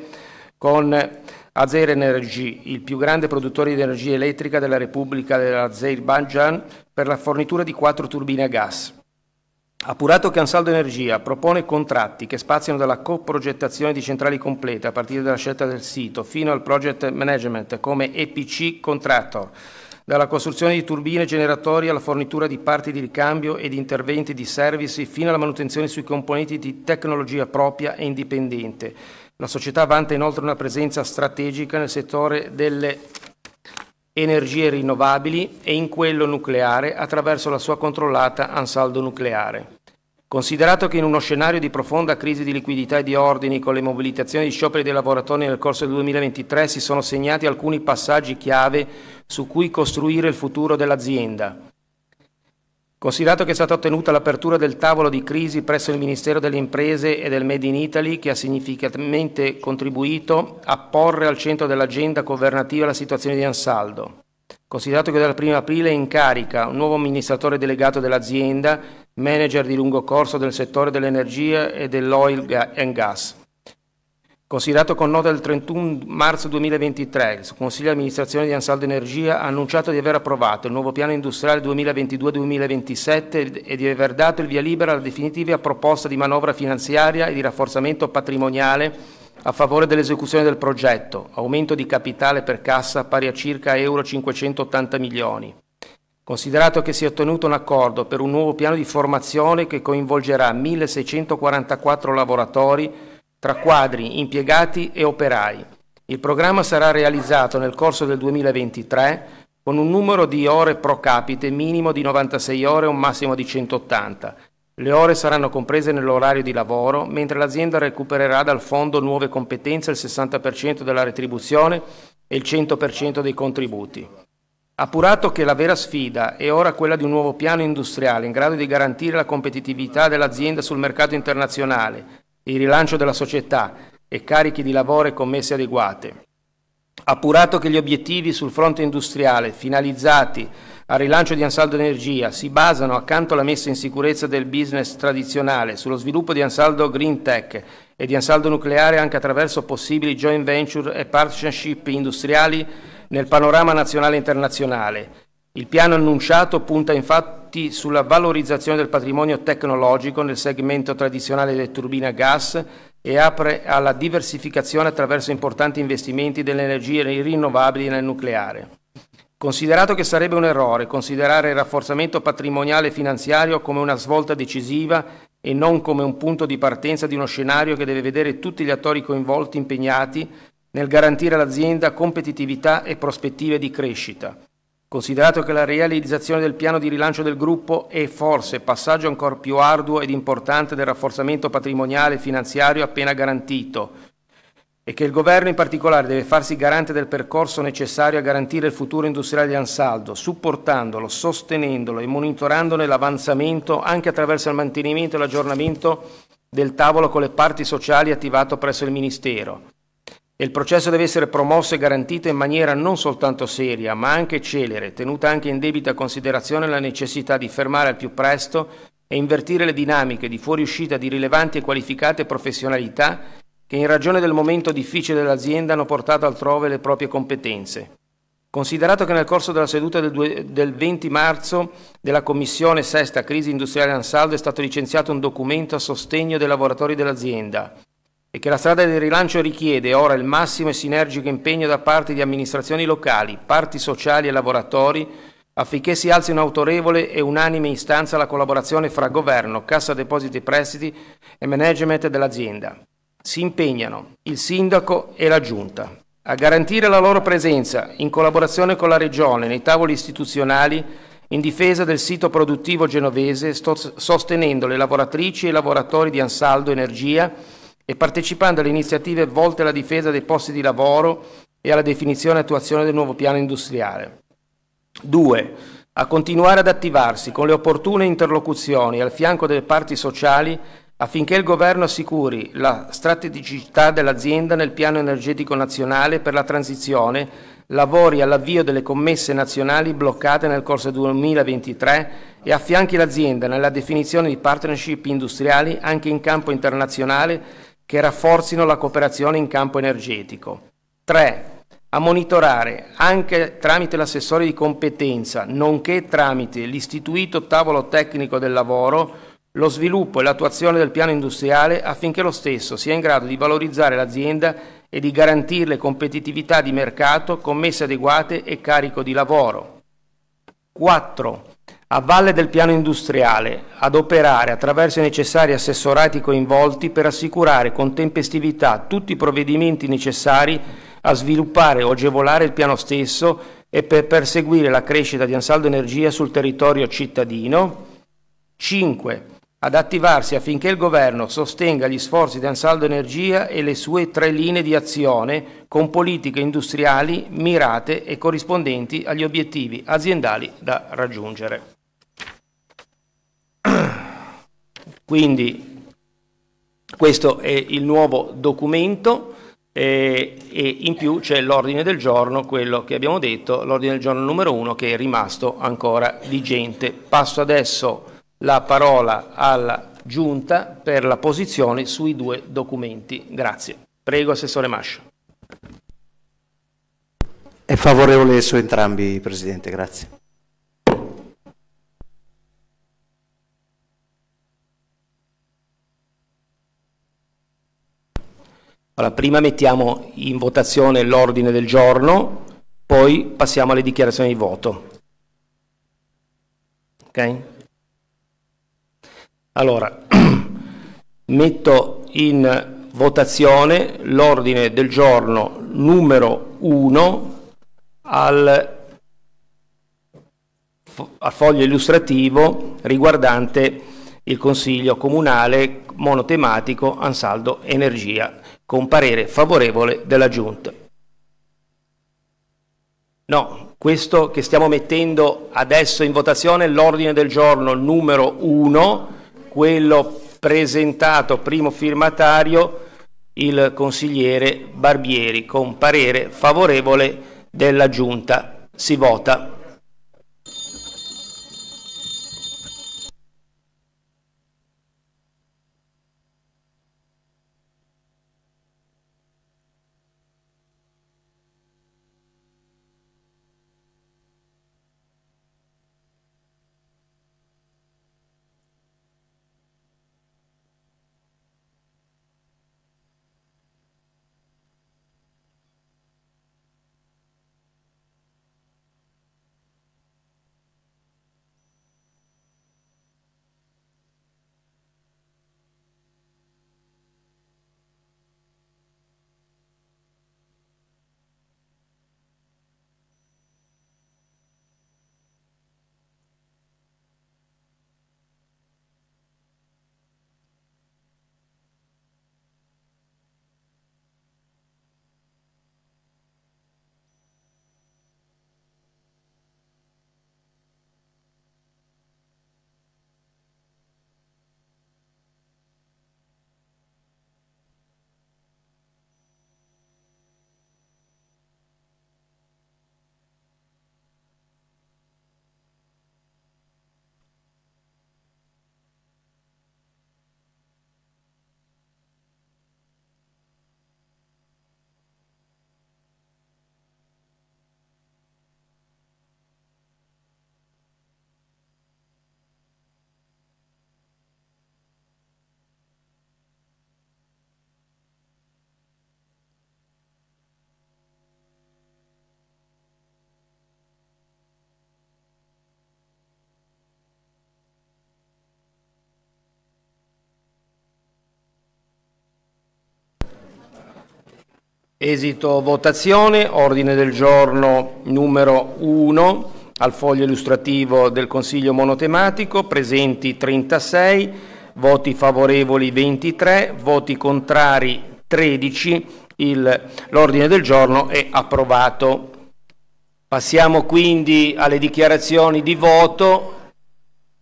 con Azer Energy, il più grande produttore di energia elettrica della Repubblica dell'Azerbaijan, per la fornitura di quattro turbine a gas. Appurato che Ansaldo Energia propone contratti che spaziano dalla coprogettazione di centrali complete a partire dalla scelta del sito fino al project management come EPC contractor, dalla costruzione di turbine generatori alla fornitura di parti di ricambio e di interventi di servizi fino alla manutenzione sui componenti di tecnologia propria e indipendente. La società vanta inoltre una presenza strategica nel settore delle energie rinnovabili e in quello nucleare attraverso la sua controllata ansaldo nucleare. Considerato che in uno scenario di profonda crisi di liquidità e di ordini con le mobilitazioni di scioperi dei lavoratori nel corso del 2023 si sono segnati alcuni passaggi chiave su cui costruire il futuro dell'azienda, Considerato che è stata ottenuta l'apertura del tavolo di crisi presso il Ministero delle Imprese e del Made in Italy, che ha significativamente contribuito a porre al centro dell'agenda governativa la situazione di Ansaldo. Considerato che dal 1 aprile è in carica un nuovo amministratore delegato dell'azienda, manager di lungo corso del settore dell'energia e dell'oil and gas. Considerato con nota del 31 marzo 2023, il Consiglio di amministrazione di Ansaldo Energia ha annunciato di aver approvato il nuovo piano industriale 2022-2027 e di aver dato il via libera alla definitiva proposta di manovra finanziaria e di rafforzamento patrimoniale a favore dell'esecuzione del progetto, aumento di capitale per cassa pari a circa euro 580 milioni. Considerato che si è ottenuto un accordo per un nuovo piano di formazione che coinvolgerà 1644 lavoratori tra quadri, impiegati e operai. Il programma sarà realizzato nel corso del 2023 con un numero di ore pro capite minimo di 96 ore e un massimo di 180. Le ore saranno comprese nell'orario di lavoro, mentre l'azienda recupererà dal fondo nuove competenze il 60% della retribuzione e il 100% dei contributi. Appurato che la vera sfida è ora quella di un nuovo piano industriale in grado di garantire la competitività dell'azienda sul mercato internazionale, il rilancio della società e carichi di lavoro e commesse adeguate. Appurato che gli obiettivi sul fronte industriale finalizzati al rilancio di Ansaldo Energia si basano, accanto alla messa in sicurezza del business tradizionale, sullo sviluppo di Ansaldo Green Tech e di Ansaldo Nucleare anche attraverso possibili joint venture e partnership industriali nel panorama nazionale e internazionale il piano annunciato punta infatti sulla valorizzazione del patrimonio tecnologico nel segmento tradizionale delle turbine a gas e apre alla diversificazione attraverso importanti investimenti delle energie rinnovabili e nel nucleare. Considerato che sarebbe un errore considerare il rafforzamento patrimoniale e finanziario come una svolta decisiva e non come un punto di partenza di uno scenario che deve vedere tutti gli attori coinvolti impegnati nel garantire all'azienda competitività e prospettive di crescita, Considerato che la realizzazione del piano di rilancio del gruppo è forse passaggio ancora più arduo ed importante del rafforzamento patrimoniale e finanziario appena garantito e che il Governo in particolare deve farsi garante del percorso necessario a garantire il futuro industriale di Ansaldo, supportandolo, sostenendolo e monitorandone l'avanzamento anche attraverso il mantenimento e l'aggiornamento del tavolo con le parti sociali attivato presso il Ministero e il processo deve essere promosso e garantito in maniera non soltanto seria, ma anche celere, tenuta anche in debita considerazione la necessità di fermare al più presto e invertire le dinamiche di fuoriuscita di rilevanti e qualificate professionalità che in ragione del momento difficile dell'azienda hanno portato altrove le proprie competenze. Considerato che nel corso della seduta del, 20 marzo della Commissione Sesta Crisi Industriale Ansaldo è stato licenziato un documento a sostegno dei lavoratori dell'azienda, e che la strada del rilancio richiede ora il massimo e sinergico impegno da parte di amministrazioni locali, parti sociali e lavoratori affinché si alzi un'autorevole e unanime istanza alla collaborazione fra governo, cassa depositi e prestiti e management dell'azienda. Si impegnano il sindaco e la giunta a garantire la loro presenza in collaborazione con la regione nei tavoli istituzionali in difesa del sito produttivo genovese, sostenendo le lavoratrici e i lavoratori di Ansaldo Energia e partecipando alle iniziative volte alla difesa dei posti di lavoro e alla definizione e attuazione del nuovo piano industriale. 2. A continuare ad attivarsi con le opportune interlocuzioni al fianco delle parti sociali affinché il Governo assicuri la strategicità dell'azienda nel piano energetico nazionale per la transizione lavori all'avvio delle commesse nazionali bloccate nel corso del 2023 e affianchi l'azienda nella definizione di partnership industriali anche in campo internazionale che rafforzino la cooperazione in campo energetico. 3 a monitorare anche tramite l'assessore di competenza, nonché tramite l'istituito tavolo tecnico del lavoro, lo sviluppo e l'attuazione del piano industriale affinché lo stesso sia in grado di valorizzare l'azienda e di garantirle competitività di mercato con messe adeguate e carico di lavoro. 4 a valle del piano industriale, ad operare attraverso i necessari assessorati coinvolti per assicurare con tempestività tutti i provvedimenti necessari a sviluppare o agevolare il piano stesso e per perseguire la crescita di Ansaldo Energia sul territorio cittadino. 5. Ad attivarsi affinché il Governo sostenga gli sforzi di Ansaldo Energia e le sue tre linee di azione con politiche industriali mirate e corrispondenti agli obiettivi aziendali da raggiungere. Quindi questo è il nuovo documento eh, e in più c'è l'ordine del giorno, quello che abbiamo detto, l'ordine del giorno numero uno che è rimasto ancora vigente. Passo adesso la parola alla Giunta per la posizione sui due documenti. Grazie. Prego, Assessore Mascio. È favorevole su entrambi, Presidente, grazie. Allora, prima mettiamo in votazione l'ordine del giorno, poi passiamo alle dichiarazioni di voto. Ok? Allora, metto in votazione l'ordine del giorno numero 1 al, al foglio illustrativo riguardante il Consiglio Comunale monotematico Ansaldo Energia con parere favorevole della Giunta. No, questo che stiamo mettendo adesso in votazione è l'ordine del giorno numero 1, quello presentato primo firmatario il consigliere Barbieri con parere favorevole della Giunta. Si vota. Esito votazione, ordine del giorno numero 1 al foglio illustrativo del Consiglio monotematico, presenti 36, voti favorevoli 23, voti contrari 13, l'ordine del giorno è approvato. Passiamo quindi alle dichiarazioni di voto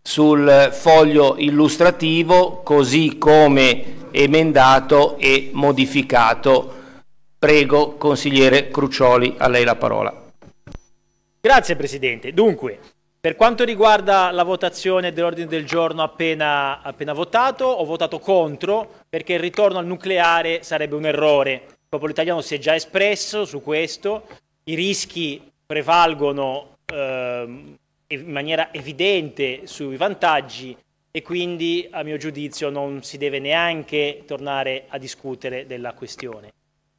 sul foglio illustrativo così come emendato e modificato. Prego, consigliere Crucioli, a lei la parola. Grazie Presidente. Dunque, per quanto riguarda la votazione dell'ordine del giorno appena, appena votato, ho votato contro perché il ritorno al nucleare sarebbe un errore. Il popolo italiano si è già espresso su questo, i rischi prevalgono eh, in maniera evidente sui vantaggi e quindi a mio giudizio non si deve neanche tornare a discutere della questione.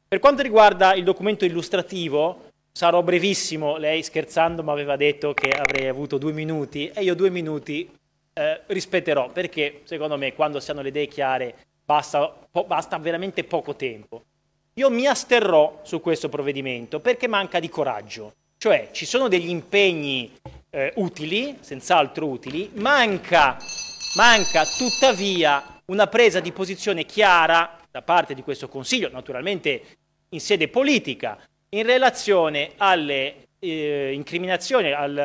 Per quanto riguarda il documento illustrativo, sarò brevissimo, lei scherzando mi aveva detto che avrei avuto due minuti e io due minuti eh, rispetterò perché secondo me quando si hanno le idee chiare basta, po basta veramente poco tempo. Io mi asterrò su questo provvedimento perché manca di coraggio, cioè ci sono degli impegni eh, utili, senz'altro utili, manca, manca tuttavia una presa di posizione chiara da parte di questo Consiglio, naturalmente in sede politica in relazione alle eh, incriminazioni, al,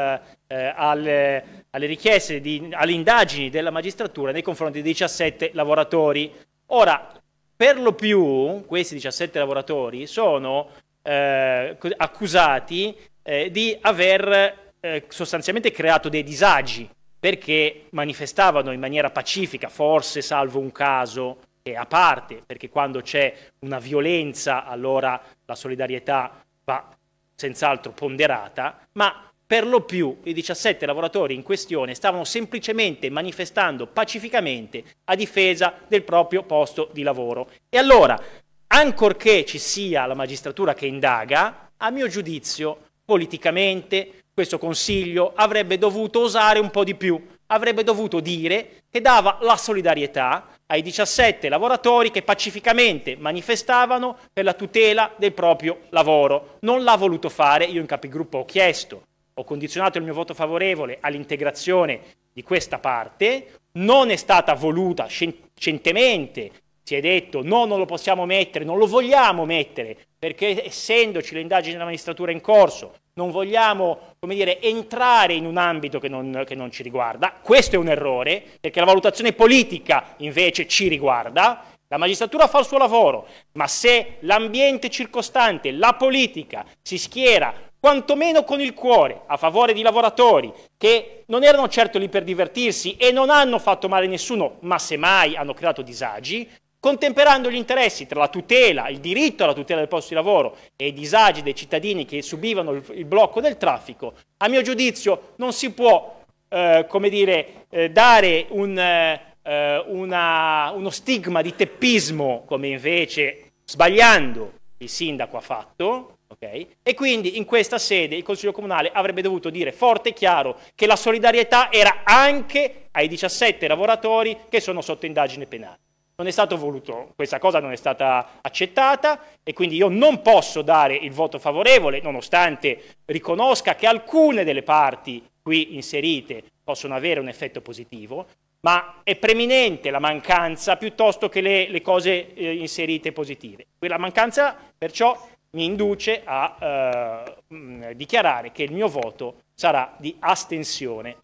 eh, alle, alle, richieste, di, alle indagini della magistratura nei confronti di 17 lavoratori. Ora, per lo più questi 17 lavoratori sono eh, accusati eh, di aver eh, sostanzialmente creato dei disagi perché manifestavano in maniera pacifica, forse salvo un caso, che è a parte, perché quando c'è una violenza allora la solidarietà va senz'altro ponderata, ma per lo più i 17 lavoratori in questione stavano semplicemente manifestando pacificamente a difesa del proprio posto di lavoro. E allora, ancorché ci sia la magistratura che indaga, a mio giudizio, politicamente, questo Consiglio avrebbe dovuto osare un po' di più, avrebbe dovuto dire che dava la solidarietà ai 17 lavoratori che pacificamente manifestavano per la tutela del proprio lavoro. Non l'ha voluto fare, io in capigruppo ho chiesto, ho condizionato il mio voto favorevole all'integrazione di questa parte, non è stata voluta scientemente si è detto no, non lo possiamo mettere, non lo vogliamo mettere, perché essendoci le indagini della magistratura in corso, non vogliamo come dire, entrare in un ambito che non, che non ci riguarda. Questo è un errore, perché la valutazione politica invece ci riguarda la magistratura fa il suo lavoro, ma se l'ambiente circostante, la politica, si schiera quantomeno con il cuore a favore di lavoratori che non erano certo lì per divertirsi e non hanno fatto male a nessuno, ma semmai hanno creato disagi, contemperando gli interessi tra la tutela, il diritto alla tutela del posto di lavoro e i disagi dei cittadini che subivano il, blocco del traffico, a mio giudizio non si può eh, come dire, eh, dare un, eh, una, uno stigma di teppismo, come invece sbagliando il sindaco ha fatto, okay? e quindi in questa sede il Consiglio Comunale avrebbe dovuto dire forte e chiaro che la solidarietà era anche ai 17 lavoratori che sono sotto indagine penale. Non è stato voluto, questa cosa non è stata accettata e quindi io non posso dare il voto favorevole, nonostante riconosca che alcune delle parti qui inserite possono avere un effetto positivo, ma è preminente la mancanza piuttosto che le, le cose eh, inserite positive. Quella mancanza perciò mi induce a eh, dichiarare che il mio voto sarà di astensione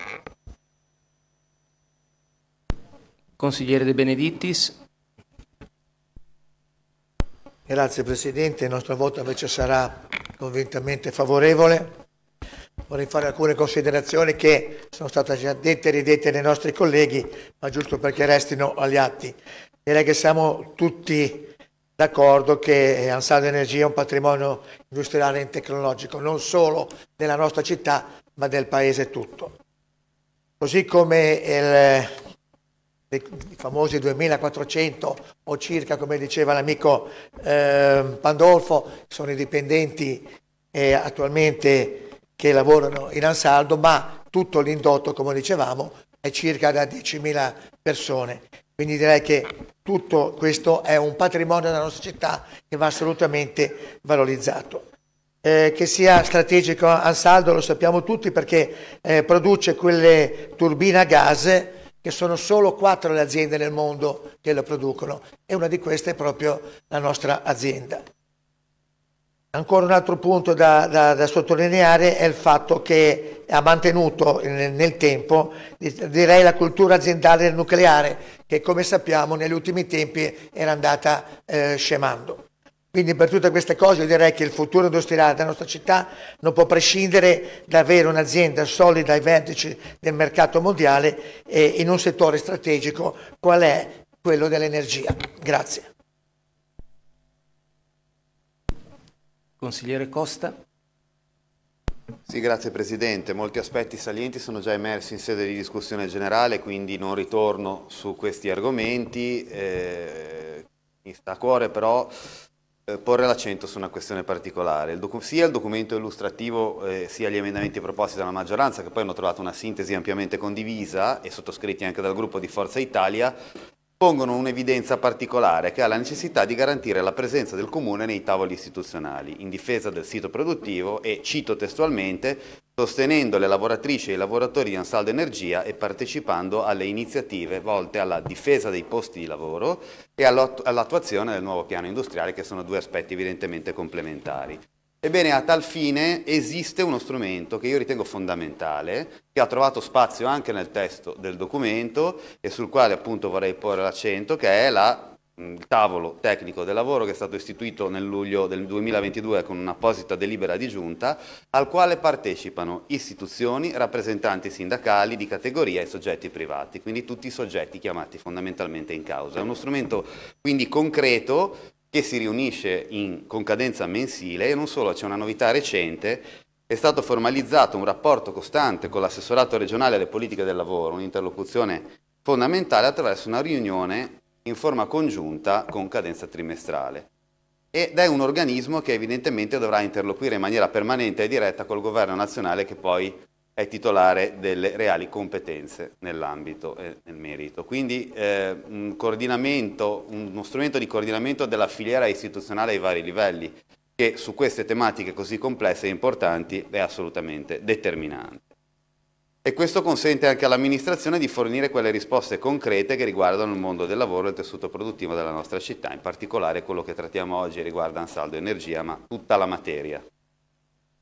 Consigliere De Benedittis. Grazie Presidente, il nostro voto invece sarà convintamente favorevole. Vorrei fare alcune considerazioni che sono state già dette e ridette dai nostri colleghi, ma giusto perché restino agli atti. Direi che siamo tutti d'accordo che Ansaldo Energia è un patrimonio industriale e tecnologico, non solo della nostra città, ma del Paese tutto. Così come il i famosi 2400 o circa, come diceva l'amico eh, Pandolfo, sono i dipendenti eh, attualmente che lavorano in Ansaldo, ma tutto l'indotto, come dicevamo, è circa da 10.000 persone. Quindi direi che tutto questo è un patrimonio della nostra città che va assolutamente valorizzato. Eh, che sia strategico Ansaldo lo sappiamo tutti perché eh, produce quelle turbine a gas che sono solo quattro le aziende nel mondo che lo producono e una di queste è proprio la nostra azienda. Ancora un altro punto da, da, da sottolineare è il fatto che ha mantenuto nel, nel tempo direi la cultura aziendale del nucleare che come sappiamo negli ultimi tempi era andata eh, scemando. Quindi per tutte queste cose io direi che il futuro industriale della nostra città non può prescindere da avere un'azienda solida ai vertici del mercato mondiale e in un settore strategico qual è quello dell'energia. Grazie. Consigliere Costa. Sì, grazie Presidente. Molti aspetti salienti sono già emersi in sede di discussione generale, quindi non ritorno su questi argomenti. Eh, mi sta a cuore però eh, porre l'accento su una questione particolare, il sia il documento illustrativo eh, sia gli emendamenti proposti dalla maggioranza che poi hanno trovato una sintesi ampiamente condivisa e sottoscritti anche dal gruppo di Forza Italia pongono un'evidenza particolare che ha la necessità di garantire la presenza del Comune nei tavoli istituzionali in difesa del sito produttivo e, cito testualmente, sostenendo le lavoratrici e i lavoratori di Ansaldo Energia e partecipando alle iniziative volte alla difesa dei posti di lavoro e all'attuazione del nuovo piano industriale che sono due aspetti evidentemente complementari. Ebbene, a tal fine esiste uno strumento che io ritengo fondamentale, che ha trovato spazio anche nel testo del documento e sul quale appunto vorrei porre l'accento, che è la, mm, il tavolo tecnico del lavoro che è stato istituito nel luglio del 2022 con un'apposita delibera di giunta, al quale partecipano istituzioni, rappresentanti sindacali di categoria e soggetti privati, quindi tutti i soggetti chiamati fondamentalmente in causa. È uno strumento quindi concreto che si riunisce in, con cadenza mensile e non solo, c'è una novità recente, è stato formalizzato un rapporto costante con l'assessorato regionale alle politiche del lavoro, un'interlocuzione fondamentale attraverso una riunione in forma congiunta con cadenza trimestrale. Ed è un organismo che evidentemente dovrà interloquire in maniera permanente e diretta col governo nazionale che poi è titolare delle reali competenze nell'ambito e nel merito. Quindi eh, un uno strumento di coordinamento della filiera istituzionale ai vari livelli, che su queste tematiche così complesse e importanti è assolutamente determinante. E questo consente anche all'amministrazione di fornire quelle risposte concrete che riguardano il mondo del lavoro e il tessuto produttivo della nostra città, in particolare quello che trattiamo oggi riguarda Ansaldo Energia, ma tutta la materia.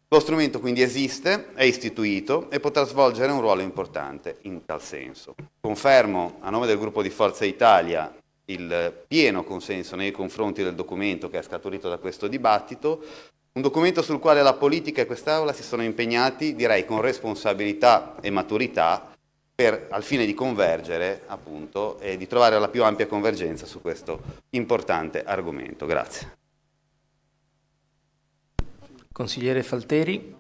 Lo strumento quindi esiste, è istituito e potrà svolgere un ruolo importante in tal senso. Confermo a nome del gruppo di Forza Italia il pieno consenso nei confronti del documento che è scaturito da questo dibattito, un documento sul quale la politica e quest'Aula si sono impegnati, direi con responsabilità e maturità, per, al fine di convergere appunto e di trovare la più ampia convergenza su questo importante argomento. Grazie. Consigliere Falteri.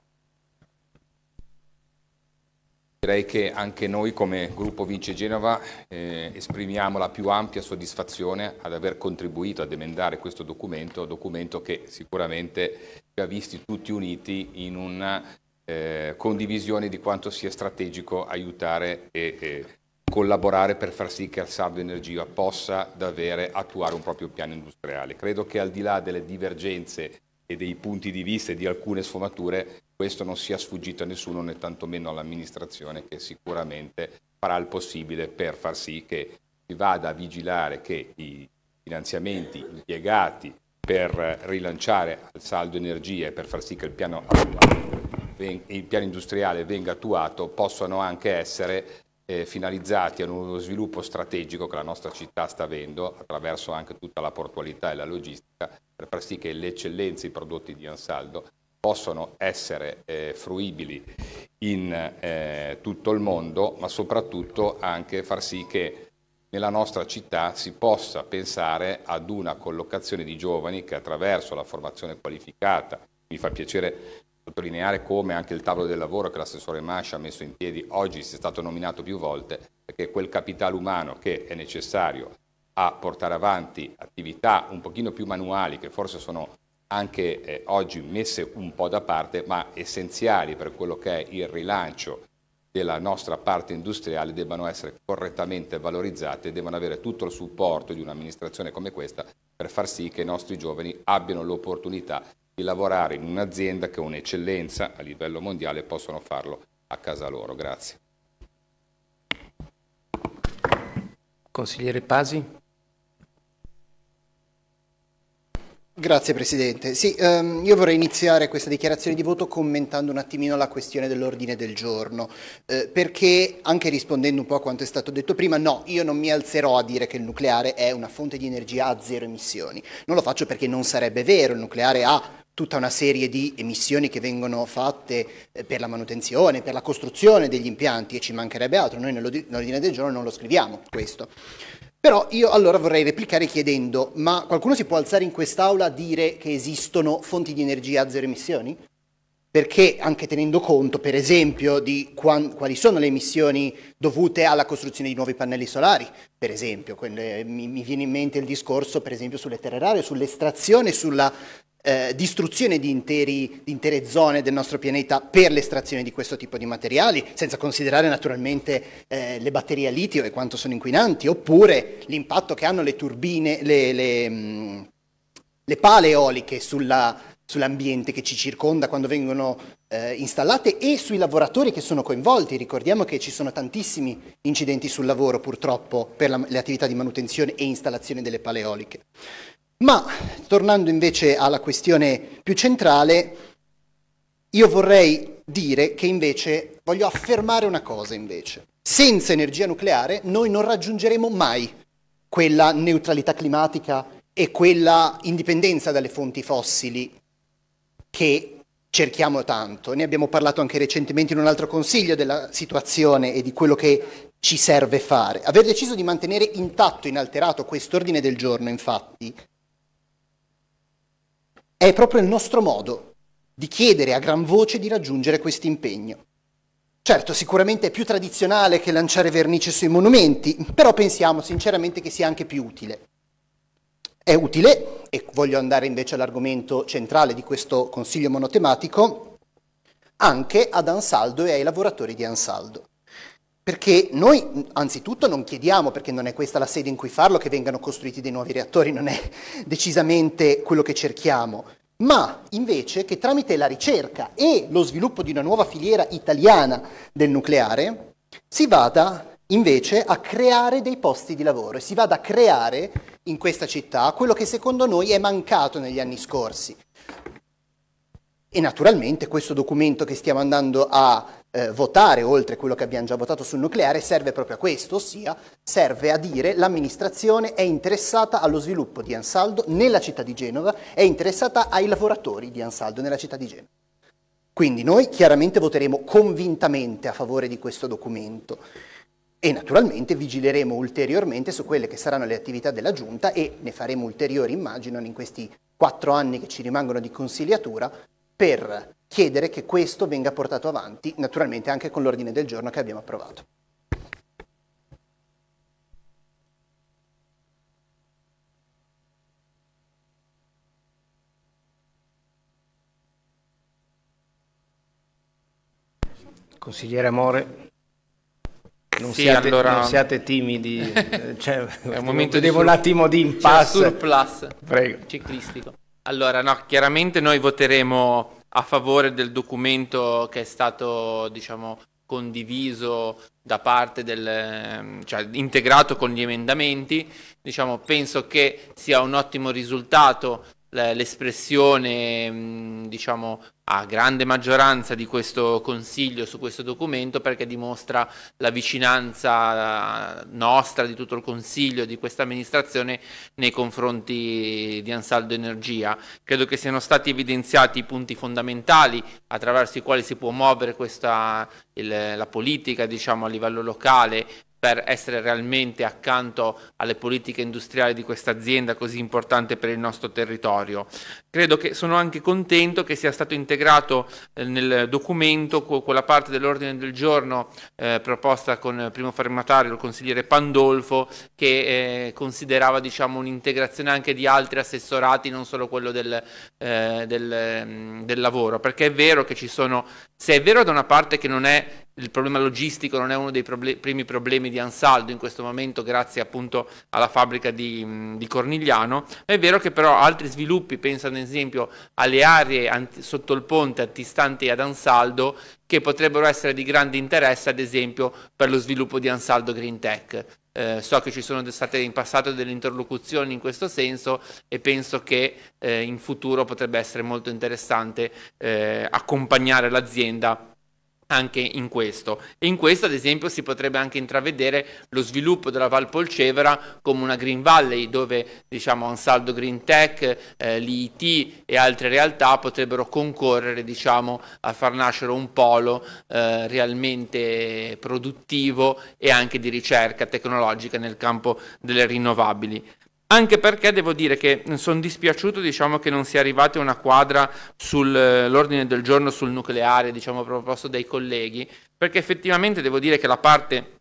Direi che anche noi come gruppo Vince Genova eh, esprimiamo la più ampia soddisfazione ad aver contribuito ad emendare questo documento, documento che sicuramente ci ha visti tutti uniti in una eh, condivisione di quanto sia strategico aiutare e, e collaborare per far sì che Alsardo Energia possa davvero attuare un proprio piano industriale. Credo che al di là delle divergenze e dei punti di vista e di alcune sfumature, questo non sia sfuggito a nessuno né tantomeno all'amministrazione che sicuramente farà il possibile per far sì che si vada a vigilare che i finanziamenti impiegati per rilanciare al saldo energie e per far sì che il piano, il piano industriale venga attuato possano anche essere eh, finalizzati a uno sviluppo strategico che la nostra città sta avendo attraverso anche tutta la portualità e la logistica per far sì che le eccellenze, i prodotti di Ansaldo possano essere eh, fruibili in eh, tutto il mondo, ma soprattutto anche far sì che nella nostra città si possa pensare ad una collocazione di giovani che attraverso la formazione qualificata, mi fa piacere sottolineare come anche il tavolo del lavoro che l'assessore Mascia ha messo in piedi oggi sia stato nominato più volte, perché quel capitale umano che è necessario a portare avanti attività un pochino più manuali che forse sono anche eh, oggi messe un po' da parte, ma essenziali per quello che è il rilancio della nostra parte industriale debbano essere correttamente valorizzate e debbano avere tutto il supporto di un'amministrazione come questa per far sì che i nostri giovani abbiano l'opportunità di lavorare in un'azienda che è un'eccellenza a livello mondiale e possono farlo a casa loro. Grazie. Consigliere Pasi. Grazie Presidente. Sì, ehm, io vorrei iniziare questa dichiarazione di voto commentando un attimino la questione dell'ordine del giorno, eh, perché anche rispondendo un po' a quanto è stato detto prima, no, io non mi alzerò a dire che il nucleare è una fonte di energia a zero emissioni. Non lo faccio perché non sarebbe vero, il nucleare ha tutta una serie di emissioni che vengono fatte eh, per la manutenzione, per la costruzione degli impianti e ci mancherebbe altro, noi nell'ordine del giorno non lo scriviamo questo. Però io allora vorrei replicare chiedendo, ma qualcuno si può alzare in quest'aula a dire che esistono fonti di energia a zero emissioni? perché anche tenendo conto, per esempio, di quali sono le emissioni dovute alla costruzione di nuovi pannelli solari, per esempio, mi, viene in mente il discorso, per esempio, sulle terre rare, sull'estrazione, sulla eh, distruzione di, interi, di, intere zone del nostro pianeta per l'estrazione di questo tipo di materiali, senza considerare naturalmente eh, le batterie a litio e quanto sono inquinanti, oppure l'impatto che hanno le turbine, le, le, mm, le pale eoliche sulla sull'ambiente che ci circonda quando vengono eh, installate e sui lavoratori che sono coinvolti. Ricordiamo che ci sono tantissimi incidenti sul lavoro purtroppo per la, le attività di manutenzione e installazione delle paleoliche. Ma tornando invece alla questione più centrale, io vorrei dire che invece voglio affermare una cosa invece. Senza energia nucleare noi non raggiungeremo mai quella neutralità climatica e quella indipendenza dalle fonti fossili che cerchiamo tanto. Ne abbiamo parlato anche recentemente in un altro consiglio della situazione e di quello che ci serve fare. Aver deciso di mantenere intatto, inalterato quest'ordine del giorno, infatti, è proprio il nostro modo di chiedere a gran voce di raggiungere questo impegno. Certo, sicuramente è più tradizionale che lanciare vernice sui monumenti, però pensiamo sinceramente che sia anche più utile. È utile, e voglio andare invece all'argomento centrale di questo consiglio monotematico, anche ad Ansaldo e ai lavoratori di Ansaldo. Perché noi anzitutto non chiediamo, perché non è questa la sede in cui farlo, che vengano costruiti dei nuovi reattori, non è decisamente quello che cerchiamo, ma invece che tramite la ricerca e lo sviluppo di una nuova filiera italiana del nucleare si vada invece a creare dei posti di lavoro e si vada a creare in questa città quello che secondo noi è mancato negli anni scorsi. E naturalmente questo documento che stiamo andando a eh, votare, oltre a quello che abbiamo già votato sul nucleare, serve proprio a questo, ossia serve a dire che l'amministrazione è interessata allo sviluppo di Ansaldo nella città di Genova, è interessata ai lavoratori di Ansaldo nella città di Genova. Quindi noi chiaramente voteremo convintamente a favore di questo documento. E naturalmente vigileremo ulteriormente su quelle che saranno le attività della Giunta e ne faremo ulteriori, immagino, in questi quattro anni che ci rimangono di consigliatura per chiedere che questo venga portato avanti, naturalmente anche con l'ordine del giorno che abbiamo approvato. Consigliere Amore non, sì, siate, allora... non siate, timidi, eh, cioè, è un momento devo un attimo di cioè, impasse. Surplus Prego. ciclistico. Allora, no, chiaramente noi voteremo a favore del documento che è stato, diciamo, condiviso da parte del ehm, cioè integrato con gli emendamenti diciamo penso che sia un ottimo risultato eh, l'espressione mm, diciamo a grande maggioranza di questo Consiglio su questo documento perché dimostra la vicinanza nostra, di tutto il Consiglio, di questa amministrazione nei confronti di Ansaldo Energia. Credo che siano stati evidenziati i punti fondamentali attraverso i quali si può muovere questa, il, la politica diciamo, a livello locale per essere realmente accanto alle politiche industriali di questa azienda così importante per il nostro territorio. Credo che sono anche contento che sia stato integrato eh, nel documento quella parte dell'ordine del giorno eh, proposta con il primo firmatario il consigliere Pandolfo che eh, considerava diciamo, un'integrazione anche di altri assessorati, non solo quello del, eh, del, mm, del lavoro, perché è vero che ci sono, se è vero da una parte che non è il problema logistico non è uno dei problem primi problemi di Ansaldo in questo momento grazie appunto alla fabbrica di, mm, di Cornigliano, è vero che però altri sviluppi, pensano in esempio alle aree sotto il ponte attistanti ad Ansaldo che potrebbero essere di grande interesse ad esempio per lo sviluppo di Ansaldo Green Tech. Eh, so che ci sono state in passato delle interlocuzioni in questo senso e penso che eh, in futuro potrebbe essere molto interessante eh, accompagnare l'azienda anche in questo. E in questo, ad esempio, si potrebbe anche intravedere lo sviluppo della Valpolcevera come una Green Valley, dove diciamo, Ansaldo Green Tech, eh, l'IT e altre realtà potrebbero concorrere diciamo, a far nascere un polo eh, realmente produttivo e anche di ricerca tecnologica nel campo delle rinnovabili. Anche perché devo dire che sono dispiaciuto diciamo, che non sia arrivata una quadra sull'ordine eh, del giorno sul nucleare, diciamo, proposto dai colleghi, perché effettivamente devo dire che la parte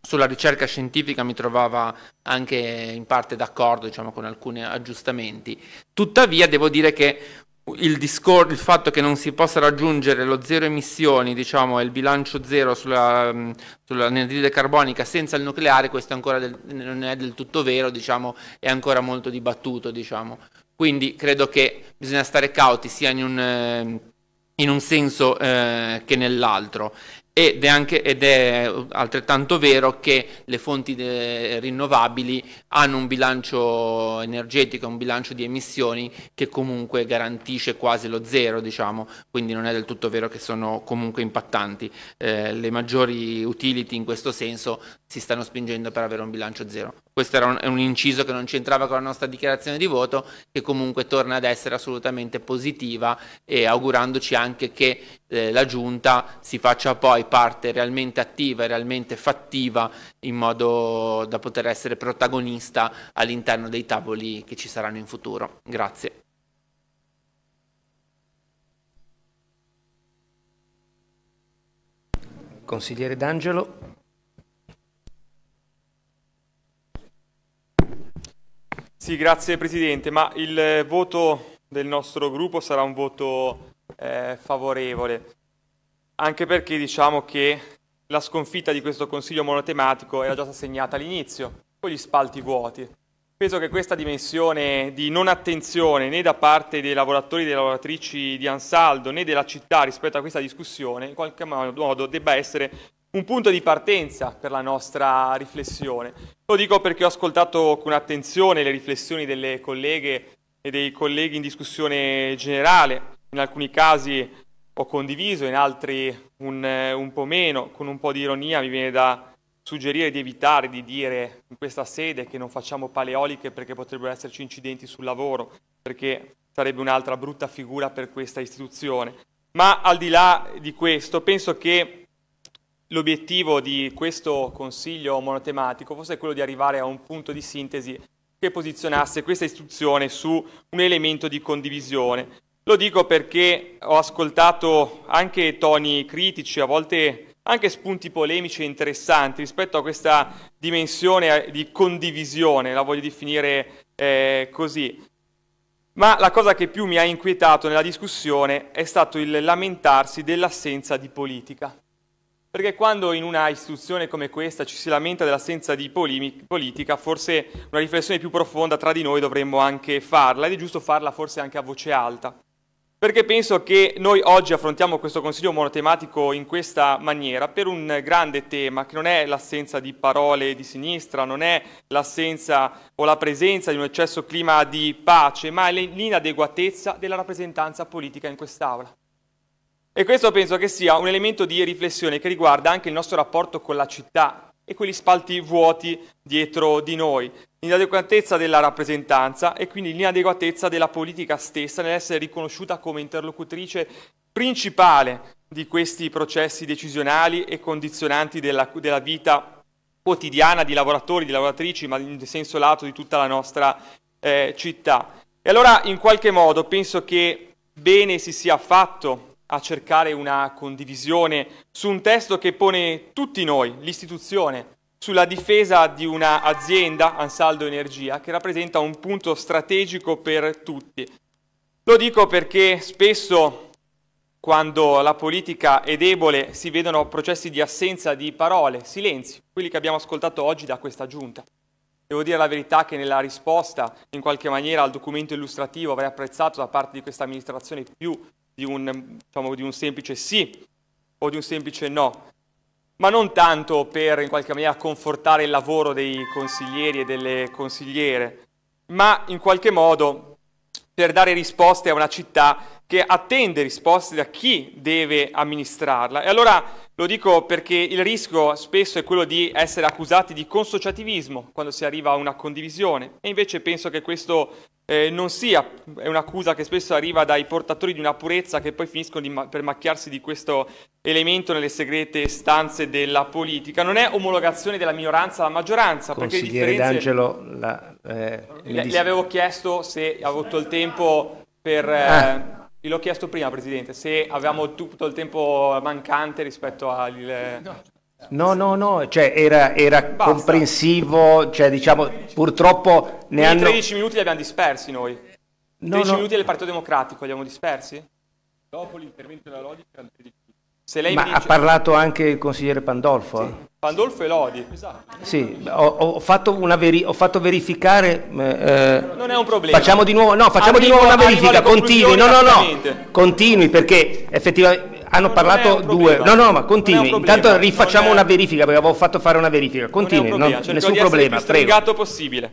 sulla ricerca scientifica mi trovava anche in parte d'accordo diciamo, con alcuni aggiustamenti. Tuttavia devo dire che il, discor- il, fatto che non si possa raggiungere lo zero emissioni, diciamo, il bilancio zero sulla, sull'anidride carbonica senza il nucleare, questo ancora del, non è del tutto vero, diciamo, è ancora molto dibattuto. Diciamo. Quindi credo che bisogna stare cauti sia in un, eh, in un senso eh, che nell'altro ed è, anche, ed è altrettanto vero che le fonti eh, rinnovabili hanno un bilancio energetico, un bilancio di emissioni che comunque garantisce quasi lo zero, diciamo, quindi non è del tutto vero che sono comunque impattanti. Eh, le maggiori utility in questo senso si stanno spingendo per avere un bilancio zero questo era un, un, inciso che non c'entrava con la nostra dichiarazione di voto, che comunque torna ad essere assolutamente positiva e augurandoci anche che eh, la Giunta si faccia poi parte realmente attiva e realmente fattiva in modo da poter essere protagonista all'interno dei tavoli che ci saranno in futuro. Grazie. Consigliere D'Angelo. Sì, grazie Presidente, ma il eh, voto del nostro gruppo sarà un voto eh, favorevole, anche perché diciamo che la sconfitta di questo Consiglio monotematico era già stata segnata all'inizio, con gli spalti vuoti. Penso che questa dimensione di non attenzione né da parte dei lavoratori e delle lavoratrici di Ansaldo né della città rispetto a questa discussione in qualche modo debba essere un punto di partenza per la nostra riflessione. Lo dico perché ho ascoltato con attenzione le riflessioni delle colleghe e dei colleghi in discussione generale, in alcuni casi ho condiviso, in altri un, un po' meno, con un po' di ironia mi viene da suggerire di evitare di dire in questa sede che non facciamo paleoliche perché potrebbero esserci incidenti sul lavoro, perché sarebbe un'altra brutta figura per questa istituzione. Ma al di là di questo, penso che L'obiettivo di questo consiglio monotematico fosse quello di arrivare a un punto di sintesi che posizionasse questa istituzione su un elemento di condivisione. Lo dico perché ho ascoltato anche toni critici, a volte anche spunti polemici e interessanti rispetto a questa dimensione eh, di condivisione, la voglio definire eh, così. Ma la cosa che più mi ha inquietato nella discussione è stato il lamentarsi dell'assenza di politica. Perché quando in una istituzione come questa ci si lamenta dell'assenza di politica, forse una riflessione più profonda tra di noi dovremmo anche farla ed è giusto farla forse anche a voce alta. Perché penso che noi oggi affrontiamo questo consiglio monotematico in questa maniera per un grande tema che non è l'assenza di parole di sinistra, non è l'assenza o la presenza di un eccesso clima di pace, ma è l'inadeguatezza della rappresentanza politica in quest'Aula. E questo penso che sia un elemento di riflessione che riguarda anche il nostro rapporto con la città e quegli spalti vuoti dietro di noi, l'inadeguatezza della rappresentanza e quindi l'inadeguatezza della politica stessa nell'essere riconosciuta come interlocutrice principale di questi processi decisionali e condizionanti della, della vita quotidiana di lavoratori, di lavoratrici, ma in senso lato di tutta la nostra eh, città. E allora in qualche modo penso che bene si sia fatto a cercare una condivisione su un testo che pone tutti noi, l'istituzione, sulla difesa di un'azienda, Ansaldo Energia, che rappresenta un punto strategico per tutti. Lo dico perché spesso quando la politica è debole si vedono processi di assenza di parole, silenzi, quelli che abbiamo ascoltato oggi da questa giunta. Devo dire la verità che nella risposta, in qualche maniera, al documento illustrativo avrei apprezzato da parte di questa amministrazione più di un, diciamo, di un semplice sì o di un semplice no, ma non tanto per in qualche maniera confortare il lavoro dei consiglieri e delle consigliere, ma in qualche modo per dare risposte a una città che attende risposte da chi deve amministrarla. E allora lo dico perché il rischio spesso è quello di essere accusati di consociativismo quando si arriva a una condivisione e invece penso che questo eh, non sia, è un'accusa che spesso arriva dai portatori di una purezza che poi finiscono ma- per macchiarsi di questo elemento nelle segrete stanze della politica. Non è omologazione della minoranza alla maggioranza. Consigliere perché D'Angelo, la, eh, le, dis- le, avevo chiesto se avevo avuto il tempo per... Ah. Eh, ah. L'ho chiesto prima, Presidente, se avevamo tutto il tempo mancante rispetto al... No. No, no, no, cioè era, era comprensivo, cioè, diciamo, purtroppo ne hanno... 13 minuti li abbiamo dispersi noi. No, 13 no. minuti del Partito Democratico li abbiamo dispersi? Dopo l'intervento della logica... 13 Dice... ha parlato anche il consigliere Pandolfo? Sì. Eh? Pandolfo e Lodi, esatto. Sì, ho, ho, fatto, veri... ho fatto, verificare... Eh, eh, non è un problema. Facciamo di nuovo, no, facciamo arrivo, di nuovo una verifica, continui, no, no, no, continui perché effettivamente hanno non parlato due. No, no, ma continui. Intanto rifacciamo è... una verifica perché avevo fatto fare una verifica. Continui, non è un problema. No, nessun problema. Il più prego. possibile.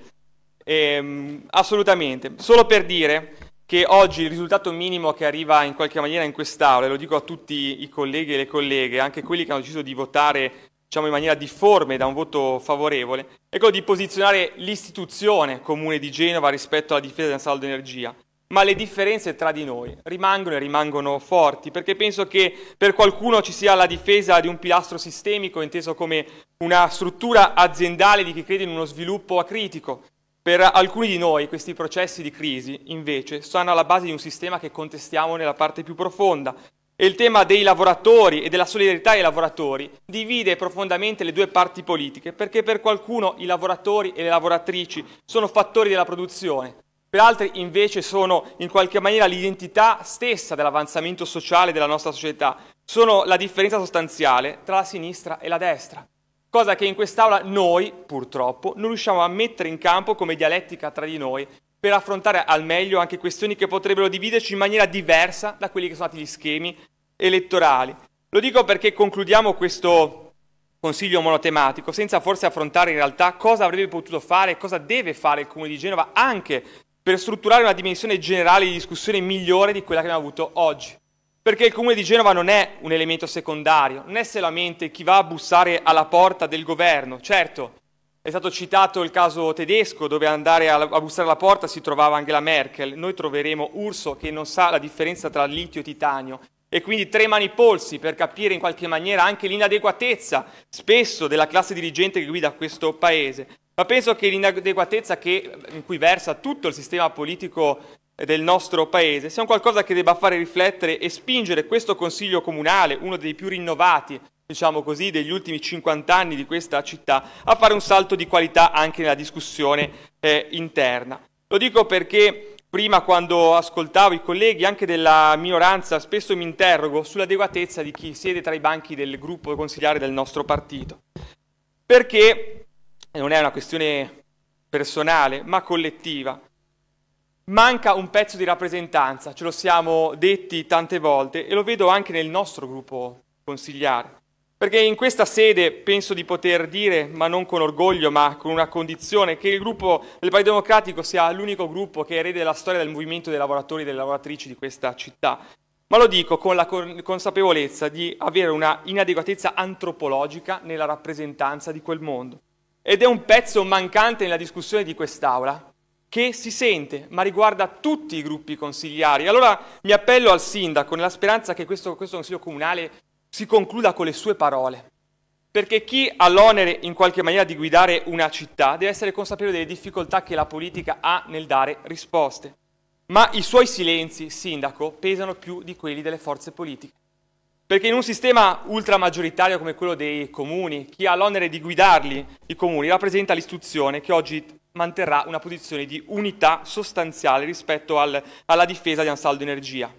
Ehm, assolutamente. Solo per dire che oggi il risultato minimo che arriva in qualche maniera in quest'Aula, e lo dico a tutti i colleghi e le colleghe, anche quelli che hanno deciso di votare diciamo, in maniera difforme da un voto favorevole, è quello di posizionare l'istituzione comune di Genova rispetto alla difesa del saldo energia. Ma le differenze tra di noi rimangono e rimangono forti, perché penso che per qualcuno ci sia la difesa di un pilastro sistemico, inteso come una struttura aziendale di chi crede in uno sviluppo acritico, per alcuni di noi questi processi di crisi, invece, sono alla base di un sistema che contestiamo nella parte più profonda. E il tema dei lavoratori e della solidarietà ai lavoratori divide profondamente le due parti politiche, perché per qualcuno i lavoratori e le lavoratrici sono fattori della produzione, per altri invece sono in qualche maniera l'identità stessa dell'avanzamento sociale della nostra società, sono la differenza sostanziale tra la sinistra e la destra cosa che in quest'Aula noi, purtroppo, non riusciamo a mettere in campo come dialettica tra di noi per affrontare al meglio anche questioni che potrebbero dividerci in maniera diversa da quelli che sono stati gli schemi elettorali. Lo dico perché concludiamo questo consiglio monotematico senza forse affrontare in realtà cosa avrebbe potuto fare e cosa deve fare il Comune di Genova anche per strutturare una dimensione generale di discussione migliore di quella che abbiamo avuto oggi perché il comune di Genova non è un elemento secondario, non è solamente chi va a bussare alla porta del governo, certo. È stato citato il caso tedesco dove andare a bussare alla porta si trovava Angela Merkel, noi troveremo Urso che non sa la differenza tra litio e titanio e quindi tre mani polsi per capire in qualche maniera anche l'inadeguatezza spesso della classe dirigente che guida questo paese. Ma penso che l'inadeguatezza in cui versa tutto il sistema politico del nostro paese sia un qualcosa che debba fare riflettere e spingere questo Consiglio Comunale, uno dei più rinnovati, diciamo così, degli ultimi 50 anni di questa città, a fare un salto di qualità anche nella discussione eh, interna. Lo dico perché prima quando ascoltavo i colleghi anche della minoranza spesso mi interrogo sull'adeguatezza di chi siede tra i banchi del gruppo consigliare del nostro partito. Perché non è una questione personale, ma collettiva. Manca un pezzo di rappresentanza, ce lo siamo detti tante volte e lo vedo anche nel nostro gruppo consigliare. Perché in questa sede penso di poter dire, ma non con orgoglio, ma con una condizione, che il gruppo del Partito Democratico sia l'unico gruppo che erede la storia del movimento dei lavoratori e delle lavoratrici di questa città. Ma lo dico con la consapevolezza di avere una inadeguatezza antropologica nella rappresentanza di quel mondo. Ed è un pezzo mancante nella discussione di quest'Aula, che si sente, ma riguarda tutti i gruppi consigliari. Allora mi appello al sindaco nella speranza che questo, questo consiglio comunale si concluda con le sue parole. Perché chi ha l'onere in qualche maniera di guidare una città deve essere consapevole delle difficoltà che la politica ha nel dare risposte. Ma i suoi silenzi, sindaco, pesano più di quelli delle forze politiche. Perché in un sistema ultramaggioritario come quello dei comuni, chi ha l'onere di guidarli, i comuni, rappresenta l'istituzione che oggi manterrà una posizione di unità sostanziale rispetto al, alla difesa di Ansaldo Energia.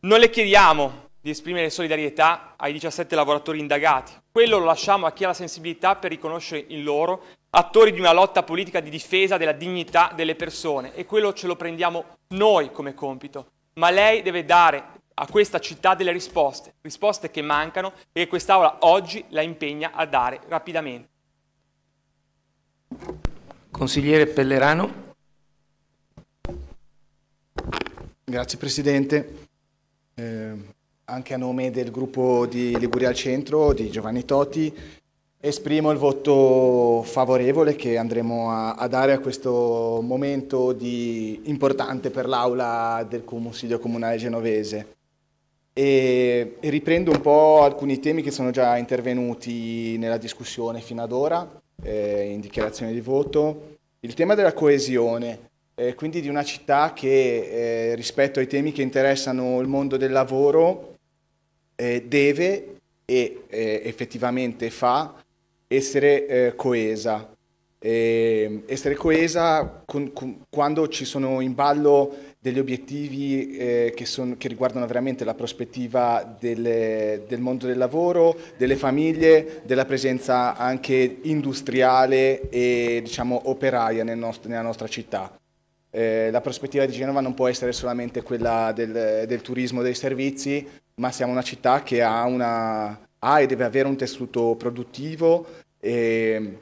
Non le chiediamo di esprimere solidarietà ai 17 lavoratori indagati, quello lo lasciamo a chi ha la sensibilità per riconoscere in loro attori di una lotta politica di difesa della dignità delle persone e quello ce lo prendiamo noi come compito, ma lei deve dare a questa città delle risposte, risposte che mancano e che quest'Aula oggi la impegna a dare rapidamente. Consigliere Pellerano. Grazie Presidente. Eh, anche a nome del gruppo di Liguria al Centro, di Giovanni Toti, esprimo il voto favorevole che andremo a, a dare a questo momento di, importante per l'Aula del Consiglio Comunale Genovese. E, riprendo un po' alcuni temi che sono già intervenuti nella discussione fino ad ora, eh, in dichiarazione di voto. Il tema della coesione, eh, quindi di una città che eh, rispetto ai temi che interessano il mondo del lavoro eh, deve e eh, effettivamente fa essere eh, coesa. essere coesa con, con, quando ci sono in ballo degli obiettivi eh, che, son, che, riguardano veramente la prospettiva delle, del mondo del lavoro, delle famiglie, della presenza anche industriale e diciamo, operaia nel nostro, nella nostra città. Eh, la prospettiva di Genova non può essere solamente quella del, del turismo, dei servizi, ma siamo una città che ha, una, ha e deve avere un tessuto produttivo e,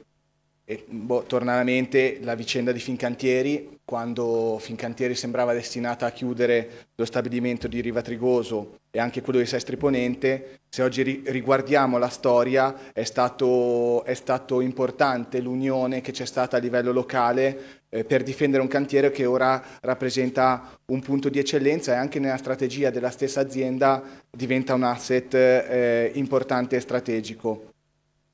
e, boh, torna alla mente la vicenda di Fincantieri, quando Fincantieri sembrava destinata a chiudere lo stabilimento di Riva Trigoso e anche quello di Sestri Ponente, se oggi ri- riguardiamo la storia è stato, è stato, importante l'unione che c'è stata a livello locale eh, per difendere un cantiere che ora rappresenta un punto di eccellenza e anche nella strategia della stessa azienda diventa un asset eh, importante e strategico.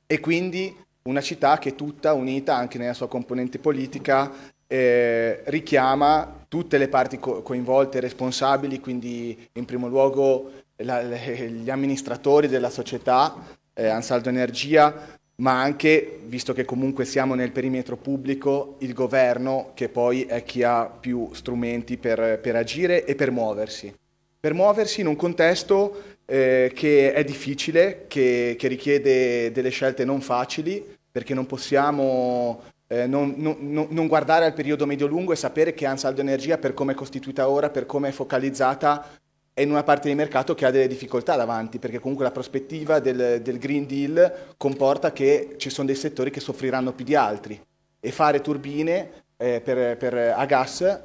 E quindi una città che tutta unita anche nella sua componente politica eh, richiama tutte le parti co coinvolte, responsabili, quindi in primo luogo la, le, gli amministratori della società, eh, Ansaldo Energia, ma anche, visto che comunque siamo nel perimetro pubblico, il governo che poi è chi ha più strumenti per, per agire e per muoversi. Per muoversi in un contesto eh, che è difficile, che, che richiede delle scelte non facili, perché non possiamo eh, non, non, non, guardare al periodo medio-lungo e sapere che Ansaldo Energia, per come è costituita ora, per come è focalizzata, è in una parte di mercato che ha delle difficoltà davanti, perché comunque la prospettiva del, del Green Deal comporta che ci sono dei settori che soffriranno più di altri. E fare turbine eh, per, per, a gas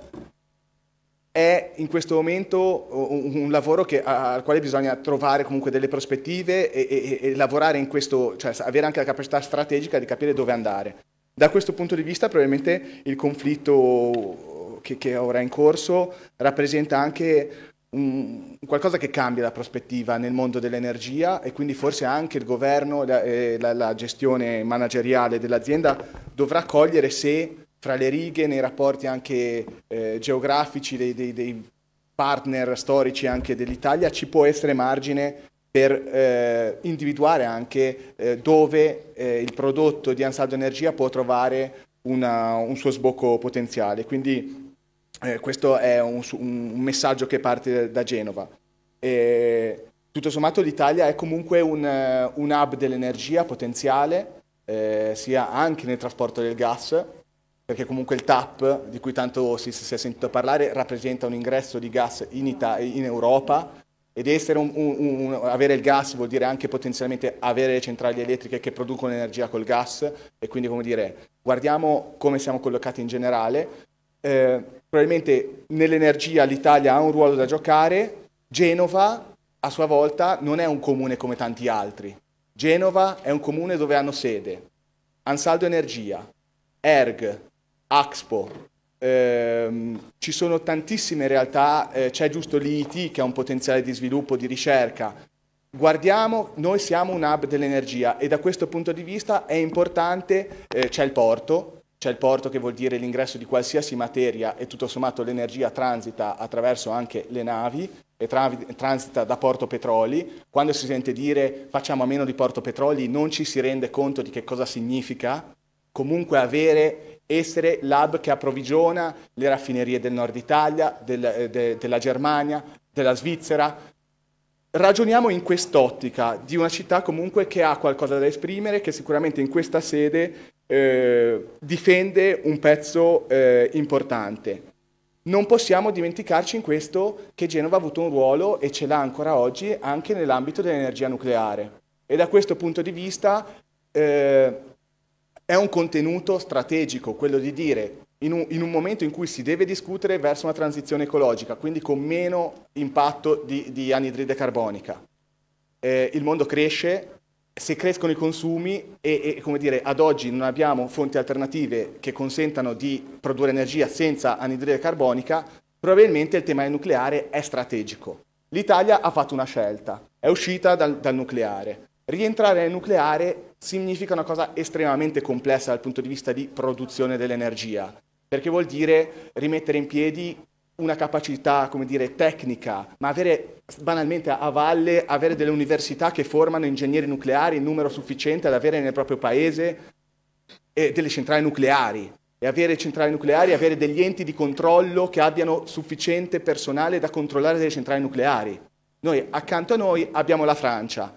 è in questo momento un, lavoro che, al quale bisogna trovare comunque delle prospettive e, e, e, lavorare in questo, cioè avere anche la capacità strategica di capire dove andare. Da questo punto di vista probabilmente il conflitto che, che ora è in corso rappresenta anche un, qualcosa che cambia la prospettiva nel mondo dell'energia e quindi forse anche il governo e la, eh, la, la gestione manageriale dell'azienda dovrà cogliere se fra le righe nei rapporti anche eh, geografici dei, dei, dei, partner storici anche dell'Italia, ci può essere margine per eh, individuare anche eh, dove eh, il prodotto di Ansaldo Energia può trovare una, un suo sbocco potenziale. Quindi eh, questo è un, un, messaggio che parte da Genova. E, tutto sommato l'Italia è comunque un, un hub dell'energia potenziale, eh, sia anche nel trasporto del gas, perché comunque il TAP, di cui tanto si, si è sentito parlare, rappresenta un ingresso di gas in, Ita in Europa ed un, un, un, avere il gas vuol dire anche potenzialmente avere centrali elettriche che producono energia col gas e quindi come dire, guardiamo come siamo collocati in generale. Eh, probabilmente nell'energia l'Italia ha un ruolo da giocare, Genova a sua volta non è un comune come tanti altri. Genova è un comune dove hanno sede Ansaldo Energia, ERG, Axpo. Eh, ci sono tantissime realtà, eh, c'è giusto l'IT che ha un potenziale di sviluppo, di ricerca. Guardiamo, noi siamo un hub dell'energia e da questo punto di vista è importante, eh, c'è il porto, c'è il porto che vuol dire l'ingresso di qualsiasi materia e tutto sommato l'energia transita attraverso anche le navi e tra, transita da Porto Petroli. Quando si sente dire facciamo a meno di Porto Petroli non ci si rende conto di che cosa significa comunque avere essere l'hub che approvvigiona le raffinerie del nord Italia, del, eh, de, della Germania, della Svizzera. Ragioniamo in quest'ottica di una città comunque che ha qualcosa da esprimere, che sicuramente in questa sede eh, difende un pezzo eh, importante. Non possiamo dimenticarci in questo che Genova ha avuto un ruolo e ce l'ha ancora oggi anche nell'ambito dell'energia nucleare. E da questo punto di vista eh, è un contenuto strategico quello di dire in un, in un, momento in cui si deve discutere verso una transizione ecologica, quindi con meno impatto di, di anidride carbonica. Eh, il mondo cresce, se crescono i consumi e, e dire, ad oggi non abbiamo fonti alternative che consentano di produrre energia senza anidride carbonica, probabilmente il tema del nucleare è strategico. L'Italia ha fatto una scelta, è uscita dal, dal nucleare. Rientrare nel nucleare significa una cosa estremamente complessa dal punto di vista di produzione dell'energia, perché vuol dire rimettere in piedi una capacità, come dire, tecnica, ma avere banalmente a valle, avere delle università che formano ingegneri nucleari in numero sufficiente ad avere nel proprio paese e delle centrali nucleari, e avere centrali nucleari, avere degli enti di controllo che abbiano sufficiente personale da controllare delle centrali nucleari. Noi accanto a noi abbiamo la Francia,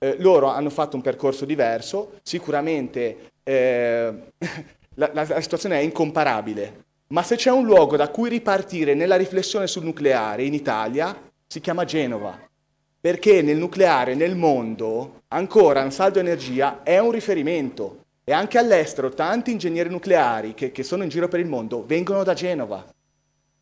eh, loro hanno fatto un percorso diverso, sicuramente eh, la, la, la situazione è incomparabile, ma se c'è un luogo da cui ripartire nella riflessione sul nucleare in Italia, si chiama Genova, perché nel nucleare, nel mondo, ancora Ansaldo Energia è un riferimento. E anche all'estero tanti ingegneri nucleari che, che, sono in giro per il mondo vengono da Genova.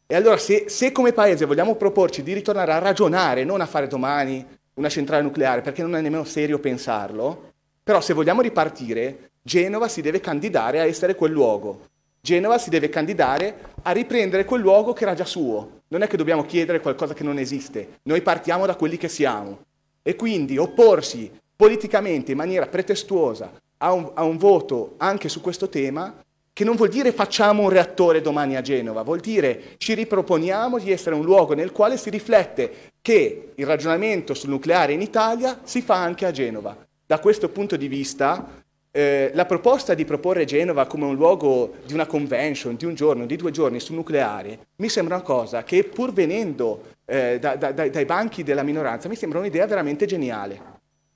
E allora se, se come paese vogliamo proporci di ritornare a ragionare, non a fare domani, una centrale nucleare perché non è nemmeno serio pensarlo, però se vogliamo ripartire, Genova si deve candidare a essere quel luogo. Genova si deve candidare a riprendere quel luogo che era già suo. Non è che dobbiamo chiedere qualcosa che non esiste, noi partiamo da quelli che siamo. E quindi opporsi politicamente in maniera pretestuosa a un, a un voto anche su questo tema che non vuol dire facciamo un reattore domani a Genova, vuol dire ci riproponiamo di essere un luogo nel quale si riflette che il ragionamento sul nucleare in Italia si fa anche a Genova. Da questo punto di vista eh, la proposta di proporre Genova come un luogo di una convention, di un giorno, di due giorni sul nucleare, mi sembra una cosa che pur venendo eh, da, da, dai banchi della minoranza, mi sembra un'idea veramente geniale.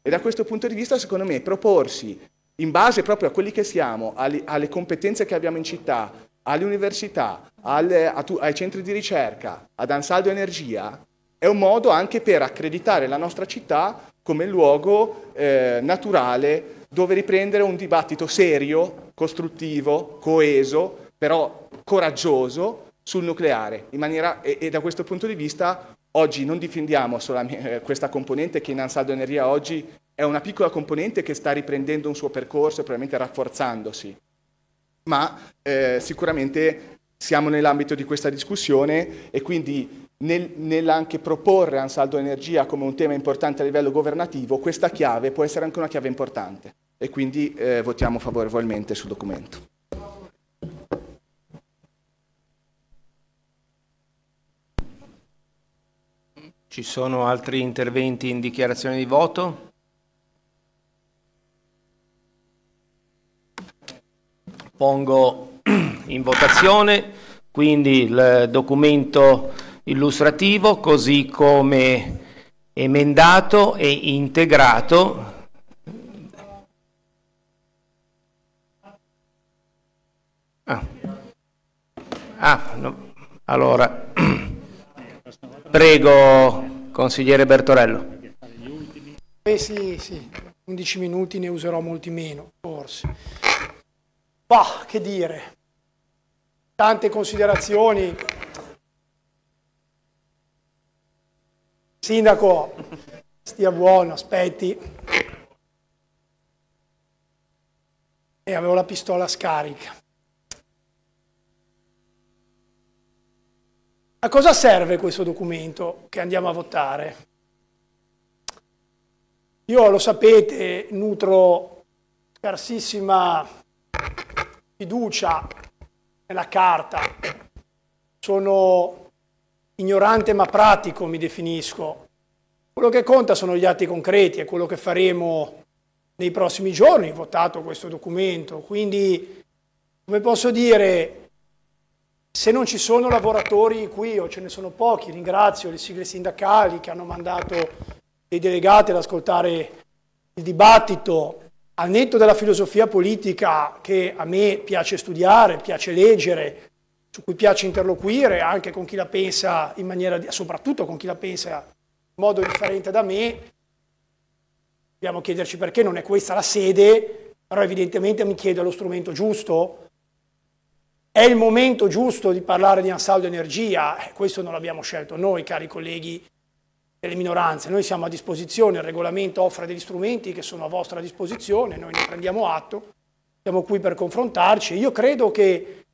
E da questo punto di vista, secondo me, proporsi in base proprio a quelli che siamo, alle, alle competenze che abbiamo in città, alle università, alle, a, ai centri di ricerca, ad Ansaldo Energia, è un modo anche per accreditare la nostra città come luogo eh, naturale dove riprendere un dibattito serio, costruttivo, coeso, però coraggioso sul nucleare. Maniera, e, e, da questo punto di vista oggi non difendiamo solamente eh, questa componente che in Ansaldo Energia oggi è una piccola componente che sta riprendendo un suo percorso e probabilmente rafforzandosi, ma eh, sicuramente siamo nell'ambito di questa discussione e quindi nel, nell'anche proporre Ansaldo Energia come un tema importante a livello governativo, questa chiave può essere anche una chiave importante e quindi eh, votiamo favorevolmente sul documento. Ci sono altri interventi in dichiarazione di voto? Pongo in votazione quindi il documento illustrativo così come emendato e integrato Ah, ah no. allora, prego consigliere Bertorello. Eh sì, sì, 11 minuti ne userò molti meno, forse. Bah, che dire, tante considerazioni. Sindaco, stia buono, aspetti. E avevo la pistola scarica. A cosa serve questo documento che andiamo a votare? Io, lo sapete, nutro scarsissima fiducia nella carta, sono ignorante ma pratico mi definisco. Quello che conta sono gli atti concreti, è quello che faremo nei prossimi giorni, votato questo documento. Quindi, come posso dire, se non ci sono lavoratori qui, o ce ne sono pochi, ringrazio le sigle sindacali che hanno mandato dei delegati ad ascoltare il dibattito, al netto della filosofia politica che a me piace studiare, piace leggere, su cui piace interloquire anche con chi la pensa in maniera, soprattutto con chi la pensa in modo differente da me, dobbiamo chiederci perché non è questa la sede, però evidentemente mi chiedo lo strumento giusto. È il momento giusto di parlare di Ansaldo Energia? Eh, questo non l'abbiamo scelto noi, cari colleghi delle minoranze. Noi siamo a disposizione, il regolamento offre degli strumenti che sono a vostra disposizione, noi ne prendiamo atto, siamo qui per confrontarci. Io credo che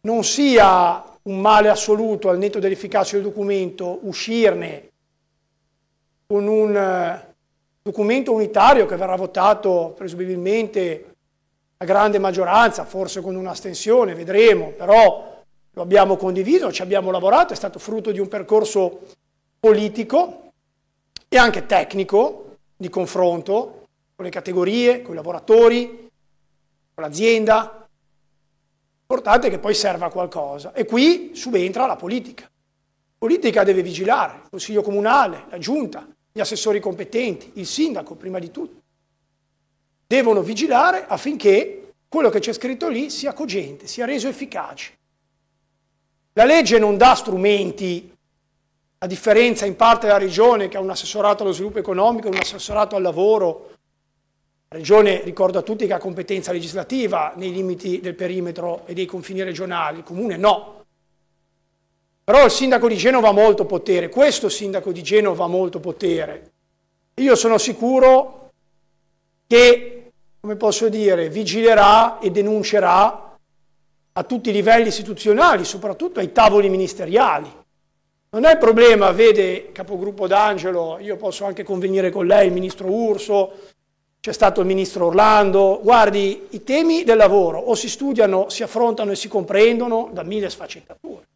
non sia un male assoluto al netto dell'efficacia del documento uscirne con un eh, documento unitario che verrà votato presumibilmente a grande maggioranza, forse con un'astensione, vedremo, però lo abbiamo condiviso, ci abbiamo lavorato, è stato frutto di un percorso politico e anche tecnico di confronto con le categorie, con i lavoratori, con l'azienda. L'importante è che poi serva a qualcosa. E qui subentra la politica. La politica deve vigilare, il Consiglio Comunale, la Giunta, gli assessori competenti, il sindaco prima di tutto. Devono vigilare affinché quello che c'è scritto lì sia cogente, sia reso efficace. La legge non dà strumenti a differenza in parte della regione che ha un assessorato allo sviluppo economico, un assessorato al lavoro, la regione, ricordo a tutti, che ha competenza legislativa nei limiti del perimetro e dei confini regionali, il comune no. Però il sindaco di Genova ha molto potere, questo sindaco di Genova ha molto potere. Io sono sicuro che, come posso dire, vigilerà e denuncerà a tutti i livelli istituzionali, soprattutto ai tavoli ministeriali non è il problema, vede capogruppo D'Angelo, io posso anche convenire con lei, il ministro Urso, c'è stato il ministro Orlando, guardi, i temi del lavoro o si studiano, si affrontano e si comprendono da mille sfaccettature.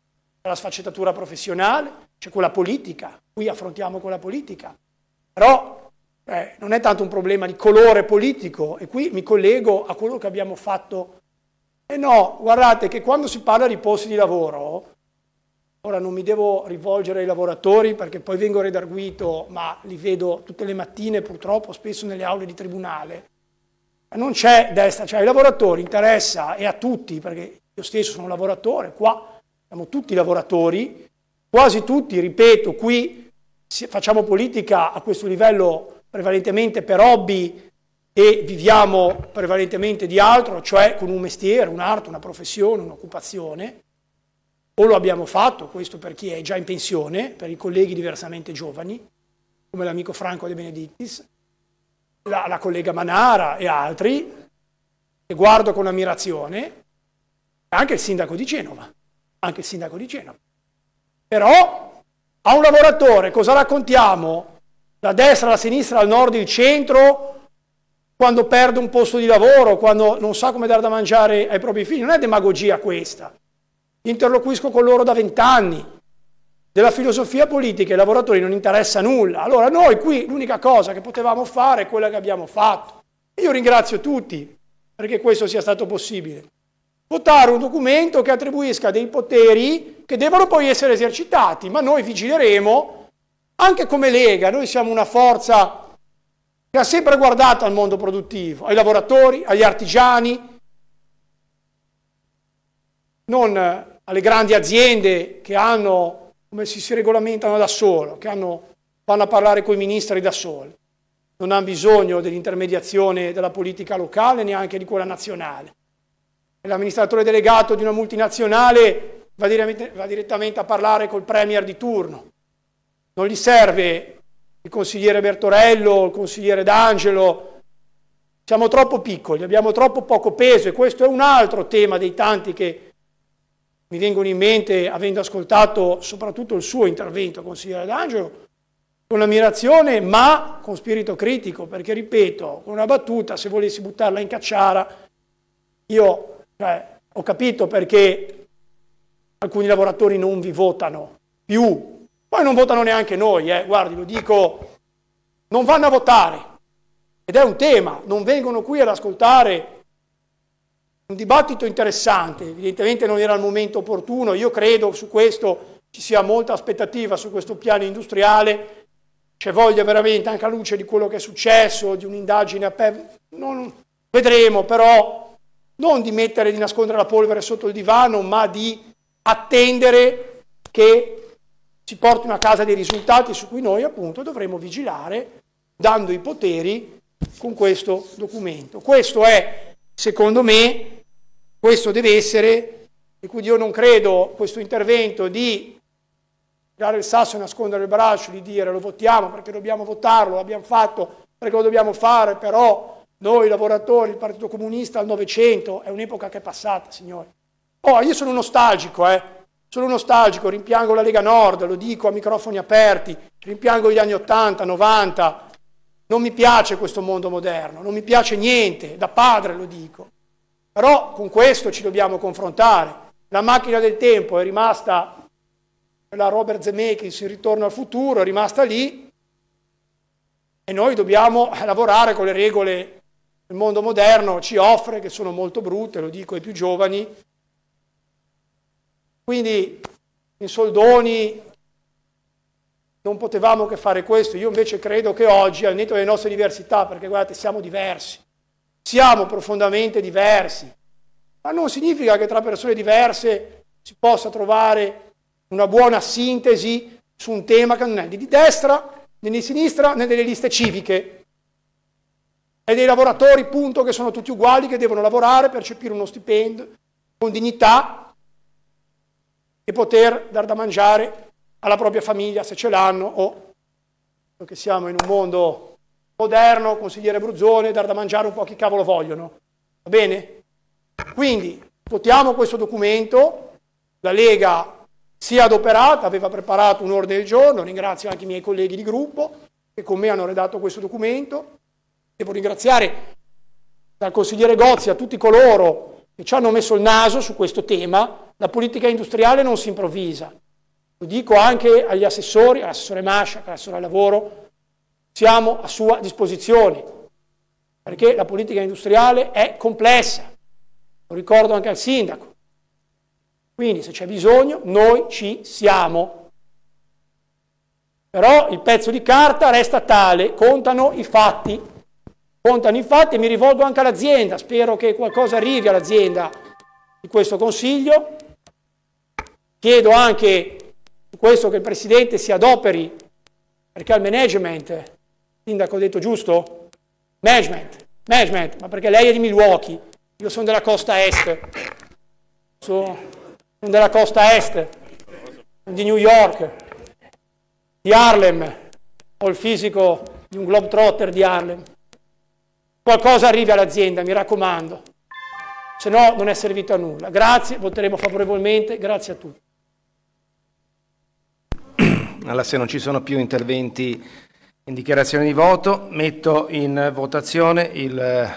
C'è la sfaccettatura professionale, c'è quella politica, qui affrontiamo quella politica, però eh, non è tanto un problema di colore politico e qui mi collego a quello che abbiamo fatto. E eh no, guardate che quando si parla di posti di lavoro Ora non mi devo rivolgere ai lavoratori perché poi vengo redarguito, ma li vedo tutte le mattine purtroppo spesso nelle aule di tribunale. Non c'è destra, cioè ai lavoratori interessa e a tutti, perché io stesso sono un lavoratore, qua siamo tutti lavoratori, quasi tutti, ripeto, qui facciamo politica a questo livello prevalentemente per hobby e viviamo prevalentemente di altro, cioè con un mestiere, un'arte, una professione, un'occupazione o lo abbiamo fatto, questo per chi è già in pensione, per i colleghi diversamente giovani, come l'amico Franco De Benedictis, la, la collega Manara e altri, che guardo con ammirazione, anche il sindaco di Genova, anche il sindaco di Genova. Però a un lavoratore cosa raccontiamo? La destra, la sinistra, al nord, il centro, quando perde un posto di lavoro, quando non sa come dare da mangiare ai propri figli. Non è demagogia questa interloquisco con loro da vent'anni, della filosofia politica ai lavoratori non interessa nulla, allora noi qui l'unica cosa che potevamo fare è quella che abbiamo fatto. Io ringrazio tutti perché questo sia stato possibile. Votare un documento che attribuisca dei poteri che devono poi essere esercitati, ma noi vigileremo anche come Lega, noi siamo una forza che ha sempre guardato al mondo produttivo, ai lavoratori, agli artigiani, non alle grandi aziende che hanno, come si, si regolamentano da solo, che hanno, vanno a parlare con i ministri da soli. Non hanno bisogno dell'intermediazione della politica locale neanche di quella nazionale. L'amministratore delegato di una multinazionale va direttamente, va direttamente a parlare col premier di turno. Non gli serve il consigliere Bertorello, il consigliere D'Angelo, siamo troppo piccoli, abbiamo troppo poco peso e questo è un altro tema dei tanti che mi vengono in mente, avendo ascoltato soprattutto il suo intervento, consigliere D'Angelo, con ammirazione ma con spirito critico, perché ripeto, con una battuta, se volessi buttarla in cacciara, io cioè, ho capito perché alcuni lavoratori non vi votano più, poi non votano neanche noi, eh, guardi, lo dico, non vanno a votare, ed è un tema, non vengono qui ad ascoltare un dibattito interessante, evidentemente non era il momento opportuno, io credo su questo ci sia molta aspettativa su questo piano industriale, c'è voglia veramente anche alla luce di quello che è successo, di un'indagine a PEV, vedremo però non di mettere, di nascondere la polvere sotto il divano, ma di attendere che si portino a casa dei risultati su cui noi appunto dovremo vigilare dando i poteri con questo documento. Questo è Secondo me questo deve essere, e quindi io non credo questo intervento di tirare il sasso e nascondere il braccio, di dire lo votiamo perché dobbiamo votarlo, l'abbiamo fatto perché lo dobbiamo fare, però noi lavoratori, il Partito Comunista al Novecento, è un'epoca che è passata, signori. Oh, io sono nostalgico, eh. Sono nostalgico, rimpiango la Lega Nord, lo dico a microfoni aperti, rimpiango gli anni 80, 90, non mi piace questo mondo moderno, non mi piace niente, da padre lo dico. Però con questo ci dobbiamo confrontare. La macchina del tempo è rimasta, la Robert Zemeckis, il ritorno al futuro, è rimasta lì e noi dobbiamo lavorare con le regole che il mondo moderno ci offre, che sono molto brutte, lo dico ai più giovani. Quindi in soldoni non potevamo che fare questo. Io invece credo che oggi, al netto delle nostre diversità, perché guardate, siamo diversi, siamo profondamente diversi, ma non significa che tra persone diverse si possa trovare una buona sintesi su un tema che non è né di destra né di sinistra né delle liste civiche. È dei lavoratori, punto, che sono tutti uguali, che devono lavorare, percepire uno stipendio con dignità e poter dar da mangiare alla propria famiglia se ce l'hanno o che siamo in un mondo moderno, consigliere Bruzzone, dar da mangiare un po' a chi cavolo vogliono. Va bene? Quindi votiamo questo documento, la Lega si è adoperata, aveva preparato un ordine del giorno, ringrazio anche i miei colleghi di gruppo che con me hanno redatto questo documento. Devo ringraziare dal consigliere Gozzi a tutti coloro che ci hanno messo il naso su questo tema. La politica industriale non si improvvisa, lo dico anche agli assessori, all'assessore Mascia, all'assessore al lavoro, siamo a sua disposizione, perché la politica industriale è complessa, lo ricordo anche al sindaco. Quindi se c'è bisogno noi ci siamo. Però il pezzo di carta resta tale, contano i fatti. Contano i fatti e mi rivolgo anche all'azienda, spero che qualcosa arrivi all'azienda di questo consiglio. Chiedo anche questo che il Presidente si adoperi perché al management, il sindaco ha detto giusto? Management, management, ma perché lei è di Milwaukee, io sono della costa est, sono della costa est, di New York, di Harlem, ho il fisico di un globetrotter di Harlem. Qualcosa arrivi all'azienda, mi raccomando, se no non è servito a nulla. Grazie, voteremo favorevolmente, grazie a tutti. Allora se non ci sono più interventi in dichiarazione di voto, metto in votazione il eh,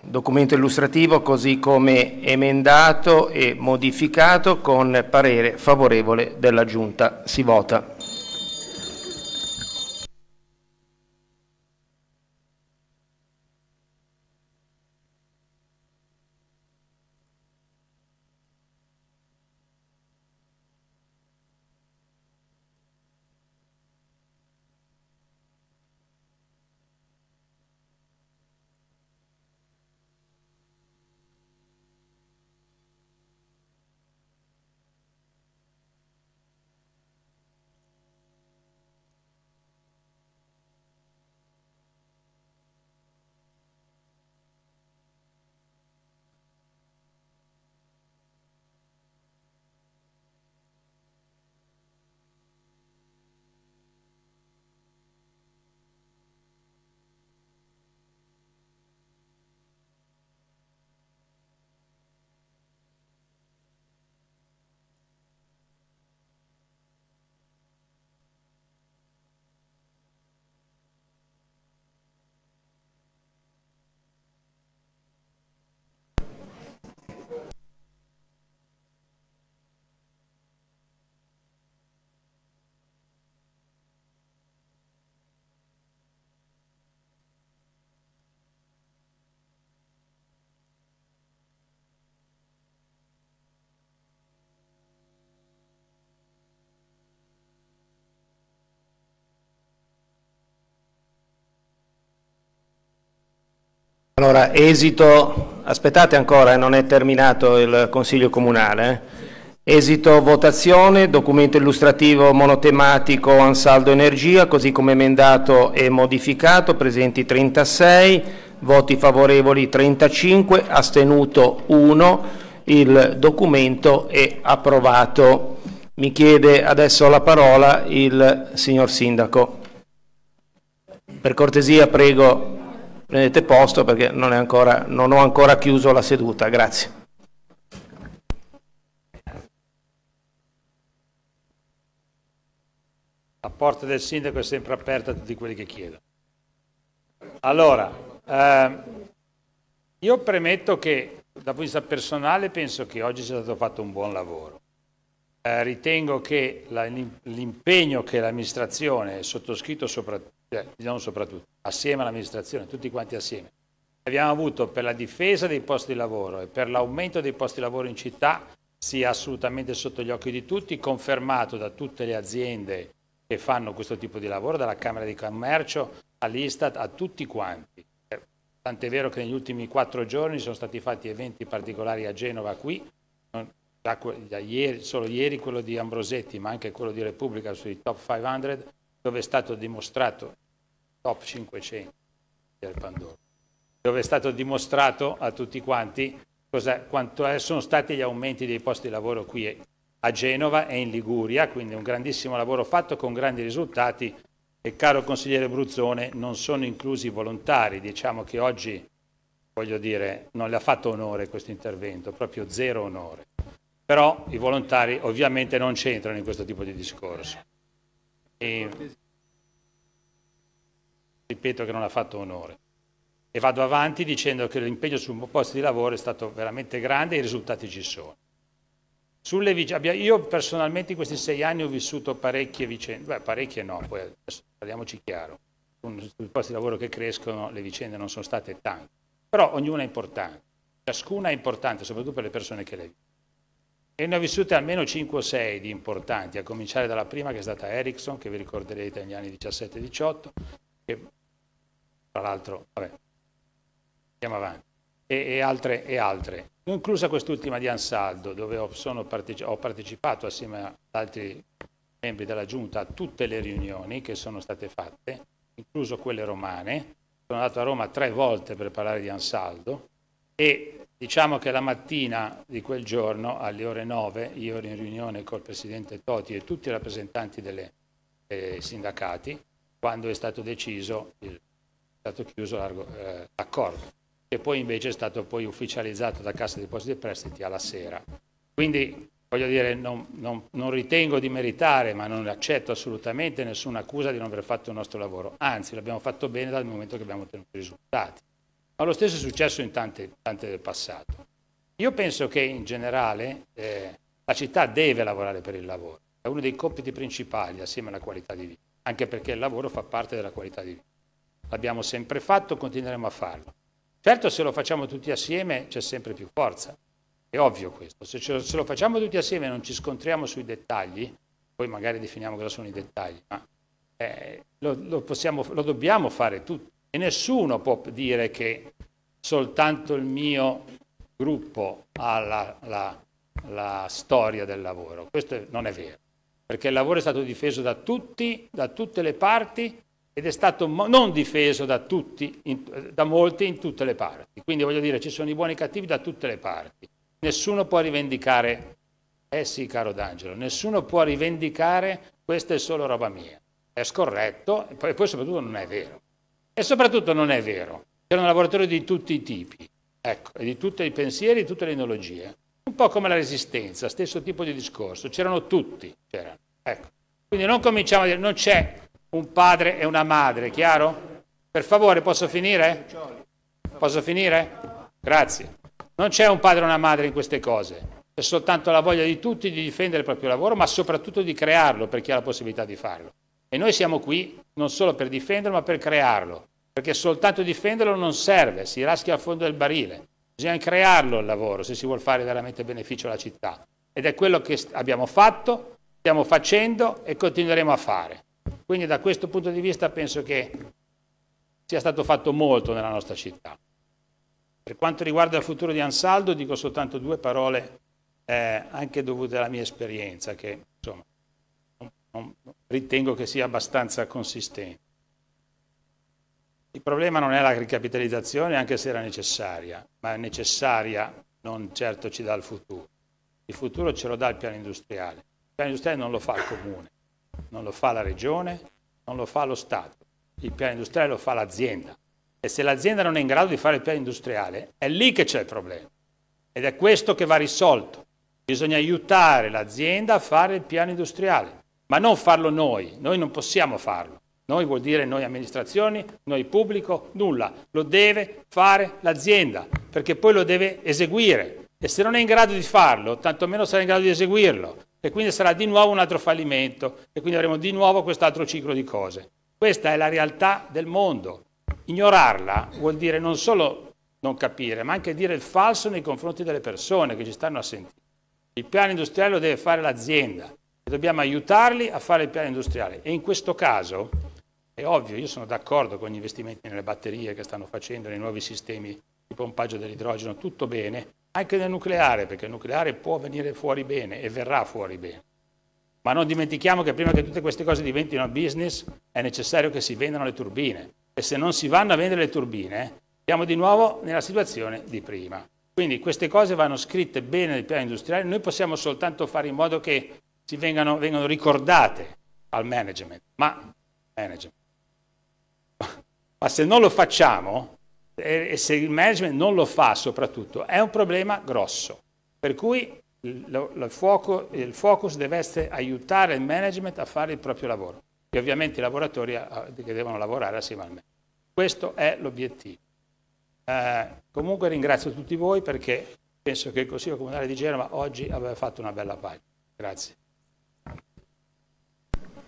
documento illustrativo così come emendato e modificato con parere favorevole della Giunta. Si vota. Allora, esito, aspettate ancora, eh, non è terminato il Consiglio Comunale. Eh. Esito votazione, documento illustrativo monotematico Ansaldo Energia, così come emendato e modificato, presenti 36, voti favorevoli 35, astenuto 1, il documento è approvato. Mi chiede adesso la parola il signor Sindaco. Per cortesia prego prendete posto perché non, ancora, non ho ancora chiuso la seduta, grazie. La porta del sindaco è sempre aperta a tutti quelli che chiedono. Allora, eh, io premetto che dal punto di vista personale penso che oggi sia stato fatto un buon lavoro. Eh, ritengo che l'impegno che l'amministrazione, sottoscritto soprattutto, cioè non diciamo soprattutto, assieme all'amministrazione, tutti quanti assieme, abbiamo avuto per la difesa dei posti di lavoro e per l'aumento dei posti di lavoro in città sia assolutamente sotto gli occhi di tutti, confermato da tutte le aziende che fanno questo tipo di lavoro, dalla Camera di Commercio all'Istat, a tutti quanti. Eh, tant'è vero che negli ultimi quattro giorni sono stati fatti eventi particolari a Genova qui, da, da ieri, solo ieri quello di Ambrosetti, ma anche quello di Repubblica sui top 500, dove è stato dimostrato top 500 del Pandoro, dove è stato dimostrato a tutti quanti cosa, quanto sono stati gli aumenti dei posti di lavoro qui a Genova e in Liguria, quindi un grandissimo lavoro fatto con grandi risultati e caro consigliere Bruzzone non sono inclusi i volontari, diciamo che oggi voglio dire non le ha fatto onore questo intervento, proprio zero onore, però i volontari ovviamente non c'entrano in questo tipo di discorso. E ripeto che non ha fatto onore. E vado avanti dicendo che l'impegno sul posto di lavoro è stato veramente grande e i risultati ci sono. Sulle, io personalmente in questi sei anni ho vissuto parecchie vicende, beh, parecchie no, poi adesso parliamoci chiaro, sui posti di lavoro che crescono le vicende non sono state tante, però ognuna è importante, ciascuna è importante, soprattutto per le persone che le vivono. E ne ho vissute almeno 5 o 6 di importanti, a cominciare dalla prima che è stata Ericsson, che vi ricorderete negli anni 17-18, che tra l'altro, vabbè, andiamo avanti, e, e altre, e altre. Inclusa quest'ultima di Ansaldo, dove ho, parteci ho partecipato assieme ad altri membri della Giunta a tutte le riunioni che sono state fatte, incluso quelle romane. Sono andato a Roma tre volte per parlare di Ansaldo e diciamo che la mattina di quel giorno, alle ore 9, io ero in riunione col Presidente Toti e tutti i rappresentanti dei eh, sindacati, quando è stato deciso il è stato chiuso eh, l'accordo, eh, che poi invece è stato poi ufficializzato da Cassa Depositi e Prestiti alla sera. Quindi voglio dire, non, non, non, ritengo di meritare, ma non accetto assolutamente nessuna accusa di non aver fatto il nostro lavoro, anzi l'abbiamo fatto bene dal momento che abbiamo ottenuto i risultati. Ma lo stesso è successo in tante, tante del passato. Io penso che in generale eh, la città deve lavorare per il lavoro, è uno dei compiti principali assieme alla qualità di vita, anche perché il lavoro fa parte della qualità di vita l'abbiamo sempre fatto, continueremo a farlo. Certo se lo facciamo tutti assieme c'è sempre più forza, è ovvio questo, se, ce lo, se lo facciamo tutti assieme e non ci scontriamo sui dettagli, poi magari definiamo cosa sono i dettagli, ma eh, lo, lo, possiamo, lo dobbiamo fare tutti e nessuno può dire che soltanto il mio gruppo ha la, la, la storia del lavoro, questo non è vero perché il lavoro è stato difeso da tutti, da tutte le parti ed è stato non difeso da, tutti, in, da molti in tutte le parti. Quindi voglio dire, ci sono i buoni e i cattivi da tutte le parti. Nessuno può rivendicare, eh sì caro D'Angelo, nessuno può rivendicare questa è solo roba mia. È scorretto e poi, e poi soprattutto non è vero. E soprattutto non è vero. C'erano lavoratori di tutti i tipi, ecco, di tutti i pensieri, di tutte le ideologie. Un po' come la resistenza, stesso tipo di discorso. C'erano tutti, c'erano. Ecco. Quindi non cominciamo a dire non c'è un padre e una madre, chiaro? Per favore, posso finire? Posso finire? Grazie. Non c'è un padre e una madre in queste cose, c'è soltanto la voglia di tutti di difendere il proprio lavoro, ma soprattutto di crearlo per chi ha la possibilità di farlo. E noi siamo qui non solo per difenderlo, ma per crearlo, perché soltanto difenderlo non serve, si raschia al fondo del barile. Bisogna crearlo il lavoro se si vuole fare veramente beneficio alla città. Ed è quello che abbiamo fatto, stiamo facendo e continueremo a fare. Quindi da questo punto di vista penso che sia stato fatto molto nella nostra città. Per quanto riguarda il futuro di Ansaldo dico soltanto due parole eh, anche dovute alla mia esperienza che insomma, non, non, ritengo che sia abbastanza consistente. Il problema non è la ricapitalizzazione anche se era necessaria, ma è necessaria non certo ci dà il futuro. Il futuro ce lo dà il piano industriale. Il piano industriale non lo fa il comune non lo fa la regione, non lo fa lo Stato, il piano industriale lo fa l'azienda. E se l'azienda non è in grado di fare il piano industriale, è lì che c'è il problema. Ed è questo che va risolto. Bisogna aiutare l'azienda a fare il piano industriale, ma non farlo noi, noi non possiamo farlo. Noi vuol dire noi amministrazioni, noi pubblico, nulla. Lo deve fare l'azienda, perché poi lo deve eseguire. E se non è in grado di farlo, tantomeno sarà in grado di eseguirlo e quindi sarà di nuovo un altro fallimento e quindi avremo di nuovo quest'altro ciclo di cose. Questa è la realtà del mondo. Ignorarla vuol dire non solo non capire, ma anche dire il falso nei confronti delle persone che ci stanno a sentire. Il piano industriale lo deve fare l'azienda e dobbiamo aiutarli a fare il piano industriale. E in questo caso, è ovvio, io sono d'accordo con gli investimenti nelle batterie che stanno facendo, nei nuovi sistemi di pompaggio dell'idrogeno, tutto bene, anche nel nucleare, perché il nucleare può venire fuori bene e verrà fuori bene. Ma non dimentichiamo che prima che tutte queste cose diventino business è necessario che si vendano le turbine. E se non si vanno a vendere le turbine, siamo di nuovo nella situazione di prima. Quindi queste cose vanno scritte bene nel piano industriale, noi possiamo soltanto fare in modo che si vengano, vengano ricordate al management. Ma, management. ma se non lo facciamo, e se il management non lo fa soprattutto, è un problema grosso. Per cui il, focus deve essere aiutare il management a fare il proprio lavoro e ovviamente i lavoratori che devono lavorare assieme al management. Questo è l'obiettivo. Eh, comunque ringrazio tutti voi perché penso che il Consiglio Comunale di Genova oggi abbia fatto una bella pagina. Grazie.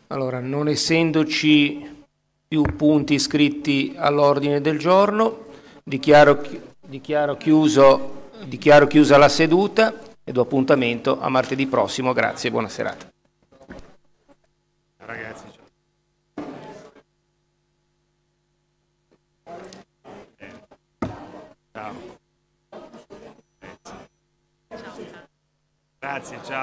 Allora, non essendoci più punti iscritti all'ordine del giorno, Dichiaro, dichiaro, chiuso, dichiaro chiusa la seduta e do appuntamento a martedì prossimo. Grazie e buona serata. Ragazzi. Ciao. Eh. Eh, Grazie, ciao.